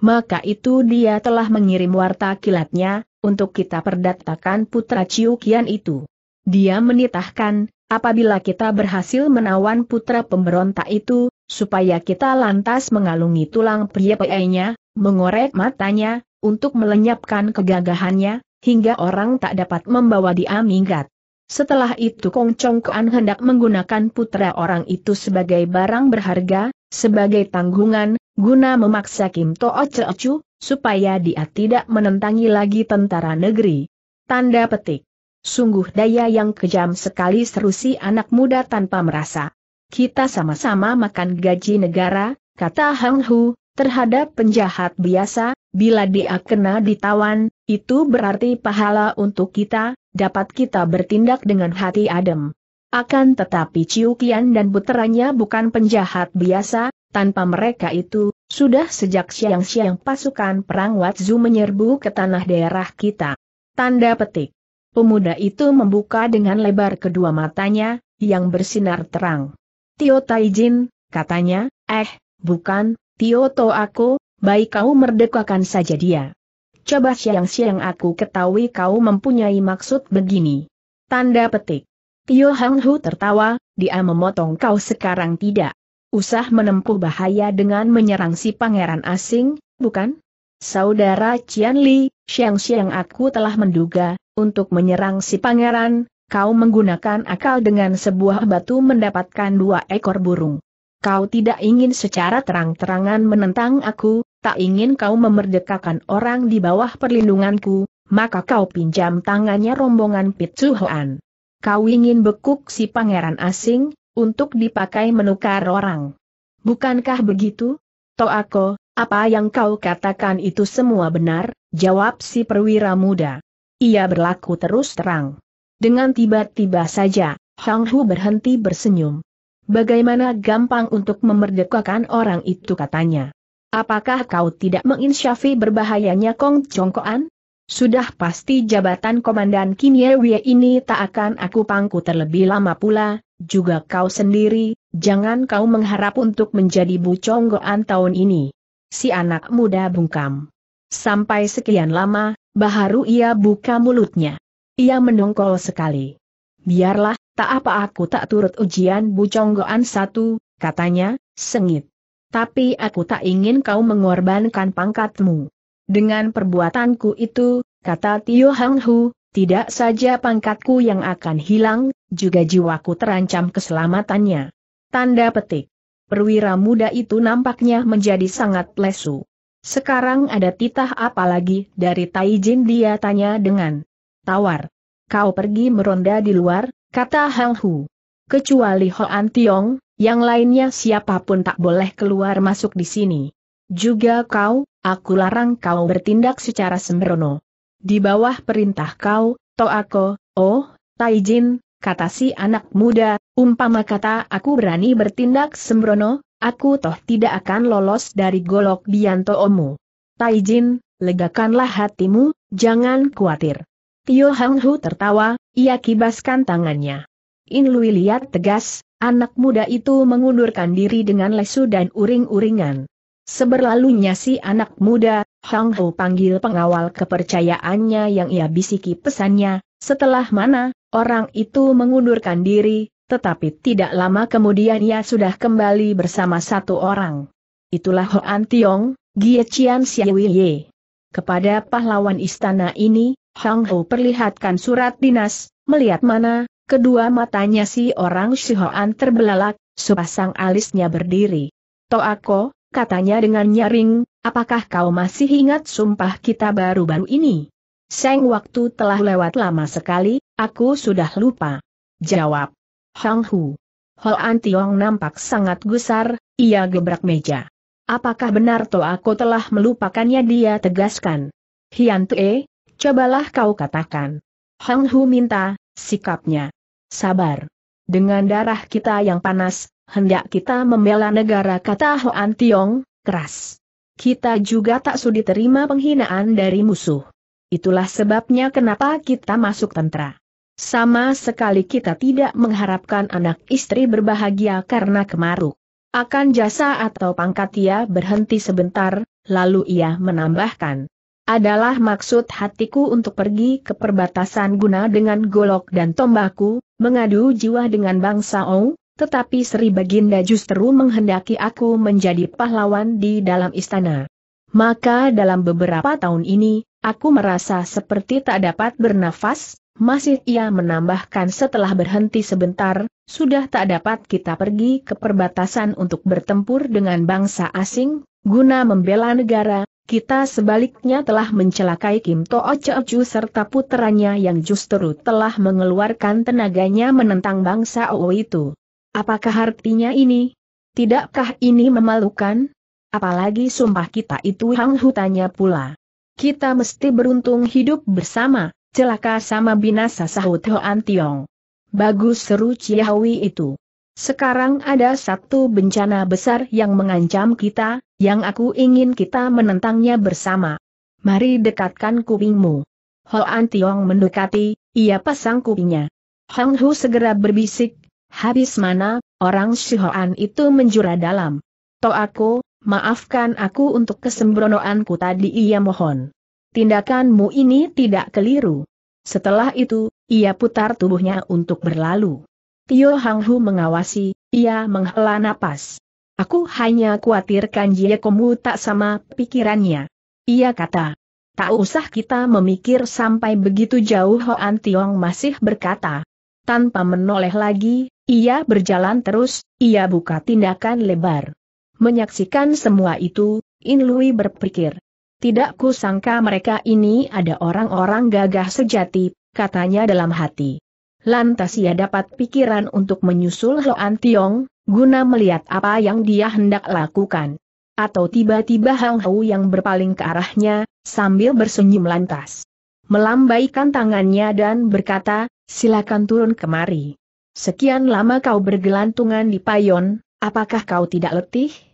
Maka itu dia telah mengirim warta kilatnya, untuk kita perdatakan putra Ciu Kian itu. Dia menitahkan, Apabila kita berhasil menawan putra pemberontak itu, supaya kita lantas mengalungi tulang pria-prianya, mengorek matanya, untuk melenyapkan kegagahannya, hingga orang tak dapat membawa dia minggat. Setelah itu Kong Chong Kuan hendak menggunakan putra orang itu sebagai barang berharga, sebagai tanggungan, guna memaksa Kim To'o Chu, supaya dia tidak menentangi lagi tentara negeri. Tanda petik. Sungguh daya yang kejam sekali seru si anak muda tanpa merasa. Kita sama-sama makan gaji negara, kata Hang Hu, terhadap penjahat biasa, bila dia kena ditawan, itu berarti pahala untuk kita, dapat kita bertindak dengan hati adem. Akan tetapi Ciu Kian dan puteranya bukan penjahat biasa, tanpa mereka itu, sudah sejak siang-siang pasukan perang Watzu menyerbu ke tanah daerah kita. Tanda petik. Pemuda itu membuka dengan lebar kedua matanya, yang bersinar terang. Tio Taijin, katanya, eh, bukan, Tio To aku, baik kau merdekakan saja dia. Coba siang-siang aku ketahui kau mempunyai maksud begini. Tanda petik. Tio Hang Hu tertawa, dia memotong kau sekarang tidak. Usah menempuh bahaya dengan menyerang si pangeran asing, bukan? Saudara Qian Li, siang Xiang aku telah menduga, untuk menyerang si pangeran, kau menggunakan akal dengan sebuah batu mendapatkan dua ekor burung. Kau tidak ingin secara terang-terangan menentang aku, tak ingin kau memerdekakan orang di bawah perlindunganku, maka kau pinjam tangannya rombongan Pitsu Hoan. Kau ingin bekuk si pangeran asing, untuk dipakai menukar orang. Bukankah begitu? Toako, apa yang kau katakan itu semua benar, jawab si perwira muda. Ia berlaku terus terang. Dengan tiba-tiba saja, Hang Hu berhenti bersenyum. Bagaimana gampang untuk memerdekakan orang itu katanya. Apakah kau tidak menginsyafi berbahayanya Kong Chongkoan? Sudah pasti jabatan komandan Kim Ye ini tak akan aku pangku terlebih lama pula, juga kau sendiri, jangan kau mengharap untuk menjadi bu buconggoan tahun ini si anak muda bungkam. Sampai sekian lama, baharu ia buka mulutnya. Ia mendongkol sekali. Biarlah, tak apa aku tak turut ujian buconggoan satu, katanya, sengit. Tapi aku tak ingin kau mengorbankan pangkatmu. Dengan perbuatanku itu, kata Tio Hang Hu, tidak saja pangkatku yang akan hilang, juga jiwaku terancam keselamatannya. Tanda petik perwira muda itu nampaknya menjadi sangat lesu. Sekarang ada titah apa lagi dari Taijin dia tanya dengan tawar. Kau pergi meronda di luar, kata Hang Hu. Kecuali Hoan Tiong, yang lainnya siapapun tak boleh keluar masuk di sini. Juga kau, aku larang kau bertindak secara sembrono. Di bawah perintah kau, Toako, oh, Taijin, kata si anak muda, umpama kata aku berani bertindak sembrono, aku toh tidak akan lolos dari golok omu. Taijin, legakanlah hatimu, jangan khawatir. Tio Hang Hu tertawa, ia kibaskan tangannya. In Lui lihat tegas, anak muda itu mengundurkan diri dengan lesu dan uring-uringan. Seberlalunya si anak muda, Hang Hu panggil pengawal kepercayaannya yang ia bisiki pesannya, setelah mana, Orang itu mengundurkan diri, tetapi tidak lama kemudian ia sudah kembali bersama satu orang. Itulah Hoan Tiong, Gie Chian Ye. Kepada pahlawan istana ini, Hang Ho perlihatkan surat dinas, melihat mana, kedua matanya si orang si Hoan terbelalak, sepasang alisnya berdiri. Toako, katanya dengan nyaring, apakah kau masih ingat sumpah kita baru-baru ini? Seng waktu telah lewat lama sekali, aku sudah lupa. Jawab. Hang Hu. Ho Tiong nampak sangat gusar, ia gebrak meja. Apakah benar toh aku telah melupakannya dia tegaskan. Hian Tue, cobalah kau katakan. Hang Hu minta, sikapnya. Sabar. Dengan darah kita yang panas, hendak kita membela negara kata Ho Tiong, keras. Kita juga tak sudi terima penghinaan dari musuh. Itulah sebabnya kenapa kita masuk tentara. Sama sekali kita tidak mengharapkan anak istri berbahagia karena kemaruk. Akan jasa atau pangkat ia berhenti sebentar, lalu ia menambahkan. Adalah maksud hatiku untuk pergi ke perbatasan guna dengan golok dan tombaku, mengadu jiwa dengan bangsa O, tetapi Sri Baginda justru menghendaki aku menjadi pahlawan di dalam istana maka dalam beberapa tahun ini, aku merasa seperti tak dapat bernafas, masih ia menambahkan setelah berhenti sebentar, sudah tak dapat kita pergi ke perbatasan untuk bertempur dengan bangsa asing, guna membela negara, kita sebaliknya telah mencelakai Kim To'o Cheoju serta puteranya yang justru telah mengeluarkan tenaganya menentang bangsa Owo itu. Apakah artinya ini? Tidakkah ini memalukan? apalagi sumpah kita itu hang-hutanya pula. Kita mesti beruntung hidup bersama, celaka sama binasa sahut Hoan Tiong. Bagus seru Ciawi itu. Sekarang ada satu bencana besar yang mengancam kita, yang aku ingin kita menentangnya bersama. Mari dekatkan kupingmu. Hoan Tiong mendekati, ia pasang kupingnya. Hang Hu segera berbisik, habis mana, orang si Hoan itu menjura dalam. To aku. Maafkan aku untuk kesembronoanku tadi ia mohon. Tindakanmu ini tidak keliru. Setelah itu, ia putar tubuhnya untuk berlalu. Tio Hang Hu mengawasi, ia menghela napas. Aku hanya khawatirkan Jie kamu tak sama pikirannya. Ia kata, tak usah kita memikir sampai begitu jauh Hoan Tiong masih berkata. Tanpa menoleh lagi, ia berjalan terus, ia buka tindakan lebar. Menyaksikan semua itu, In Lui berpikir. Tidak kusangka mereka ini ada orang-orang gagah sejati, katanya dalam hati. Lantas ia dapat pikiran untuk menyusul Loan Tiong, guna melihat apa yang dia hendak lakukan. Atau tiba-tiba Hang Hou yang berpaling ke arahnya, sambil bersenyum lantas. Melambaikan tangannya dan berkata, silakan turun kemari. Sekian lama kau bergelantungan di payon, apakah kau tidak letih?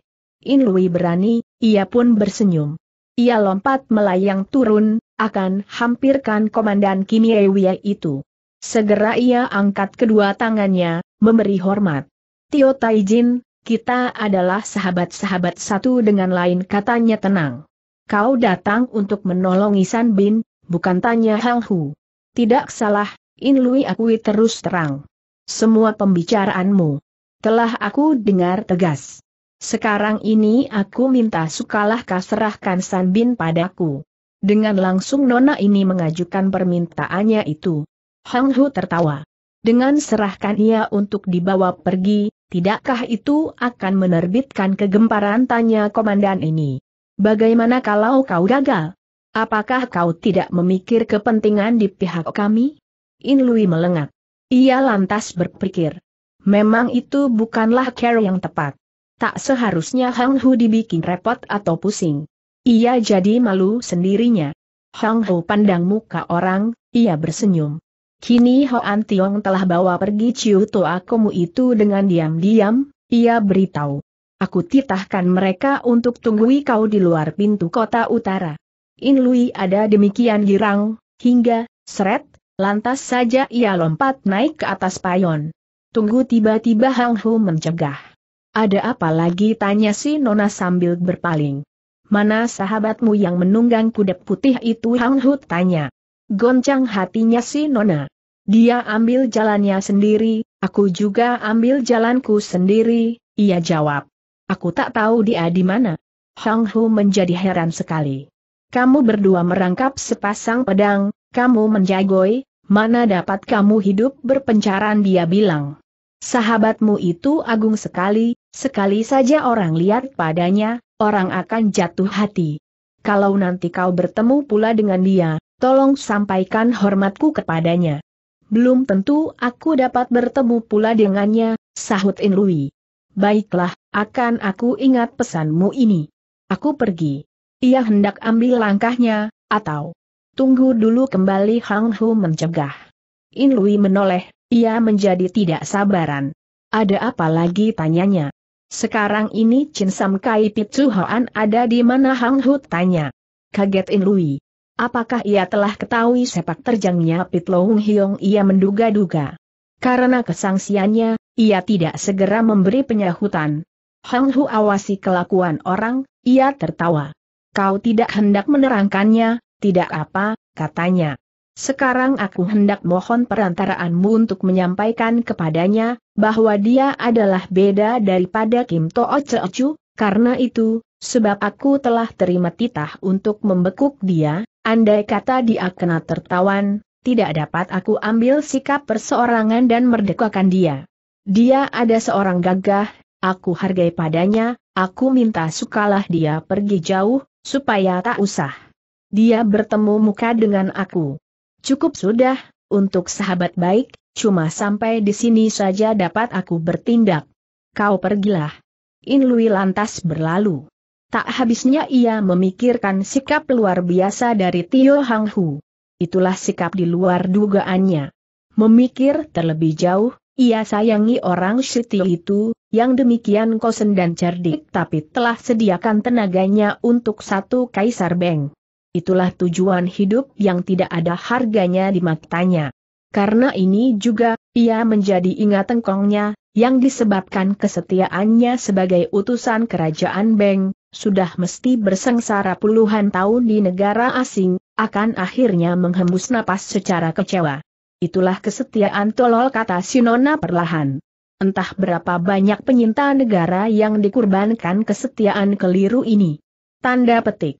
In Lui berani, ia pun bersenyum. Ia lompat melayang turun, akan hampirkan komandan Kim itu. Segera ia angkat kedua tangannya, memberi hormat. Tio Taijin, kita adalah sahabat-sahabat satu dengan lain katanya tenang. Kau datang untuk menolong Isan Bin, bukan tanya Hang Hu. Tidak salah, In Lui akui terus terang. Semua pembicaraanmu telah aku dengar tegas. Sekarang ini aku minta sukalah kau serahkan Sanbin padaku. Dengan langsung nona ini mengajukan permintaannya itu. Hang Hu tertawa. Dengan serahkan ia untuk dibawa pergi, tidakkah itu akan menerbitkan kegemparan tanya komandan ini. Bagaimana kalau kau gagal? Apakah kau tidak memikir kepentingan di pihak kami? In Lui melengak. Ia lantas berpikir. Memang itu bukanlah cara yang tepat. Tak seharusnya Hang Hu dibikin repot atau pusing. Ia jadi malu sendirinya. Hang Hu pandang muka orang, ia bersenyum. Kini Hoan Tiong telah bawa pergi Ciu Toa Komu itu dengan diam-diam, ia beritahu. Aku titahkan mereka untuk tunggui kau di luar pintu kota utara. In Lui ada demikian girang, hingga, seret, lantas saja ia lompat naik ke atas payon. Tunggu tiba-tiba Hang Hu mencegah. Ada apa lagi tanya si Nona sambil berpaling. Mana sahabatmu yang menunggang kuda putih itu Hang Hu tanya. Goncang hatinya si Nona. Dia ambil jalannya sendiri, aku juga ambil jalanku sendiri, ia jawab. Aku tak tahu dia di mana. Hang Hu menjadi heran sekali. Kamu berdua merangkap sepasang pedang, kamu menjagoi, mana dapat kamu hidup berpencaran dia bilang. Sahabatmu itu agung sekali, sekali saja orang lihat padanya, orang akan jatuh hati. Kalau nanti kau bertemu pula dengan dia, tolong sampaikan hormatku kepadanya. Belum tentu aku dapat bertemu pula dengannya, sahut Inlui. Baiklah, akan aku ingat pesanmu ini. Aku pergi. Ia hendak ambil langkahnya, atau... Tunggu dulu kembali Hang Hu mencegah. Inlui menoleh, ia menjadi tidak sabaran. Ada apa lagi tanyanya? Sekarang ini Chin Sam Kai Pitsu Hoan ada di mana Hang Hu tanya. Kaget In Lui. Apakah ia telah ketahui sepak terjangnya Pit Hung Hiong ia menduga-duga. Karena kesangsiannya, ia tidak segera memberi penyahutan. Hang Hu awasi kelakuan orang, ia tertawa. Kau tidak hendak menerangkannya, tidak apa, katanya. Sekarang aku hendak mohon perantaraanmu untuk menyampaikan kepadanya, bahwa dia adalah beda daripada Kim To'o oh Chu, karena itu, sebab aku telah terima titah untuk membekuk dia, andai kata dia kena tertawan, tidak dapat aku ambil sikap perseorangan dan merdekakan dia. Dia ada seorang gagah, aku hargai padanya, aku minta sukalah dia pergi jauh, supaya tak usah. Dia bertemu muka dengan aku. Cukup sudah, untuk sahabat baik, cuma sampai di sini saja dapat aku bertindak. Kau pergilah. Inlui lantas berlalu. Tak habisnya ia memikirkan sikap luar biasa dari Tio Hang Hu. Itulah sikap di luar dugaannya. Memikir terlebih jauh, ia sayangi orang Siti itu, yang demikian kosen dan cerdik tapi telah sediakan tenaganya untuk satu kaisar Beng. Itulah tujuan hidup yang tidak ada harganya di matanya. Karena ini juga, ia menjadi ingat tengkongnya, yang disebabkan kesetiaannya sebagai utusan kerajaan Beng, sudah mesti bersengsara puluhan tahun di negara asing, akan akhirnya menghembus napas secara kecewa. Itulah kesetiaan tolol kata Sinona perlahan. Entah berapa banyak penyinta negara yang dikurbankan kesetiaan keliru ini. Tanda petik.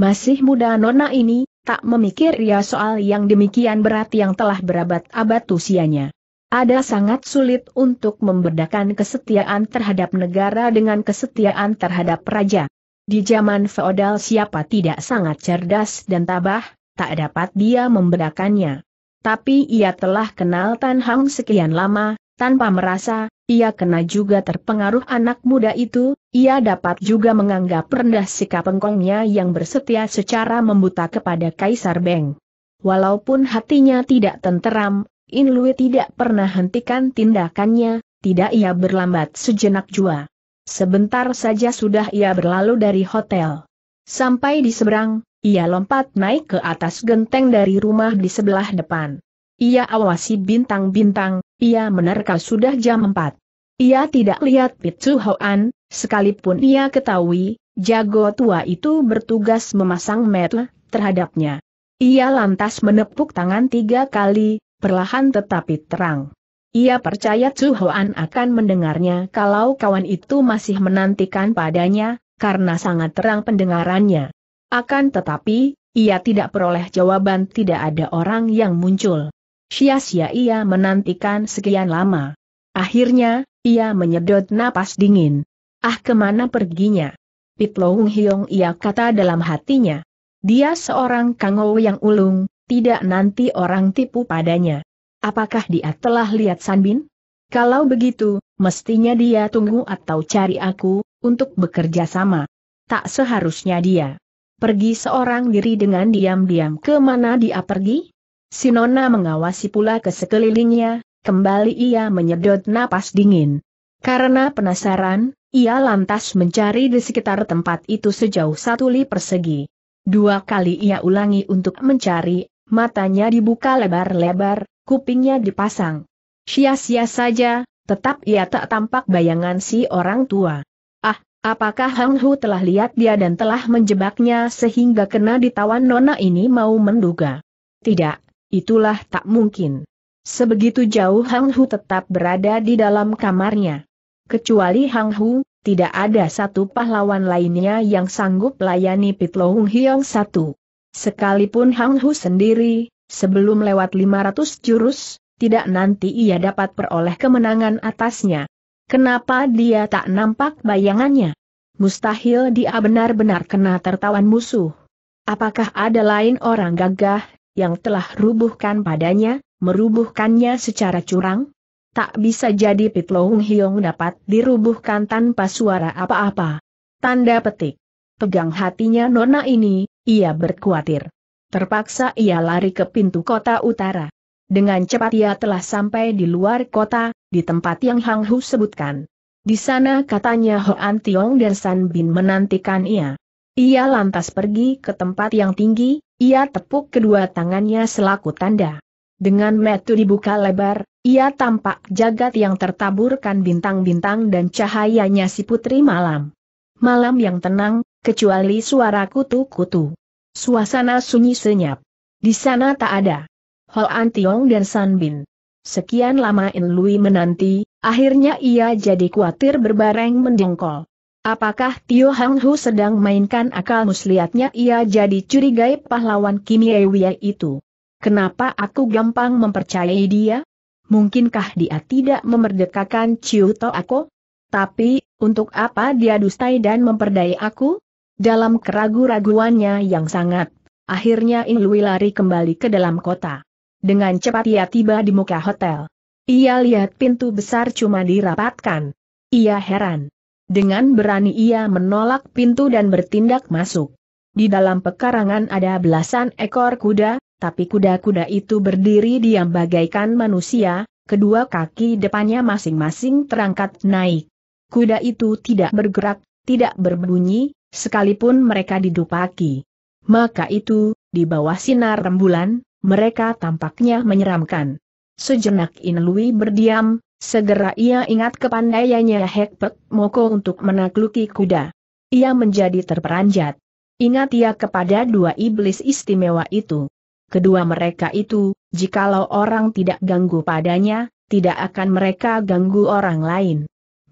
Masih muda nona ini, tak memikir ia soal yang demikian berat yang telah berabad-abad usianya. Ada sangat sulit untuk membedakan kesetiaan terhadap negara dengan kesetiaan terhadap raja. Di zaman feodal siapa tidak sangat cerdas dan tabah, tak dapat dia membedakannya. Tapi ia telah kenal Tan Hang sekian lama, tanpa merasa, ia kena juga terpengaruh anak muda itu, ia dapat juga menganggap rendah sikap engkongnya yang bersetia secara membuta kepada Kaisar Beng. Walaupun hatinya tidak tenteram, In Lui tidak pernah hentikan tindakannya, tidak ia berlambat sejenak jua. Sebentar saja sudah ia berlalu dari hotel. Sampai di seberang, ia lompat naik ke atas genteng dari rumah di sebelah depan. Ia awasi bintang-bintang, ia menerka sudah jam 4. Ia tidak lihat Pitsu Hoan, sekalipun ia ketahui, jago tua itu bertugas memasang metel terhadapnya. Ia lantas menepuk tangan tiga kali, perlahan tetapi terang. Ia percaya Tzu Hoan akan mendengarnya kalau kawan itu masih menantikan padanya, karena sangat terang pendengarannya. Akan tetapi, ia tidak peroleh jawaban tidak ada orang yang muncul. Sia-sia ia menantikan sekian lama. Akhirnya, ia menyedot napas dingin. Ah kemana perginya? Pitloung Hiong ia kata dalam hatinya. Dia seorang kangou yang ulung, tidak nanti orang tipu padanya. Apakah dia telah lihat Sanbin? Kalau begitu, mestinya dia tunggu atau cari aku, untuk bekerja sama. Tak seharusnya dia. Pergi seorang diri dengan diam-diam kemana dia pergi? Sinona mengawasi pula ke sekelilingnya, kembali ia menyedot napas dingin. Karena penasaran, ia lantas mencari di sekitar tempat itu sejauh satu li persegi. Dua kali ia ulangi untuk mencari, matanya dibuka lebar-lebar, kupingnya dipasang. Sia-sia saja, tetap ia tak tampak bayangan si orang tua. Ah, apakah Hang Hu telah lihat dia dan telah menjebaknya sehingga kena ditawan nona ini mau menduga? Tidak, Itulah tak mungkin. Sebegitu jauh Hang Hu tetap berada di dalam kamarnya. Kecuali Hang Hu, tidak ada satu pahlawan lainnya yang sanggup layani Pitlohung Hiong satu. Sekalipun Hang Hu sendiri, sebelum lewat 500 jurus, tidak nanti ia dapat peroleh kemenangan atasnya. Kenapa dia tak nampak bayangannya? Mustahil dia benar-benar kena tertawan musuh. Apakah ada lain orang gagah yang telah rubuhkan padanya, merubuhkannya secara curang? Tak bisa jadi Pitlohung Hiong dapat dirubuhkan tanpa suara apa-apa. Tanda petik. Pegang hatinya nona ini, ia berkuatir. Terpaksa ia lari ke pintu kota utara. Dengan cepat ia telah sampai di luar kota, di tempat yang Hang Hu sebutkan. Di sana katanya Hoan Tiong dan San Bin menantikan ia. Ia lantas pergi ke tempat yang tinggi, ia tepuk kedua tangannya selaku tanda. Dengan metu dibuka lebar, ia tampak jagat yang tertaburkan bintang-bintang dan cahayanya si putri malam. Malam yang tenang, kecuali suara kutu-kutu. Suasana sunyi senyap. Di sana tak ada. Hol Antiong dan Sanbin. Sekian lama In Lui menanti, akhirnya ia jadi khawatir berbareng mendengkol. Apakah Tio Hang Hu sedang mainkan akal muslihatnya ia jadi curigai pahlawan Kim Yewiya itu? Kenapa aku gampang mempercayai dia? Mungkinkah dia tidak memerdekakan Chiu To aku? Tapi, untuk apa dia dustai dan memperdaya aku? Dalam keragu-raguannya yang sangat, akhirnya In Lui lari kembali ke dalam kota. Dengan cepat ia tiba di muka hotel. Ia lihat pintu besar cuma dirapatkan. Ia heran. Dengan berani ia menolak pintu dan bertindak masuk. Di dalam pekarangan ada belasan ekor kuda, tapi kuda-kuda itu berdiri diam bagaikan manusia, kedua kaki depannya masing-masing terangkat naik. Kuda itu tidak bergerak, tidak berbunyi, sekalipun mereka didupaki. Maka itu, di bawah sinar rembulan, mereka tampaknya menyeramkan. Sejenak In Lui berdiam, segera ia ingat kepandaiannya Hekpek Moko untuk menakluki kuda. Ia menjadi terperanjat. Ingat ia kepada dua iblis istimewa itu. Kedua mereka itu, jikalau orang tidak ganggu padanya, tidak akan mereka ganggu orang lain.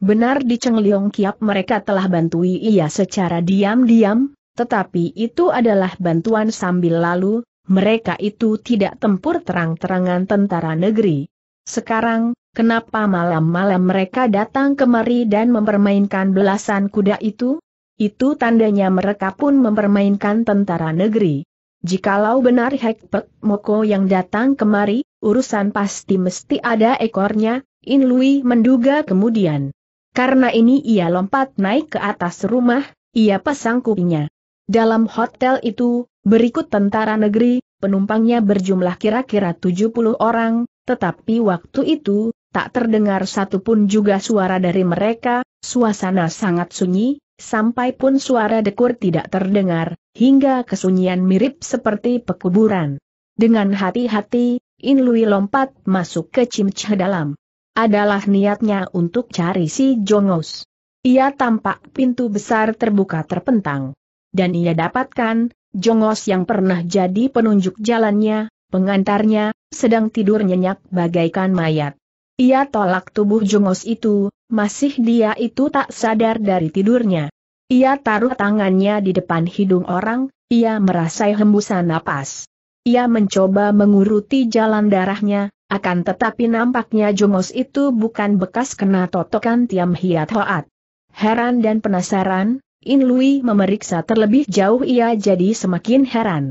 Benar di Cheng Liong Kiap mereka telah bantui ia secara diam-diam, tetapi itu adalah bantuan sambil lalu, mereka itu tidak tempur terang-terangan tentara negeri. Sekarang, kenapa malam-malam mereka datang kemari dan mempermainkan belasan kuda itu? Itu tandanya mereka pun mempermainkan tentara negeri. Jikalau benar Hekpek Moko yang datang kemari, urusan pasti mesti ada ekornya, In Lui menduga kemudian. Karena ini ia lompat naik ke atas rumah, ia pasang kupingnya. Dalam hotel itu, Berikut tentara negeri, penumpangnya berjumlah kira-kira 70 orang, tetapi waktu itu, tak terdengar satupun juga suara dari mereka, suasana sangat sunyi, sampai pun suara dekur tidak terdengar, hingga kesunyian mirip seperti pekuburan. Dengan hati-hati, Inlui lompat masuk ke Cimceh dalam. Adalah niatnya untuk cari si Jongos. Ia tampak pintu besar terbuka terpentang. Dan ia dapatkan, Jongos yang pernah jadi penunjuk jalannya, pengantarnya, sedang tidur nyenyak bagaikan mayat. Ia tolak tubuh Jongos itu, masih dia itu tak sadar dari tidurnya. Ia taruh tangannya di depan hidung orang, ia merasai hembusan napas. Ia mencoba menguruti jalan darahnya, akan tetapi nampaknya Jongos itu bukan bekas kena totokan Tiam Hiat Hoat. Heran dan penasaran, In Lui memeriksa terlebih jauh ia jadi semakin heran.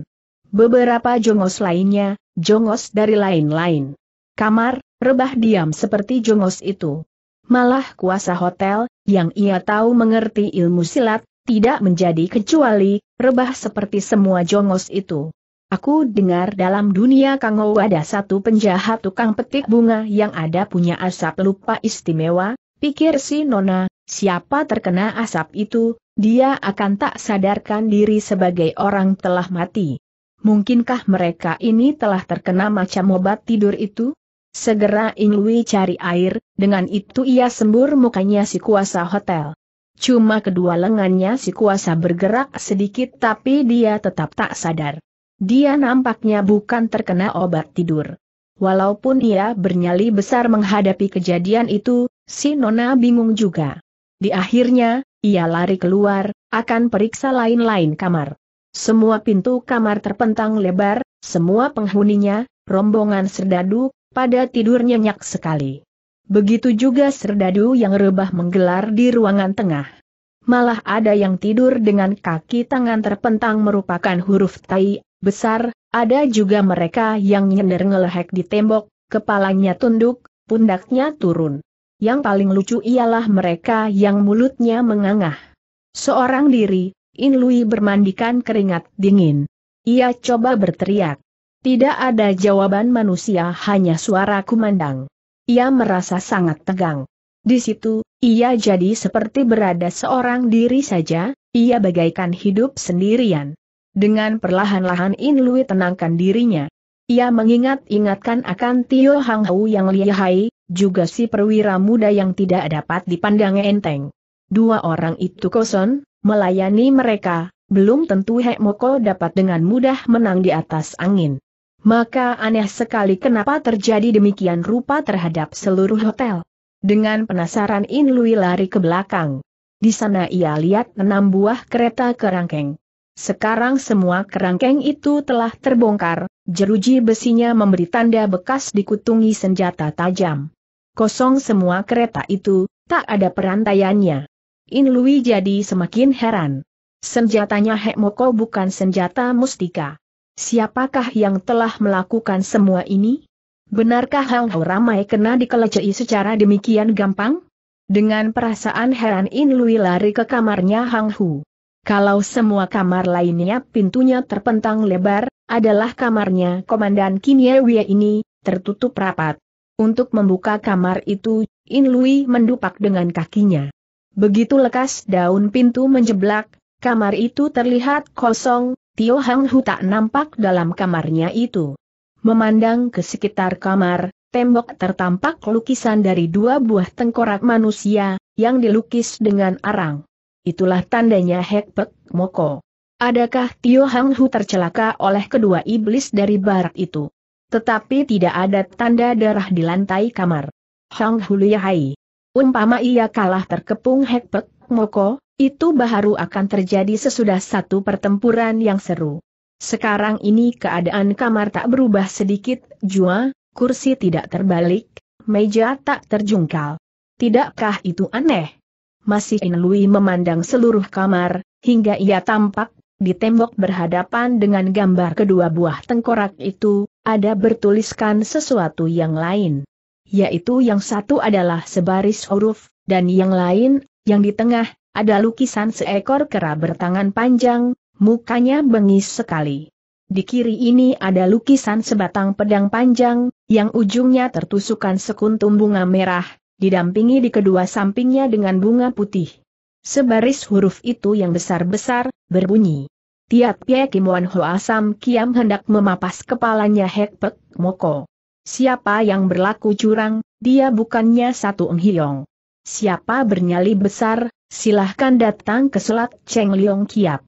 Beberapa jongos lainnya, jongos dari lain-lain. Kamar, rebah diam seperti jongos itu. Malah kuasa hotel, yang ia tahu mengerti ilmu silat, tidak menjadi kecuali, rebah seperti semua jongos itu. Aku dengar dalam dunia kango ada satu penjahat tukang petik bunga yang ada punya asap lupa istimewa, Pikir si Nona, siapa terkena asap itu, dia akan tak sadarkan diri sebagai orang telah mati. Mungkinkah mereka ini telah terkena macam obat tidur itu? Segera Ingui cari air, dengan itu ia sembur mukanya si kuasa hotel. Cuma kedua lengannya si kuasa bergerak sedikit tapi dia tetap tak sadar. Dia nampaknya bukan terkena obat tidur. Walaupun ia bernyali besar menghadapi kejadian itu, si Nona bingung juga. Di akhirnya, ia lari keluar, akan periksa lain-lain kamar. Semua pintu kamar terpentang lebar, semua penghuninya, rombongan serdadu, pada tidur nyenyak sekali. Begitu juga serdadu yang rebah menggelar di ruangan tengah. Malah ada yang tidur dengan kaki tangan terpentang merupakan huruf tai, besar, ada juga mereka yang nyender ngelehek di tembok, kepalanya tunduk, pundaknya turun. Yang paling lucu ialah mereka yang mulutnya mengangah. Seorang diri, In Lui bermandikan keringat dingin. Ia coba berteriak. Tidak ada jawaban manusia hanya suara kumandang. Ia merasa sangat tegang. Di situ, ia jadi seperti berada seorang diri saja, ia bagaikan hidup sendirian. Dengan perlahan-lahan In Lui tenangkan dirinya. Ia mengingat-ingatkan akan Tio Hang Hau yang lihai, juga si perwira muda yang tidak dapat dipandang enteng. Dua orang itu kosong, melayani mereka, belum tentu Hek Moko dapat dengan mudah menang di atas angin. Maka aneh sekali kenapa terjadi demikian rupa terhadap seluruh hotel. Dengan penasaran In Lui lari ke belakang. Di sana ia lihat enam buah kereta kerangkeng. Sekarang semua kerangkeng itu telah terbongkar, jeruji besinya memberi tanda bekas dikutungi senjata tajam. Kosong semua kereta itu, tak ada perantaiannya. In Lui jadi semakin heran. Senjatanya Hekmoko bukan senjata mustika. Siapakah yang telah melakukan semua ini? Benarkah Hang Hao ramai kena dikelecei secara demikian gampang? Dengan perasaan heran In Lui lari ke kamarnya Hang Hu. Kalau semua kamar lainnya pintunya terpentang lebar, adalah kamarnya Komandan Kiniewie ini, tertutup rapat. Untuk membuka kamar itu, In Lui mendupak dengan kakinya. Begitu lekas daun pintu menjeblak, kamar itu terlihat kosong, Tio Hang Hu tak nampak dalam kamarnya itu. Memandang ke sekitar kamar, tembok tertampak lukisan dari dua buah tengkorak manusia, yang dilukis dengan arang. Itulah tandanya Hekpek Moko. Adakah Tio Hang Hu tercelaka oleh kedua iblis dari barat itu? Tetapi tidak ada tanda darah di lantai kamar. Hang Hu Liahai. Umpama ia kalah terkepung Hekpek Moko, itu baru akan terjadi sesudah satu pertempuran yang seru. Sekarang ini keadaan kamar tak berubah sedikit, jua, kursi tidak terbalik, meja tak terjungkal. Tidakkah itu aneh? masih inlui memandang seluruh kamar, hingga ia tampak, di tembok berhadapan dengan gambar kedua buah tengkorak itu, ada bertuliskan sesuatu yang lain. Yaitu yang satu adalah sebaris huruf, dan yang lain, yang di tengah, ada lukisan seekor kera bertangan panjang, mukanya bengis sekali. Di kiri ini ada lukisan sebatang pedang panjang, yang ujungnya tertusukan sekuntum bunga merah, didampingi di kedua sampingnya dengan bunga putih. Sebaris huruf itu yang besar-besar, berbunyi. Tiap Kim Wan Ho Asam Kiam hendak memapas kepalanya Hek Pek Moko. Siapa yang berlaku curang, dia bukannya satu enghiong. Siapa bernyali besar, silahkan datang ke selat Cheng Liong Kiap.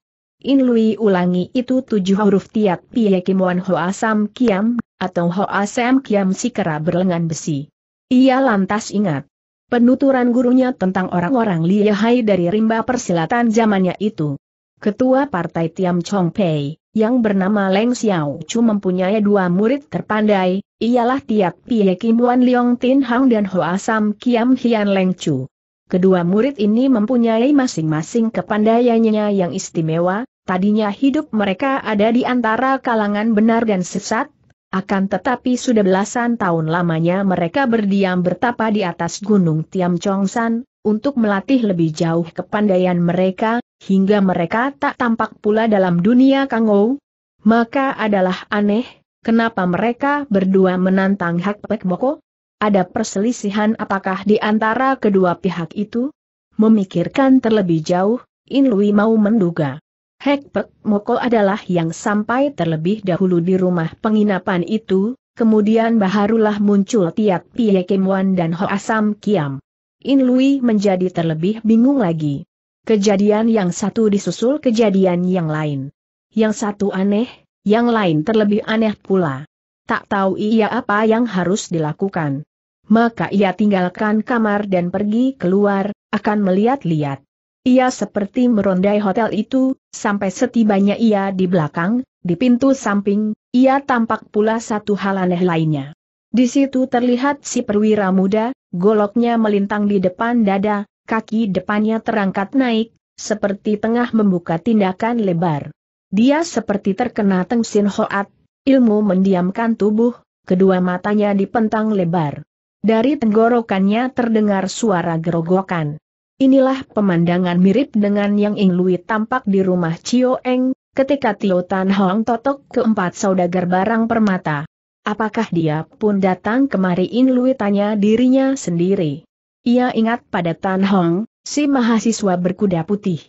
In Lui ulangi itu tujuh huruf tiap Kim Wan Ho Asam Kiam, atau Ho Asam Kiam si kera berlengan besi. Ia lantas ingat. Penuturan gurunya tentang orang-orang lihai dari rimba persilatan zamannya itu. Ketua Partai Tiam Chong Pei, yang bernama Leng Xiao Chu mempunyai dua murid terpandai, ialah Tiap Pie Kim Wan Leong Tin Hang dan Hoa Sam Kiam Hian Leng Chu. Kedua murid ini mempunyai masing-masing kepandaiannya yang istimewa, tadinya hidup mereka ada di antara kalangan benar dan sesat, akan tetapi sudah belasan tahun lamanya mereka berdiam bertapa di atas gunung Tiam Chongsan, untuk melatih lebih jauh kepandaian mereka, hingga mereka tak tampak pula dalam dunia Kangou. Maka adalah aneh, kenapa mereka berdua menantang Hak Pek Moko? Ada perselisihan apakah di antara kedua pihak itu? Memikirkan terlebih jauh, In Lui mau menduga. Hekpek Moko adalah yang sampai terlebih dahulu di rumah penginapan itu, kemudian baharulah muncul Tiat Pie Kim Wan dan Ho Asam Kiam. In Lui menjadi terlebih bingung lagi. Kejadian yang satu disusul kejadian yang lain. Yang satu aneh, yang lain terlebih aneh pula. Tak tahu ia apa yang harus dilakukan. Maka ia tinggalkan kamar dan pergi keluar, akan melihat-lihat. Ia seperti merondai hotel itu, sampai setibanya ia di belakang, di pintu samping, ia tampak pula satu hal aneh lainnya. Di situ terlihat si perwira muda, goloknya melintang di depan dada, kaki depannya terangkat naik, seperti tengah membuka tindakan lebar. Dia seperti terkena tengsin hoat, ilmu mendiamkan tubuh, kedua matanya dipentang lebar. Dari tenggorokannya terdengar suara gerogokan. Inilah pemandangan mirip dengan yang Ing Lui tampak di rumah Cio Eng, ketika Tio Tan Hong totok keempat saudagar barang permata. Apakah dia pun datang kemari Ing Lui tanya dirinya sendiri. Ia ingat pada Tan Hong, si mahasiswa berkuda putih.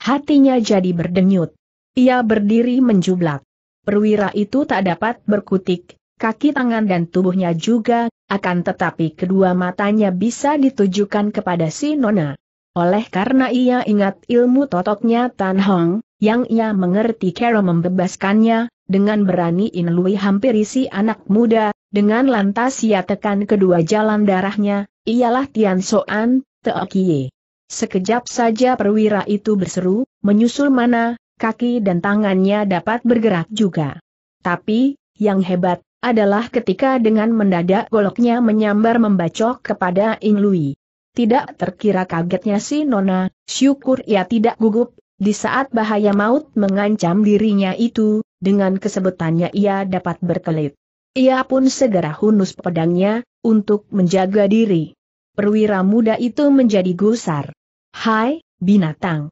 Hatinya jadi berdenyut. Ia berdiri menjublak. Perwira itu tak dapat berkutik, kaki tangan dan tubuhnya juga, akan tetapi kedua matanya bisa ditujukan kepada si Nona. Oleh karena ia ingat ilmu totoknya Tan Hong, yang ia mengerti cara membebaskannya, dengan berani In Lui hampiri si anak muda, dengan lantas ia tekan kedua jalan darahnya, ialah Tian Soan, Teokie. Sekejap saja perwira itu berseru, menyusul mana, kaki dan tangannya dapat bergerak juga. Tapi, yang hebat, adalah ketika dengan mendadak goloknya menyambar membacok kepada In Lui. Tidak terkira kagetnya si Nona, syukur ia tidak gugup, di saat bahaya maut mengancam dirinya itu, dengan kesebutannya ia dapat berkelit. Ia pun segera hunus pedangnya, untuk menjaga diri. Perwira muda itu menjadi gusar. Hai, binatang!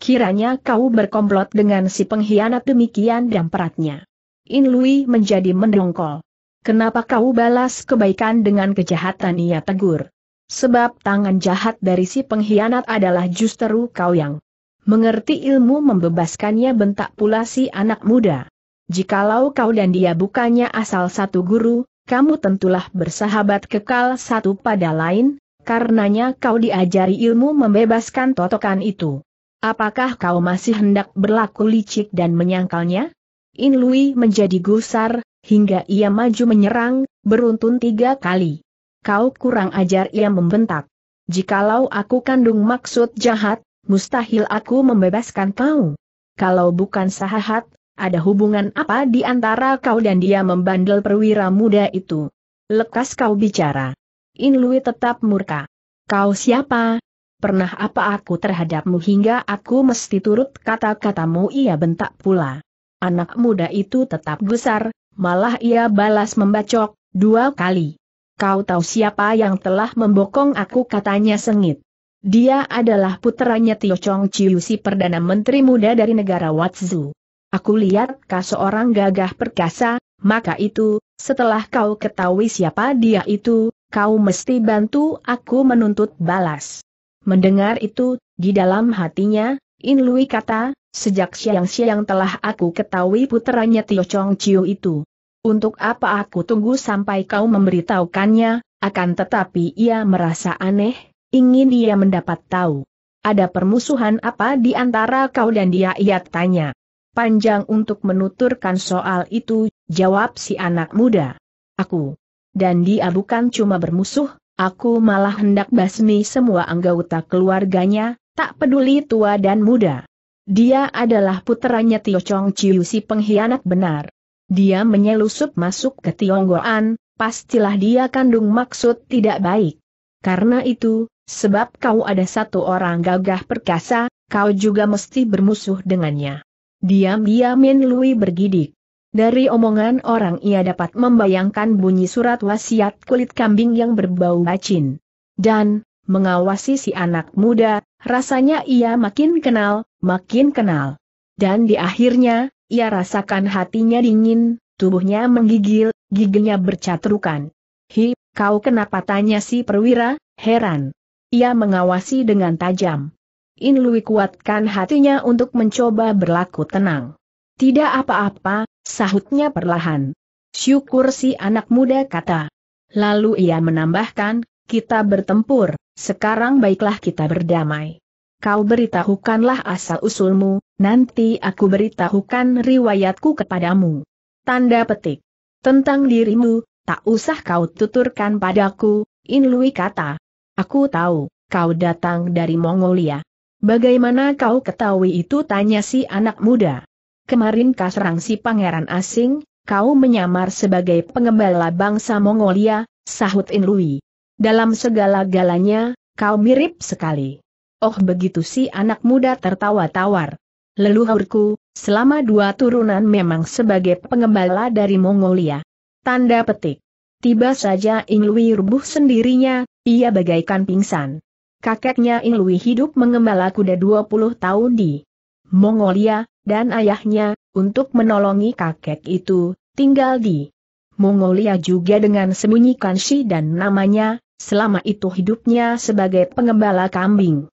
Kiranya kau berkomplot dengan si pengkhianat demikian dan peratnya. In lui menjadi mendongkol. Kenapa kau balas kebaikan dengan kejahatan ia tegur? Sebab tangan jahat dari si pengkhianat adalah justru kau yang mengerti ilmu membebaskannya bentak pula si anak muda. Jikalau kau dan dia bukannya asal satu guru, kamu tentulah bersahabat kekal satu pada lain, karenanya kau diajari ilmu membebaskan totokan itu. Apakah kau masih hendak berlaku licik dan menyangkalnya? In Lui menjadi gusar, hingga ia maju menyerang, beruntun tiga kali kau kurang ajar ia membentak. Jikalau aku kandung maksud jahat, mustahil aku membebaskan kau. Kalau bukan sahahat, ada hubungan apa di antara kau dan dia membandel perwira muda itu? Lekas kau bicara. In Inlui tetap murka. Kau siapa? Pernah apa aku terhadapmu hingga aku mesti turut kata-katamu ia bentak pula. Anak muda itu tetap besar, malah ia balas membacok, dua kali. Kau tahu siapa yang telah membokong aku katanya sengit. Dia adalah putranya Tio Chong Chiu si Perdana Menteri Muda dari negara Watsu. Aku lihat kau seorang gagah perkasa, maka itu, setelah kau ketahui siapa dia itu, kau mesti bantu aku menuntut balas. Mendengar itu, di dalam hatinya, In Lui kata, sejak siang-siang telah aku ketahui putranya Tio Chong Chiu itu. Untuk apa aku tunggu sampai kau memberitahukannya, akan tetapi ia merasa aneh, ingin dia mendapat tahu. Ada permusuhan apa di antara kau dan dia ia tanya. Panjang untuk menuturkan soal itu, jawab si anak muda. Aku. Dan dia bukan cuma bermusuh, aku malah hendak basmi semua anggota keluarganya, tak peduli tua dan muda. Dia adalah putranya Tio Chong Chiu si pengkhianat benar. Dia menyelusup masuk ke Tionggoan, pastilah dia kandung maksud tidak baik. Karena itu, sebab kau ada satu orang gagah perkasa, kau juga mesti bermusuh dengannya. Diam-diam Min Lui bergidik. Dari omongan orang ia dapat membayangkan bunyi surat wasiat kulit kambing yang berbau bacin. Dan, mengawasi si anak muda, rasanya ia makin kenal, makin kenal. Dan di akhirnya, ia rasakan hatinya dingin, tubuhnya menggigil, giginya bercatrukan. Hi, kau kenapa tanya si perwira, heran. Ia mengawasi dengan tajam. In Lui kuatkan hatinya untuk mencoba berlaku tenang. Tidak apa-apa, sahutnya perlahan. Syukur si anak muda kata. Lalu ia menambahkan, kita bertempur, sekarang baiklah kita berdamai kau beritahukanlah asal-usulmu, nanti aku beritahukan riwayatku kepadamu. Tanda petik. Tentang dirimu, tak usah kau tuturkan padaku, Inlui kata. Aku tahu, kau datang dari Mongolia. Bagaimana kau ketahui itu tanya si anak muda. Kemarin kau serang si pangeran asing, kau menyamar sebagai pengembala bangsa Mongolia, sahut Inlui. Dalam segala galanya, kau mirip sekali. Oh begitu si anak muda tertawa tawar. Leluhurku, selama dua turunan memang sebagai pengembala dari Mongolia. Tanda petik. Tiba saja Inglui rubuh sendirinya, ia bagaikan pingsan. Kakeknya Inglui hidup mengembala kuda 20 tahun di Mongolia, dan ayahnya, untuk menolongi kakek itu, tinggal di Mongolia juga dengan sembunyikan si dan namanya, selama itu hidupnya sebagai pengembala kambing.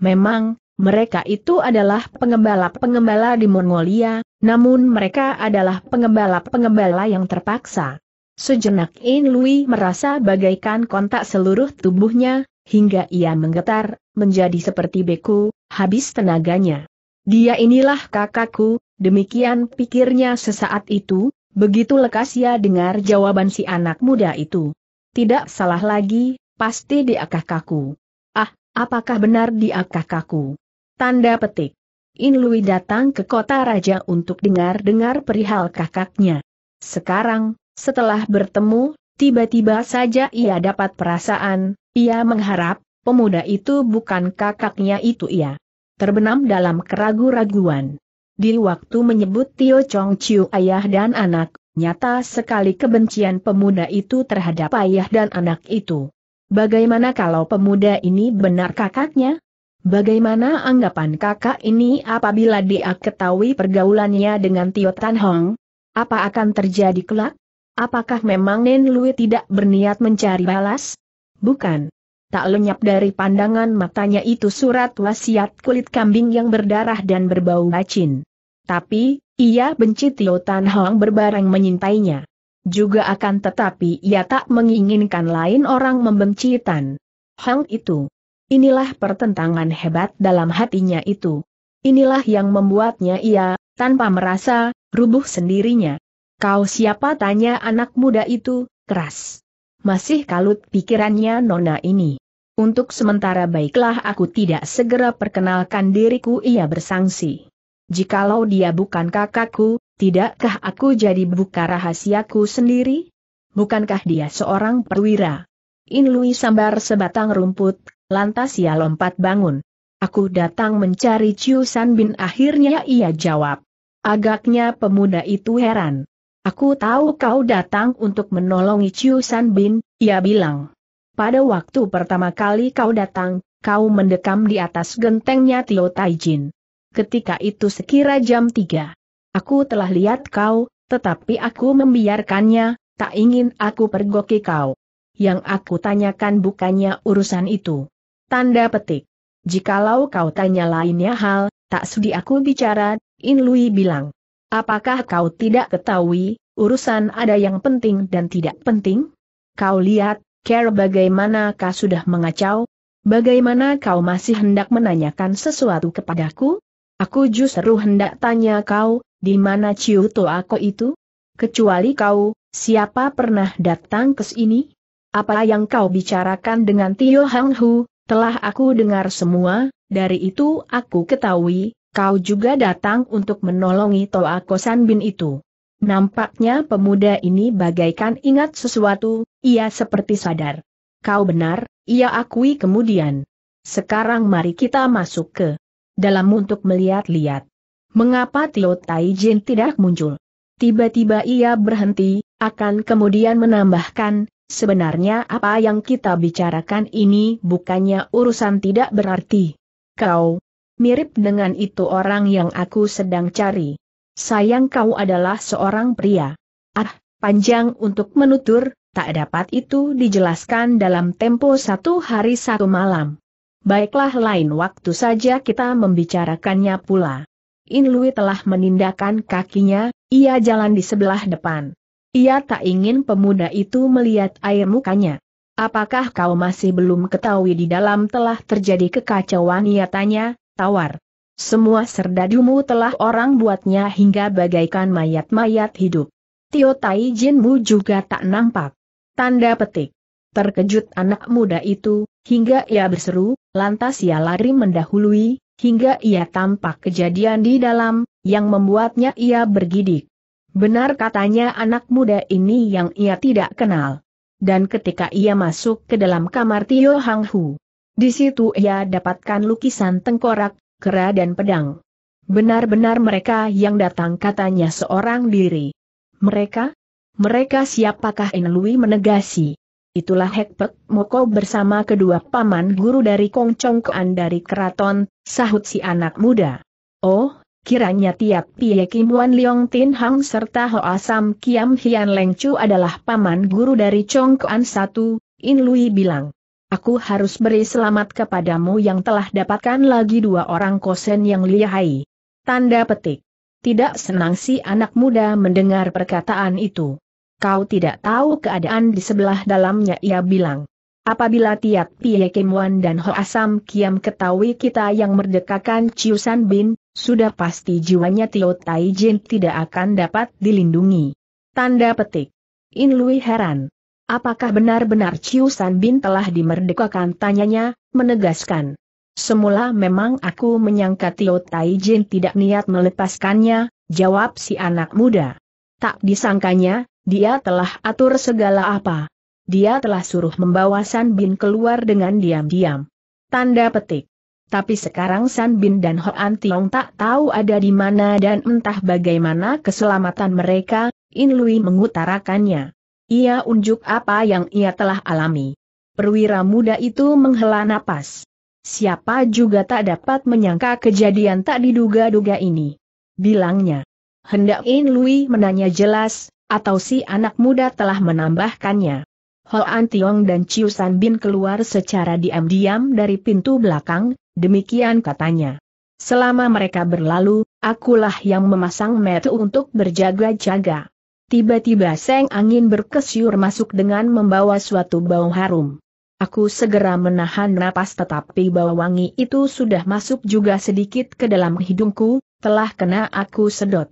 Memang, mereka itu adalah pengembala-pengembala di Mongolia, namun mereka adalah pengembala-pengembala yang terpaksa. Sejenak In Lui merasa bagaikan kontak seluruh tubuhnya, hingga ia menggetar, menjadi seperti beku, habis tenaganya. Dia inilah kakakku, demikian pikirnya sesaat itu, begitu lekas ia dengar jawaban si anak muda itu. Tidak salah lagi, pasti dia kakakku. Ah, Apakah benar dia kakakku? Tanda petik. In Lui datang ke kota raja untuk dengar-dengar perihal kakaknya. Sekarang, setelah bertemu, tiba-tiba saja ia dapat perasaan, ia mengharap, pemuda itu bukan kakaknya itu ia. Terbenam dalam keragu-raguan. Di waktu menyebut Tio Chong Chiu ayah dan anak, nyata sekali kebencian pemuda itu terhadap ayah dan anak itu. Bagaimana kalau pemuda ini benar kakaknya? Bagaimana anggapan kakak ini apabila dia ketahui pergaulannya dengan Tio Tan Hong? Apa akan terjadi kelak? Apakah memang Nen Lui tidak berniat mencari balas? Bukan. Tak lenyap dari pandangan matanya itu surat wasiat kulit kambing yang berdarah dan berbau racin. Tapi, ia benci Tio Tan Hong berbareng menyintainya. Juga akan tetapi ia tak menginginkan lain orang membenci Tan Hang itu. Inilah pertentangan hebat dalam hatinya itu. Inilah yang membuatnya ia, tanpa merasa, rubuh sendirinya. Kau siapa tanya anak muda itu, keras. Masih kalut pikirannya nona ini. Untuk sementara baiklah aku tidak segera perkenalkan diriku ia bersangsi. Jikalau dia bukan kakakku, tidakkah aku jadi buka rahasiaku sendiri? Bukankah dia seorang perwira? In lui sambar sebatang rumput, lantas ia lompat bangun. Aku datang mencari Chiu San Bin akhirnya ia jawab. Agaknya pemuda itu heran. Aku tahu kau datang untuk menolongi Chiu San Bin, ia bilang. Pada waktu pertama kali kau datang, kau mendekam di atas gentengnya Tio Taijin. Ketika itu sekira jam 3. Aku telah lihat kau, tetapi aku membiarkannya, tak ingin aku pergoki kau. Yang aku tanyakan bukannya urusan itu. Tanda petik. Jikalau kau tanya lainnya hal, tak sudi aku bicara, In Lui bilang. Apakah kau tidak ketahui, urusan ada yang penting dan tidak penting? Kau lihat, Care bagaimana kau sudah mengacau? Bagaimana kau masih hendak menanyakan sesuatu kepadaku? Aku justru hendak tanya kau, di mana Ciu Toako itu? Kecuali kau, siapa pernah datang ke sini? Apa yang kau bicarakan dengan Tio Hang Hu, telah aku dengar semua, dari itu aku ketahui, kau juga datang untuk menolongi Toako Bin itu. Nampaknya pemuda ini bagaikan ingat sesuatu, ia seperti sadar. Kau benar, ia akui kemudian. Sekarang mari kita masuk ke dalam untuk melihat-lihat. Mengapa Tio Taijin tidak muncul? Tiba-tiba ia berhenti, akan kemudian menambahkan, sebenarnya apa yang kita bicarakan ini bukannya urusan tidak berarti. Kau, mirip dengan itu orang yang aku sedang cari. Sayang kau adalah seorang pria. Ah, panjang untuk menutur, tak dapat itu dijelaskan dalam tempo satu hari satu malam. Baiklah lain waktu saja kita membicarakannya pula. In Lui telah menindakan kakinya, ia jalan di sebelah depan. Ia tak ingin pemuda itu melihat air mukanya. Apakah kau masih belum ketahui di dalam telah terjadi kekacauan ia tanya, tawar. Semua serdadumu telah orang buatnya hingga bagaikan mayat-mayat hidup. Tio Tai Jinmu juga tak nampak. Tanda petik. Terkejut anak muda itu, hingga ia berseru, lantas ia lari mendahului, hingga ia tampak kejadian di dalam, yang membuatnya ia bergidik. Benar katanya anak muda ini yang ia tidak kenal. Dan ketika ia masuk ke dalam kamar Tio Hang Hu, di situ ia dapatkan lukisan tengkorak, kera dan pedang. Benar-benar mereka yang datang katanya seorang diri. Mereka? Mereka siapakah Enlui menegasi? Itulah Hekpek Moko bersama kedua paman guru dari Kong Chong Kuan dari keraton, sahut si anak muda. Oh, kiranya tiap Pie Kim Wan Leong Tin Hang serta Ho Asam Kiam Hian Leng Chu adalah paman guru dari Chong Kuan satu, In Lui bilang. Aku harus beri selamat kepadamu yang telah dapatkan lagi dua orang kosen yang lihai. Tanda petik. Tidak senang si anak muda mendengar perkataan itu. Kau tidak tahu keadaan di sebelah dalamnya ia bilang. Apabila Tiat Pie Kim Wan dan Ho Asam Kiam ketahui kita yang merdekakan San Bin, sudah pasti jiwanya Tio Tai Jin tidak akan dapat dilindungi. Tanda petik. In Lui heran. Apakah benar-benar San Bin telah dimerdekakan tanyanya, menegaskan. Semula memang aku menyangka Tio Tai Jin tidak niat melepaskannya, jawab si anak muda. Tak disangkanya, dia telah atur segala apa. Dia telah suruh membawa San Bin keluar dengan diam-diam. Tanda petik. Tapi sekarang San Bin dan Hoan Tiong tak tahu ada di mana dan entah bagaimana keselamatan mereka, In Lui mengutarakannya. Ia unjuk apa yang ia telah alami. Perwira muda itu menghela napas. Siapa juga tak dapat menyangka kejadian tak diduga-duga ini. Bilangnya. Hendak In Lui menanya jelas, atau si anak muda telah menambahkannya. Hoan Tiong dan Chiu San Bin keluar secara diam-diam dari pintu belakang, demikian katanya. Selama mereka berlalu, akulah yang memasang metu untuk berjaga-jaga. Tiba-tiba seng angin berkesyur masuk dengan membawa suatu bau harum. Aku segera menahan napas tetapi bau wangi itu sudah masuk juga sedikit ke dalam hidungku, telah kena aku sedot.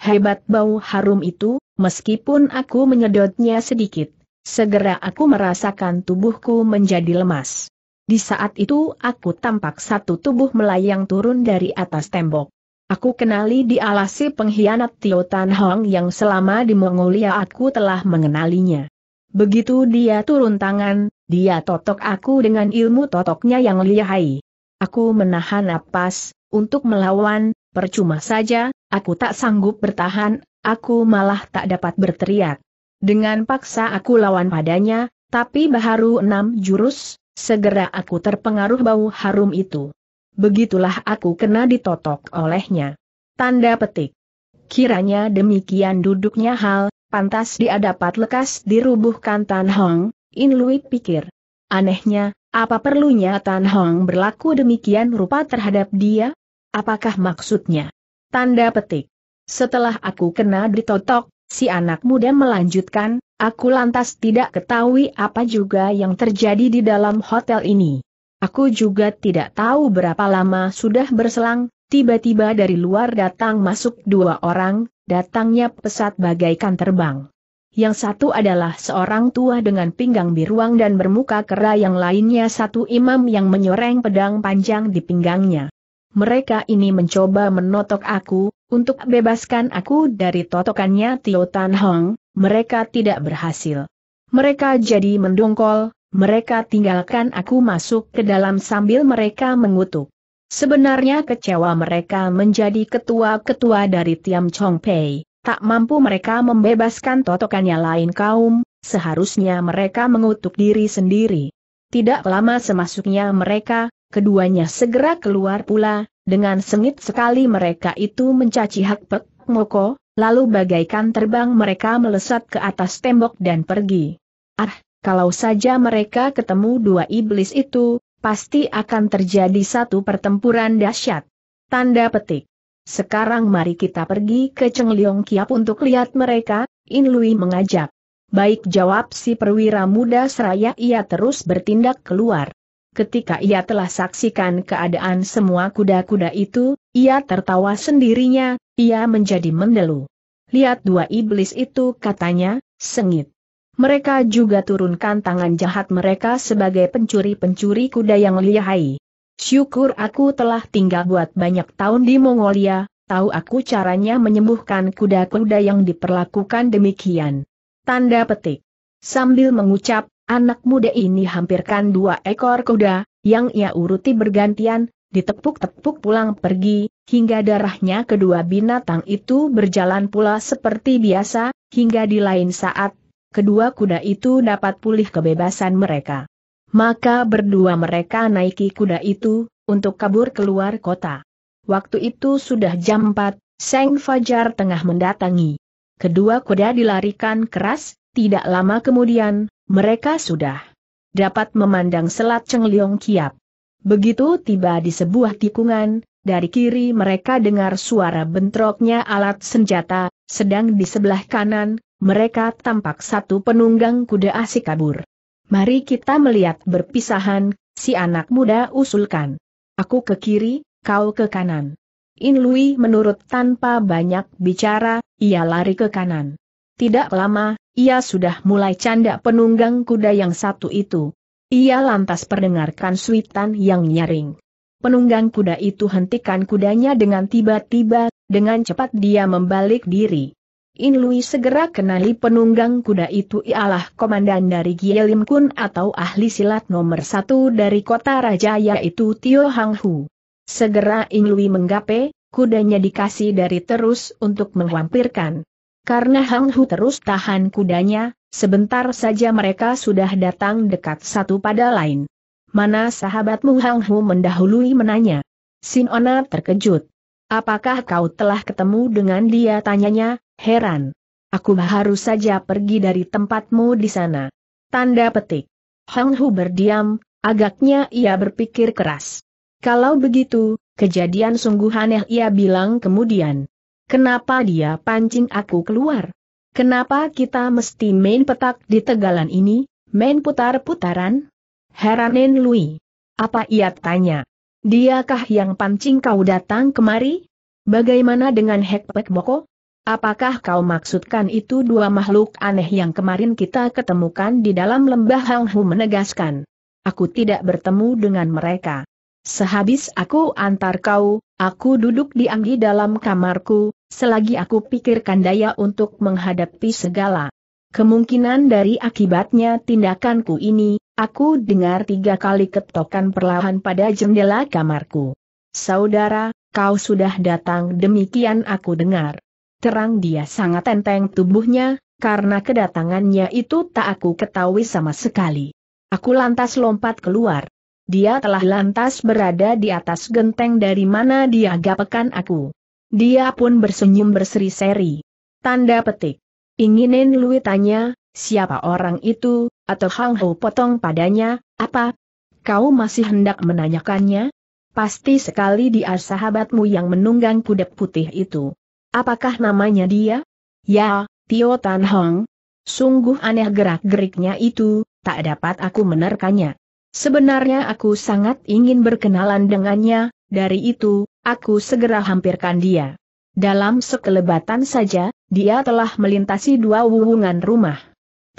Hebat bau harum itu, meskipun aku menyedotnya sedikit, segera aku merasakan tubuhku menjadi lemas. Di saat itu aku tampak satu tubuh melayang turun dari atas tembok. Aku kenali di alasi pengkhianat Tio Tan Hong yang selama di Mongolia aku telah mengenalinya. Begitu dia turun tangan, dia totok aku dengan ilmu totoknya yang lihai. Aku menahan napas, untuk melawan, percuma saja, aku tak sanggup bertahan, aku malah tak dapat berteriak. Dengan paksa aku lawan padanya, tapi baharu enam jurus, segera aku terpengaruh bau harum itu. Begitulah aku kena ditotok olehnya. Tanda petik. Kiranya demikian duduknya hal, pantas dia dapat lekas dirubuhkan Tan Hong, In Lui pikir. Anehnya, apa perlunya Tan Hong berlaku demikian rupa terhadap dia? Apakah maksudnya? Tanda petik. Setelah aku kena ditotok, si anak muda melanjutkan, aku lantas tidak ketahui apa juga yang terjadi di dalam hotel ini. Aku juga tidak tahu berapa lama sudah berselang, tiba-tiba dari luar datang masuk dua orang, datangnya pesat bagaikan terbang. Yang satu adalah seorang tua dengan pinggang biruang dan bermuka kera yang lainnya satu imam yang menyoreng pedang panjang di pinggangnya mereka ini mencoba menotok aku, untuk bebaskan aku dari totokannya Tio Tan Hong, mereka tidak berhasil. Mereka jadi mendongkol, mereka tinggalkan aku masuk ke dalam sambil mereka mengutuk. Sebenarnya kecewa mereka menjadi ketua-ketua dari Tiam Chong Pei, tak mampu mereka membebaskan totokannya lain kaum, seharusnya mereka mengutuk diri sendiri. Tidak lama semasuknya mereka, keduanya segera keluar pula, dengan sengit sekali mereka itu mencaci hak Pek Moko, lalu bagaikan terbang mereka melesat ke atas tembok dan pergi. Ah, kalau saja mereka ketemu dua iblis itu, pasti akan terjadi satu pertempuran dahsyat. Tanda petik. Sekarang mari kita pergi ke Chengliong Kiap untuk lihat mereka, In Lui mengajak. Baik jawab si perwira muda seraya ia terus bertindak keluar. Ketika ia telah saksikan keadaan semua kuda-kuda itu, ia tertawa sendirinya, ia menjadi mendelu. Lihat dua iblis itu katanya, sengit. Mereka juga turunkan tangan jahat mereka sebagai pencuri-pencuri kuda yang lihai. Syukur aku telah tinggal buat banyak tahun di Mongolia, tahu aku caranya menyembuhkan kuda-kuda yang diperlakukan demikian. Tanda petik. Sambil mengucap, Anak muda ini hampirkan dua ekor kuda, yang ia uruti bergantian, ditepuk-tepuk pulang pergi, hingga darahnya kedua binatang itu berjalan pula seperti biasa, hingga di lain saat, kedua kuda itu dapat pulih kebebasan mereka. Maka berdua mereka naiki kuda itu, untuk kabur keluar kota. Waktu itu sudah jam 4, Seng Fajar tengah mendatangi. Kedua kuda dilarikan keras, tidak lama kemudian, mereka sudah dapat memandang selat Cengliong Kiap. Begitu tiba di sebuah tikungan, dari kiri mereka dengar suara bentroknya alat senjata, sedang di sebelah kanan, mereka tampak satu penunggang kuda asik kabur. Mari kita melihat berpisahan, si anak muda usulkan. Aku ke kiri, kau ke kanan. In Lui menurut tanpa banyak bicara, ia lari ke kanan. Tidak lama, ia sudah mulai canda penunggang kuda yang satu itu. Ia lantas perdengarkan suitan yang nyaring. Penunggang kuda itu hentikan kudanya dengan tiba-tiba, dengan cepat dia membalik diri. In Lui segera kenali penunggang kuda itu ialah komandan dari Gielim Kun atau ahli silat nomor satu dari kota raja yaitu Tio Hang Hu. Segera In Lui menggapai kudanya dikasih dari terus untuk menghampirkan. Karena Hang Hu terus tahan kudanya, sebentar saja mereka sudah datang dekat satu pada lain. Mana sahabatmu Hang Hu mendahului menanya. Sinona terkejut. Apakah kau telah ketemu dengan dia tanyanya, heran. Aku baru saja pergi dari tempatmu di sana. Tanda petik. Hang Hu berdiam, agaknya ia berpikir keras. Kalau begitu, kejadian sungguh aneh ia bilang kemudian. Kenapa dia pancing aku keluar? Kenapa kita mesti main petak di tegalan ini, main putar-putaran? Heranin Lui. Apa ia tanya? Diakah yang pancing kau datang kemari? Bagaimana dengan Hekpek Boko? Apakah kau maksudkan itu dua makhluk aneh yang kemarin kita ketemukan di dalam lembah Hang Hu menegaskan? Aku tidak bertemu dengan mereka. Sehabis aku antar kau, aku duduk diam di dalam kamarku, Selagi aku pikirkan daya untuk menghadapi segala kemungkinan dari akibatnya tindakanku ini, aku dengar tiga kali ketokan perlahan pada jendela kamarku. Saudara, kau sudah datang demikian aku dengar. Terang dia sangat enteng tubuhnya, karena kedatangannya itu tak aku ketahui sama sekali. Aku lantas lompat keluar. Dia telah lantas berada di atas genteng dari mana dia gapekan aku. Dia pun bersenyum berseri-seri. Tanda petik. Inginin Lui tanya, siapa orang itu, atau Hang Ho potong padanya, apa? Kau masih hendak menanyakannya? Pasti sekali dia sahabatmu yang menunggang kuda putih itu. Apakah namanya dia? Ya, Tio Tan Hong. Sungguh aneh gerak-geriknya itu, tak dapat aku menerkanya. Sebenarnya aku sangat ingin berkenalan dengannya, dari itu, Aku segera hampirkan dia. Dalam sekelebatan saja, dia telah melintasi dua wuwungan rumah.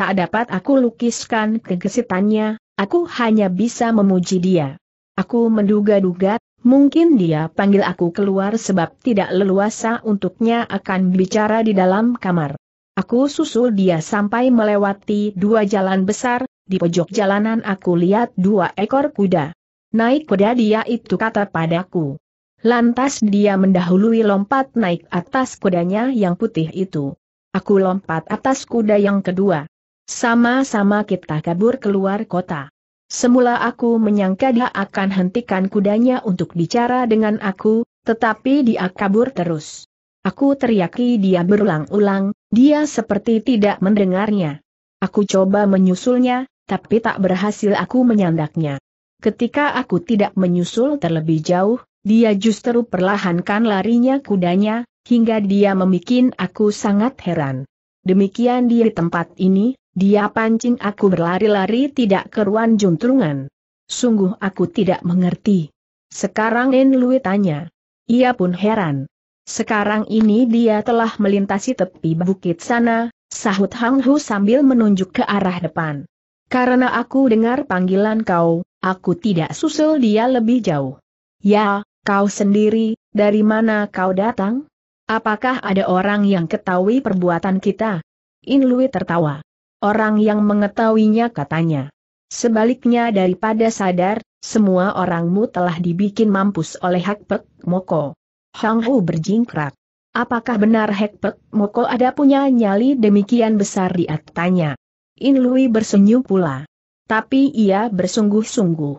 Tak dapat aku lukiskan kegesitannya, aku hanya bisa memuji dia. Aku menduga-duga, mungkin dia panggil aku keluar sebab tidak leluasa untuknya akan bicara di dalam kamar. Aku susul dia sampai melewati dua jalan besar, di pojok jalanan aku lihat dua ekor kuda. Naik kuda dia itu kata padaku. Lantas dia mendahului lompat naik atas kudanya yang putih itu. Aku lompat atas kuda yang kedua. Sama-sama kita kabur keluar kota. Semula aku menyangka dia akan hentikan kudanya untuk bicara dengan aku, tetapi dia kabur terus. Aku teriaki dia berulang-ulang, dia seperti tidak mendengarnya. Aku coba menyusulnya, tapi tak berhasil aku menyandaknya. Ketika aku tidak menyusul terlebih jauh, dia justru perlahankan larinya kudanya, hingga dia memikin aku sangat heran. Demikian di tempat ini, dia pancing aku berlari-lari tidak keruan juntrungan. Sungguh aku tidak mengerti. Sekarang Enlui tanya. Ia pun heran. Sekarang ini dia telah melintasi tepi bukit sana, sahut Hang Hu sambil menunjuk ke arah depan. Karena aku dengar panggilan kau, aku tidak susul dia lebih jauh. Ya, Kau sendiri, dari mana kau datang? Apakah ada orang yang ketahui perbuatan kita? In Lui tertawa. Orang yang mengetahuinya katanya. Sebaliknya daripada sadar, semua orangmu telah dibikin mampus oleh Hekpek Moko. Hang Hu berjingkrak. Apakah benar Hekpek Moko ada punya nyali demikian besar di atanya? In Lui bersenyum pula. Tapi ia bersungguh-sungguh.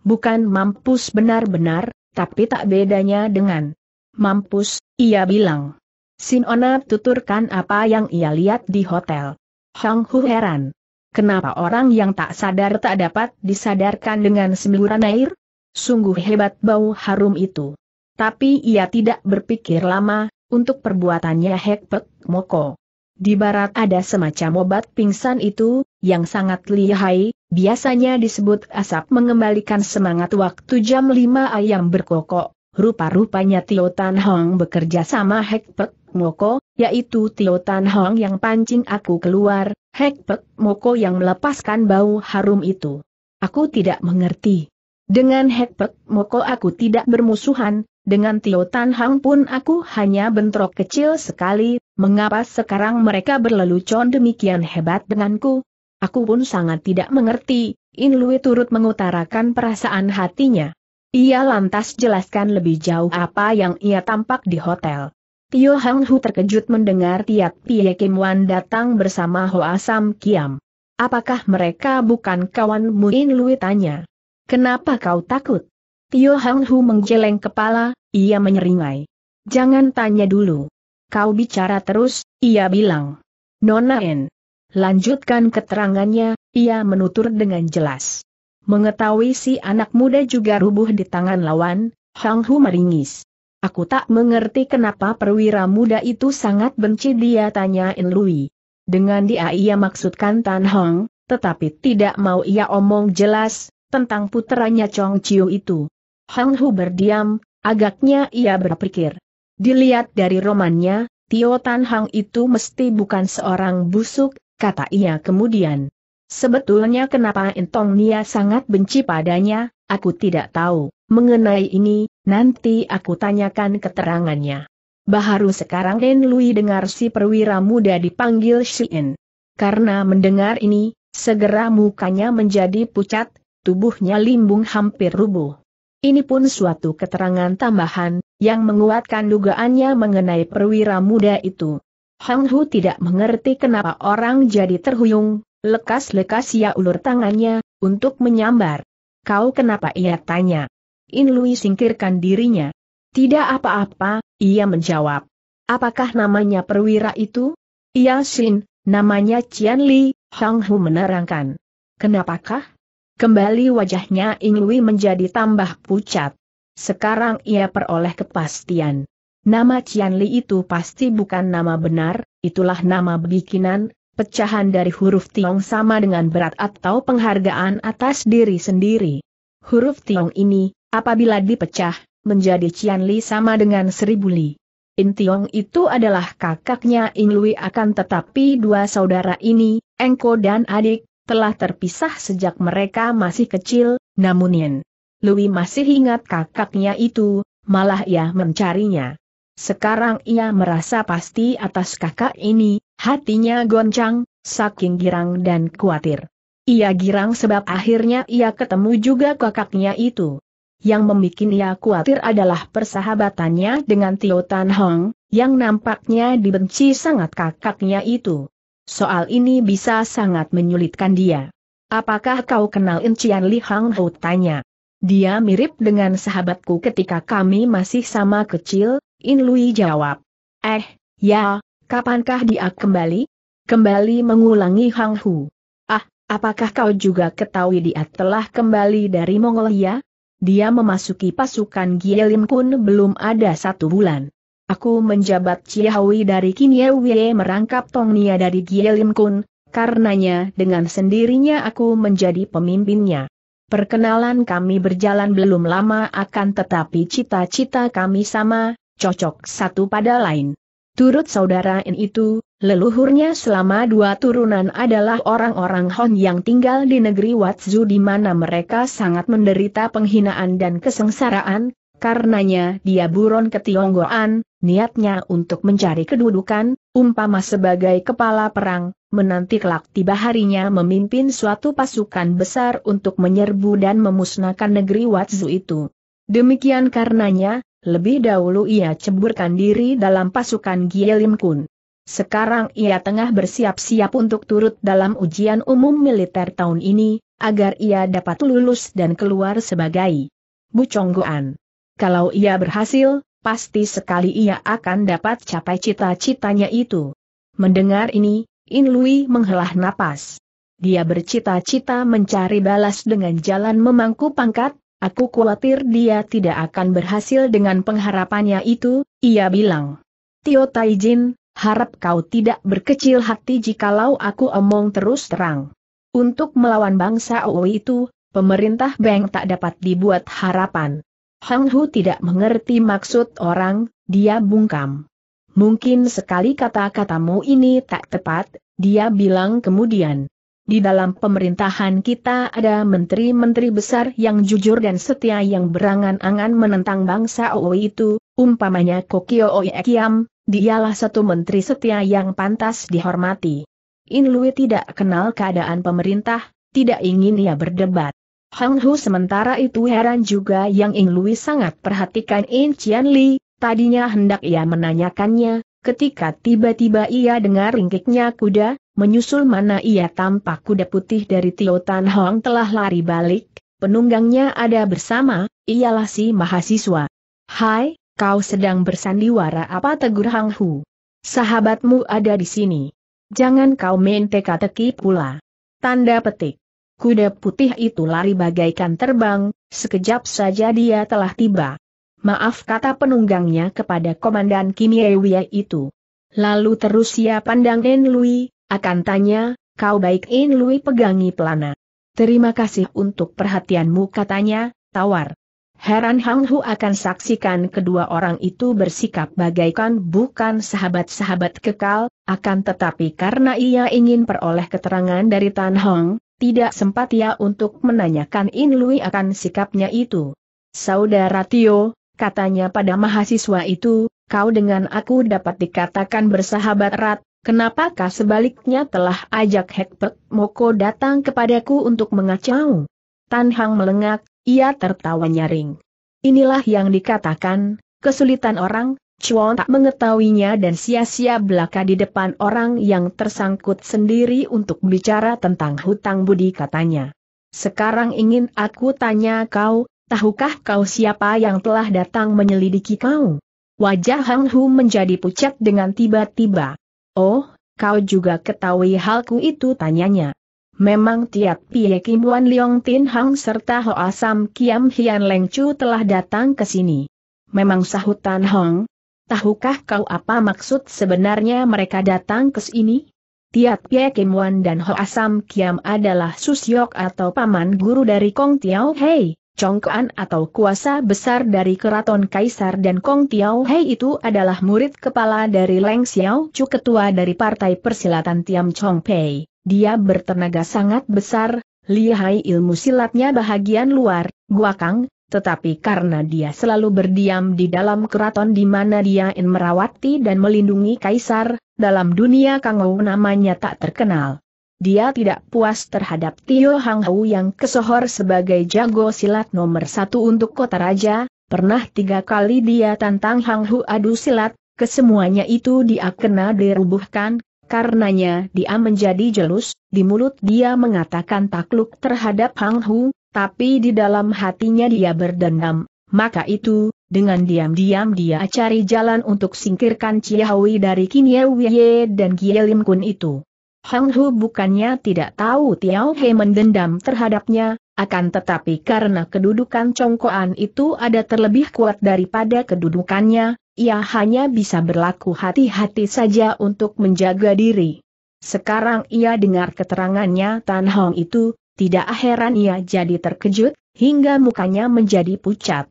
Bukan mampus benar-benar, tapi tak bedanya dengan mampus, ia bilang. Sinona tuturkan apa yang ia lihat di hotel. Hang Hu heran. Kenapa orang yang tak sadar tak dapat disadarkan dengan semburan air? Sungguh hebat bau harum itu. Tapi ia tidak berpikir lama, untuk perbuatannya Hekpek Moko. Di barat ada semacam obat pingsan itu, yang sangat lihai, Biasanya disebut asap mengembalikan semangat waktu jam 5 ayam berkokok. Rupa-rupanya Tio Tan Hong bekerja sama Hek Pek Moko, yaitu Tio Tan Hong yang pancing aku keluar, Hek Pek Moko yang melepaskan bau harum itu. Aku tidak mengerti. Dengan Hek Pek Moko aku tidak bermusuhan, dengan Tio Tan Hong pun aku hanya bentrok kecil sekali, mengapa sekarang mereka berlelucon demikian hebat denganku? Aku pun sangat tidak mengerti, In Lui turut mengutarakan perasaan hatinya. Ia lantas jelaskan lebih jauh apa yang ia tampak di hotel. Tio Hang Hu terkejut mendengar Tiat Pie Kim Wan datang bersama Hoa Sam Kiam. Apakah mereka bukan kawanmu In Lui tanya. Kenapa kau takut? Tio Hang Hu menggeleng kepala, ia menyeringai. Jangan tanya dulu. Kau bicara terus, ia bilang. Nona En, Lanjutkan keterangannya, ia menutur dengan jelas. Mengetahui si anak muda juga rubuh di tangan lawan, Hang Hu meringis. Aku tak mengerti kenapa perwira muda itu sangat benci dia tanya In Lui. Dengan dia ia maksudkan Tan Hong, tetapi tidak mau ia omong jelas, tentang putranya Chong Chiu itu. Hang Hu berdiam, agaknya ia berpikir. Dilihat dari romannya, Tio Tan Hang itu mesti bukan seorang busuk, kata ia kemudian. Sebetulnya kenapa Entong Nia sangat benci padanya, aku tidak tahu. Mengenai ini, nanti aku tanyakan keterangannya. Baharu sekarang Den Lui dengar si perwira muda dipanggil Shien. Karena mendengar ini, segera mukanya menjadi pucat, tubuhnya limbung hampir rubuh. Ini pun suatu keterangan tambahan, yang menguatkan dugaannya mengenai perwira muda itu. Hang Hu tidak mengerti kenapa orang jadi terhuyung, lekas-lekas ia ulur tangannya, untuk menyambar. Kau kenapa ia tanya? In Lui singkirkan dirinya. Tidak apa-apa, ia menjawab. Apakah namanya perwira itu? Ia Xin, namanya Cian Li, Hang Hu menerangkan. Kenapakah? Kembali wajahnya In Lui menjadi tambah pucat. Sekarang ia peroleh kepastian. Nama Qian Li itu pasti bukan nama benar, itulah nama bikinan, pecahan dari huruf Tiong sama dengan berat atau penghargaan atas diri sendiri. Huruf Tiong ini, apabila dipecah, menjadi Qian Li sama dengan seribu Li. In Tiong itu adalah kakaknya In Lui akan tetapi dua saudara ini, Engko dan adik, telah terpisah sejak mereka masih kecil, namun In Lui masih ingat kakaknya itu, malah ia mencarinya. Sekarang ia merasa pasti atas kakak ini, hatinya goncang, saking girang dan khawatir. Ia girang sebab akhirnya ia ketemu juga kakaknya itu. Yang membuat ia khawatir adalah persahabatannya dengan Tio Tan Hong, yang nampaknya dibenci sangat kakaknya itu. Soal ini bisa sangat menyulitkan dia. Apakah kau kenal Encian Li Hang Ho? tanya. Dia mirip dengan sahabatku ketika kami masih sama kecil, In Lui jawab. Eh, ya, kapankah dia kembali? Kembali mengulangi Hang Hu. Ah, apakah kau juga ketahui dia telah kembali dari Mongolia? Ya? Dia memasuki pasukan Gielim Kun belum ada satu bulan. Aku menjabat Ciawi dari Kinyewie merangkap Tongnia dari Gielim Kun, karenanya dengan sendirinya aku menjadi pemimpinnya. Perkenalan kami berjalan belum lama akan tetapi cita-cita kami sama, cocok satu pada lain. Turut saudara In itu, leluhurnya selama dua turunan adalah orang-orang Hon yang tinggal di negeri Watsu di mana mereka sangat menderita penghinaan dan kesengsaraan, karenanya dia buron ke Tionggoan, niatnya untuk mencari kedudukan, umpama sebagai kepala perang, menanti kelak tiba harinya memimpin suatu pasukan besar untuk menyerbu dan memusnahkan negeri Watsu itu. Demikian karenanya, lebih dahulu ia ceburkan diri dalam pasukan Gielim Kun. Sekarang ia tengah bersiap-siap untuk turut dalam ujian umum militer tahun ini, agar ia dapat lulus dan keluar sebagai Buconggoan. Kalau ia berhasil, pasti sekali ia akan dapat capai cita-citanya itu. Mendengar ini, In Lui menghela napas. Dia bercita-cita mencari balas dengan jalan memangku pangkat, Aku khawatir dia tidak akan berhasil dengan pengharapannya itu, ia bilang. Tio Taijin, harap kau tidak berkecil hati jikalau aku omong terus terang. Untuk melawan bangsa Owi itu, pemerintah Beng tak dapat dibuat harapan. Hang Hu tidak mengerti maksud orang, dia bungkam. Mungkin sekali kata-katamu ini tak tepat, dia bilang kemudian. Di dalam pemerintahan kita ada menteri-menteri besar yang jujur dan setia yang berangan-angan menentang bangsa Ooi itu, umpamanya Kokio Oekiam, dialah satu menteri setia yang pantas dihormati. Inlui tidak kenal keadaan pemerintah, tidak ingin ia berdebat. Hang Hu sementara itu heran juga yang Inlui sangat perhatikan In Chian Li, tadinya hendak ia menanyakannya, ketika tiba-tiba ia dengar ringkiknya kuda, menyusul mana ia tampak kuda putih dari Tio Tan Hong telah lari balik, penunggangnya ada bersama, ialah si mahasiswa. Hai, kau sedang bersandiwara apa tegur Hang Hu? Sahabatmu ada di sini. Jangan kau main teka-teki pula. Tanda petik. Kuda putih itu lari bagaikan terbang, sekejap saja dia telah tiba. Maaf kata penunggangnya kepada Komandan Kimiewia itu. Lalu terus ia pandang Nen Lui, akan tanya, kau baik In Lui pegangi pelana. Terima kasih untuk perhatianmu katanya, tawar. Heran Hang Hu akan saksikan kedua orang itu bersikap bagaikan bukan sahabat-sahabat kekal, akan tetapi karena ia ingin peroleh keterangan dari Tan Hong, tidak sempat ia untuk menanyakan In Lui akan sikapnya itu. Saudara Tio, katanya pada mahasiswa itu, kau dengan aku dapat dikatakan bersahabat erat, Kenapakah sebaliknya telah ajak Hekpek Moko datang kepadaku untuk mengacau? Tan Hang melengak, ia tertawa nyaring. Inilah yang dikatakan, kesulitan orang, Chuan tak mengetahuinya dan sia-sia belaka di depan orang yang tersangkut sendiri untuk bicara tentang hutang budi katanya. Sekarang ingin aku tanya kau, tahukah kau siapa yang telah datang menyelidiki kau? Wajah Hang Hu menjadi pucat dengan tiba-tiba. Oh, kau juga ketahui halku itu tanyanya. Memang tiap Pie Kim Wan Leong Tin Hang serta Ho Asam Kiam Hian Leng Chu telah datang ke sini. Memang sahut Tan Hong. Tahukah kau apa maksud sebenarnya mereka datang ke sini? Tiap Pie Kim Wan dan Ho Asam Kiam adalah susyok atau paman guru dari Kong Tiao Hei. Congkoan atau kuasa besar dari keraton Kaisar dan Kong Tiao Hei itu adalah murid kepala dari Leng Xiao Chu ketua dari Partai Persilatan Tiam Chong Pei. Dia bertenaga sangat besar, lihai ilmu silatnya bahagian luar, guakang, tetapi karena dia selalu berdiam di dalam keraton di mana dia merawati dan melindungi Kaisar, dalam dunia Kangou namanya tak terkenal. Dia tidak puas terhadap Tio Hang Hau yang kesohor sebagai jago silat nomor satu untuk kota raja, pernah tiga kali dia tantang Hang Hu adu silat, kesemuanya itu dia kena dirubuhkan, karenanya dia menjadi jelus, di mulut dia mengatakan takluk terhadap Hang Hu, tapi di dalam hatinya dia berdendam, maka itu, dengan diam-diam dia cari jalan untuk singkirkan Ciawi dari Kinye dan Gie Kun itu. Hang Hu bukannya tidak tahu Tiao He mendendam terhadapnya, akan tetapi karena kedudukan congkoan itu ada terlebih kuat daripada kedudukannya, ia hanya bisa berlaku hati-hati saja untuk menjaga diri. Sekarang ia dengar keterangannya Tan Hong itu, tidak heran ia jadi terkejut, hingga mukanya menjadi pucat.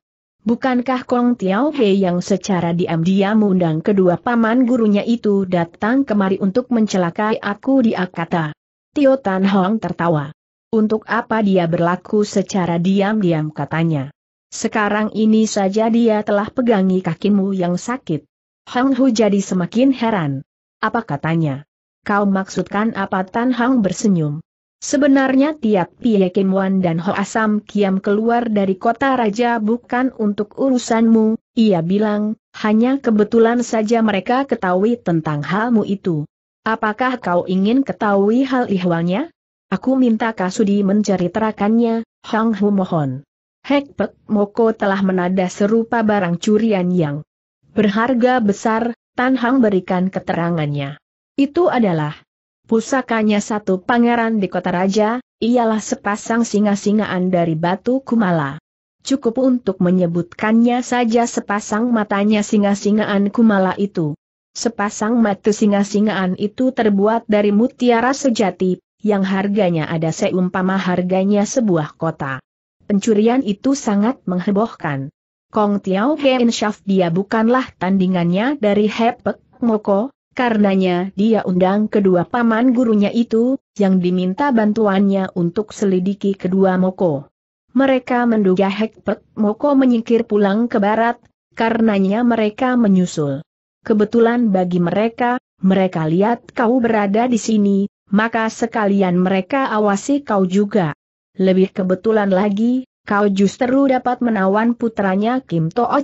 Bukankah Kong Tiao He yang secara diam-diam undang kedua paman gurunya itu datang kemari untuk mencelakai aku di Akata? Tio Tan Hong tertawa. Untuk apa dia berlaku secara diam-diam katanya. Sekarang ini saja dia telah pegangi kakimu yang sakit. Hong Hu jadi semakin heran. Apa katanya? Kau maksudkan apa Tan Hong bersenyum? Sebenarnya tiap Pie Kim Wan dan Ho Asam Kiam keluar dari kota raja bukan untuk urusanmu, ia bilang, hanya kebetulan saja mereka ketahui tentang halmu itu. Apakah kau ingin ketahui hal ihwalnya? Aku minta Kasudi menceritakannya, Hang Hu mohon. Hek Moko telah menada serupa barang curian yang berharga besar, Tan Hang berikan keterangannya. Itu adalah Pusakanya satu pangeran di kota raja, ialah sepasang singa-singaan dari batu kumala. Cukup untuk menyebutkannya saja sepasang matanya singa-singaan kumala itu. Sepasang mata singa-singaan itu terbuat dari mutiara sejati, yang harganya ada seumpama harganya sebuah kota. Pencurian itu sangat menghebohkan. Kong Tiao Hei Insyaf dia bukanlah tandingannya dari Hepek Moko, Karenanya dia undang kedua paman gurunya itu, yang diminta bantuannya untuk selidiki kedua Moko. Mereka menduga Hekpet Moko menyingkir pulang ke barat, karenanya mereka menyusul. Kebetulan bagi mereka, mereka lihat kau berada di sini, maka sekalian mereka awasi kau juga. Lebih kebetulan lagi, kau justru dapat menawan putranya Kim Toa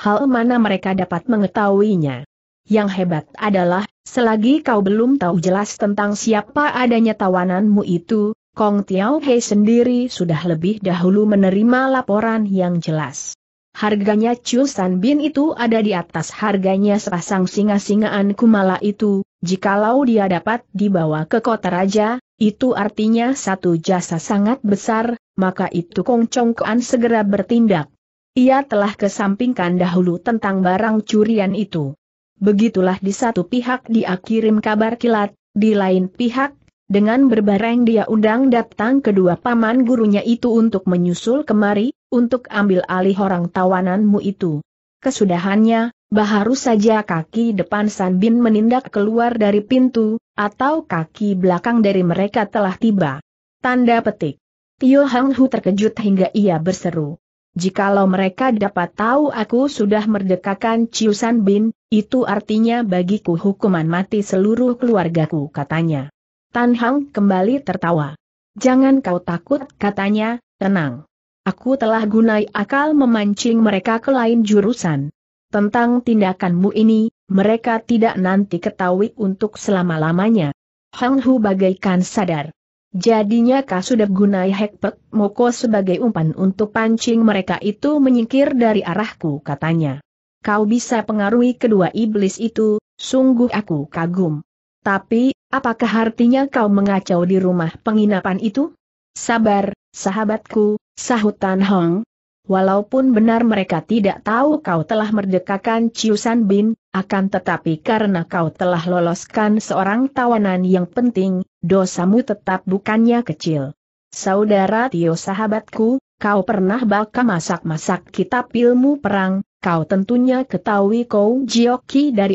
hal mana mereka dapat mengetahuinya. Yang hebat adalah, selagi kau belum tahu jelas tentang siapa adanya tawananmu itu, Kong Tiao He sendiri sudah lebih dahulu menerima laporan yang jelas. Harganya Chu San Bin itu ada di atas harganya sepasang singa-singaan kumala itu, jikalau dia dapat dibawa ke kota raja, itu artinya satu jasa sangat besar, maka itu Kong Chong Kuan segera bertindak. Ia telah kesampingkan dahulu tentang barang curian itu. Begitulah di satu pihak dia kirim kabar kilat, di lain pihak, dengan berbareng dia undang datang kedua paman gurunya itu untuk menyusul kemari, untuk ambil alih orang tawananmu itu. Kesudahannya, baharu saja kaki depan Sanbin menindak keluar dari pintu, atau kaki belakang dari mereka telah tiba. Tanda petik. Tio Hang Hu terkejut hingga ia berseru. Jikalau mereka dapat tahu aku sudah merdekakan Ciusan Bin, itu artinya bagiku hukuman mati seluruh keluargaku katanya. Tan Hang kembali tertawa. Jangan kau takut katanya, tenang. Aku telah gunai akal memancing mereka ke lain jurusan. Tentang tindakanmu ini, mereka tidak nanti ketahui untuk selama-lamanya. Hang Hu bagaikan sadar. Jadinya kau sudah gunai Hekpek Moko sebagai umpan untuk pancing mereka itu menyingkir dari arahku katanya. Kau bisa pengaruhi kedua iblis itu, sungguh aku kagum. Tapi, apakah artinya kau mengacau di rumah penginapan itu? Sabar, sahabatku, sahut Tan Hong. Walaupun benar mereka tidak tahu kau telah merdekakan Ciusan Bin, akan tetapi karena kau telah loloskan seorang tawanan yang penting, dosamu tetap bukannya kecil. Saudara Tio sahabatku, kau pernah bakal masak-masak kitab ilmu perang, kau tentunya ketahui kau jioki dari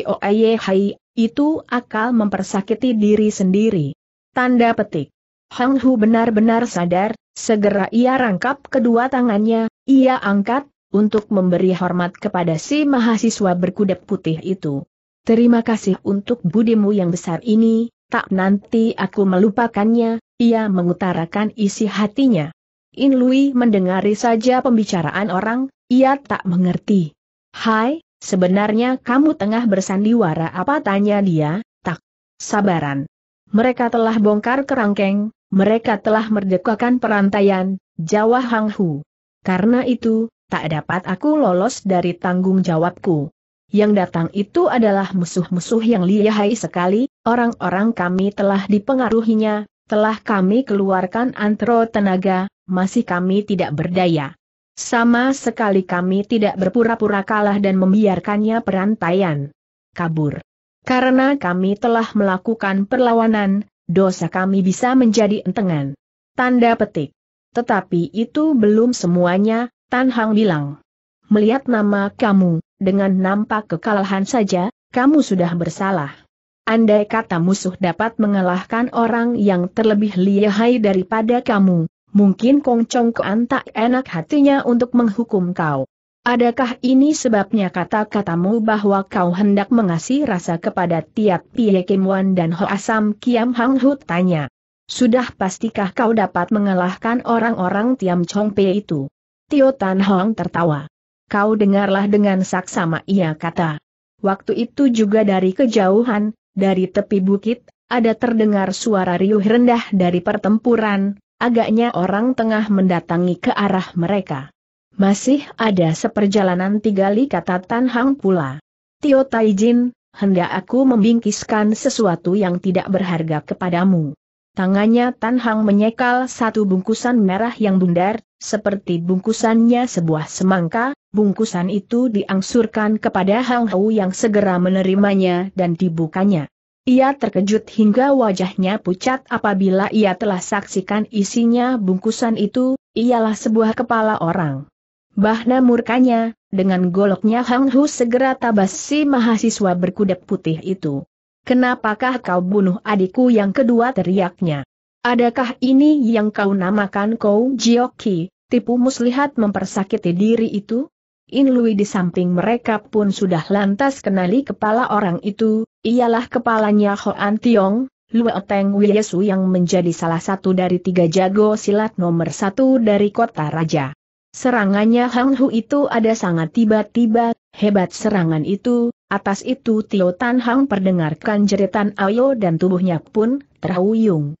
Hai, itu akal mempersakiti diri sendiri. Tanda petik. Hang Hu benar-benar sadar, segera ia rangkap kedua tangannya, ia angkat, untuk memberi hormat kepada si mahasiswa berkuda putih itu. Terima kasih untuk budimu yang besar ini, tak nanti aku melupakannya, ia mengutarakan isi hatinya. In Lui mendengari saja pembicaraan orang, ia tak mengerti. Hai, sebenarnya kamu tengah bersandiwara apa tanya dia, tak sabaran. Mereka telah bongkar kerangkeng, mereka telah merdekakan perantaian, Jawa Hang Hu. Karena itu, tak dapat aku lolos dari tanggung jawabku. Yang datang itu adalah musuh-musuh yang lihai sekali, orang-orang kami telah dipengaruhinya, telah kami keluarkan antro tenaga, masih kami tidak berdaya. Sama sekali kami tidak berpura-pura kalah dan membiarkannya perantaian. Kabur. Karena kami telah melakukan perlawanan, dosa kami bisa menjadi entengan. Tanda petik. Tetapi itu belum semuanya, Tan Hang bilang. Melihat nama kamu, dengan nampak kekalahan saja, kamu sudah bersalah. Andai kata musuh dapat mengalahkan orang yang terlebih lihai daripada kamu, mungkin Kong Chong Kuan tak enak hatinya untuk menghukum kau. Adakah ini sebabnya kata-katamu bahwa kau hendak mengasih rasa kepada tiap Pie Kim Wan dan Ho Asam Kiam Hang Hu tanya. Sudah pastikah kau dapat mengalahkan orang-orang Tiam Chong Pei itu? Tio Tan Hong tertawa. Kau dengarlah dengan saksama ia kata. Waktu itu juga dari kejauhan, dari tepi bukit, ada terdengar suara riuh rendah dari pertempuran, agaknya orang tengah mendatangi ke arah mereka. Masih ada seperjalanan tiga li kata Tan Hang pula. Tio Tai Jin, hendak aku membingkiskan sesuatu yang tidak berharga kepadamu. Tangannya Tan Hang menyekal satu bungkusan merah yang bundar, seperti bungkusannya sebuah semangka, bungkusan itu diangsurkan kepada Hang Hou yang segera menerimanya dan dibukanya. Ia terkejut hingga wajahnya pucat apabila ia telah saksikan isinya bungkusan itu, ialah sebuah kepala orang. Bahna murkanya, dengan goloknya Hang Hu segera tabas si mahasiswa berkuda putih itu. Kenapakah kau bunuh adikku yang kedua teriaknya? Adakah ini yang kau namakan kau Jioki, tipu muslihat mempersakiti diri itu? In Lui di samping mereka pun sudah lantas kenali kepala orang itu, ialah kepalanya Hoan Tiong, Luo Teng Wiesu yang menjadi salah satu dari tiga jago silat nomor satu dari kota raja. Serangannya Hang Hu itu ada sangat tiba-tiba, hebat serangan itu, atas itu Tio Tan Hang perdengarkan jeritan Ayo dan tubuhnya pun terhuyung.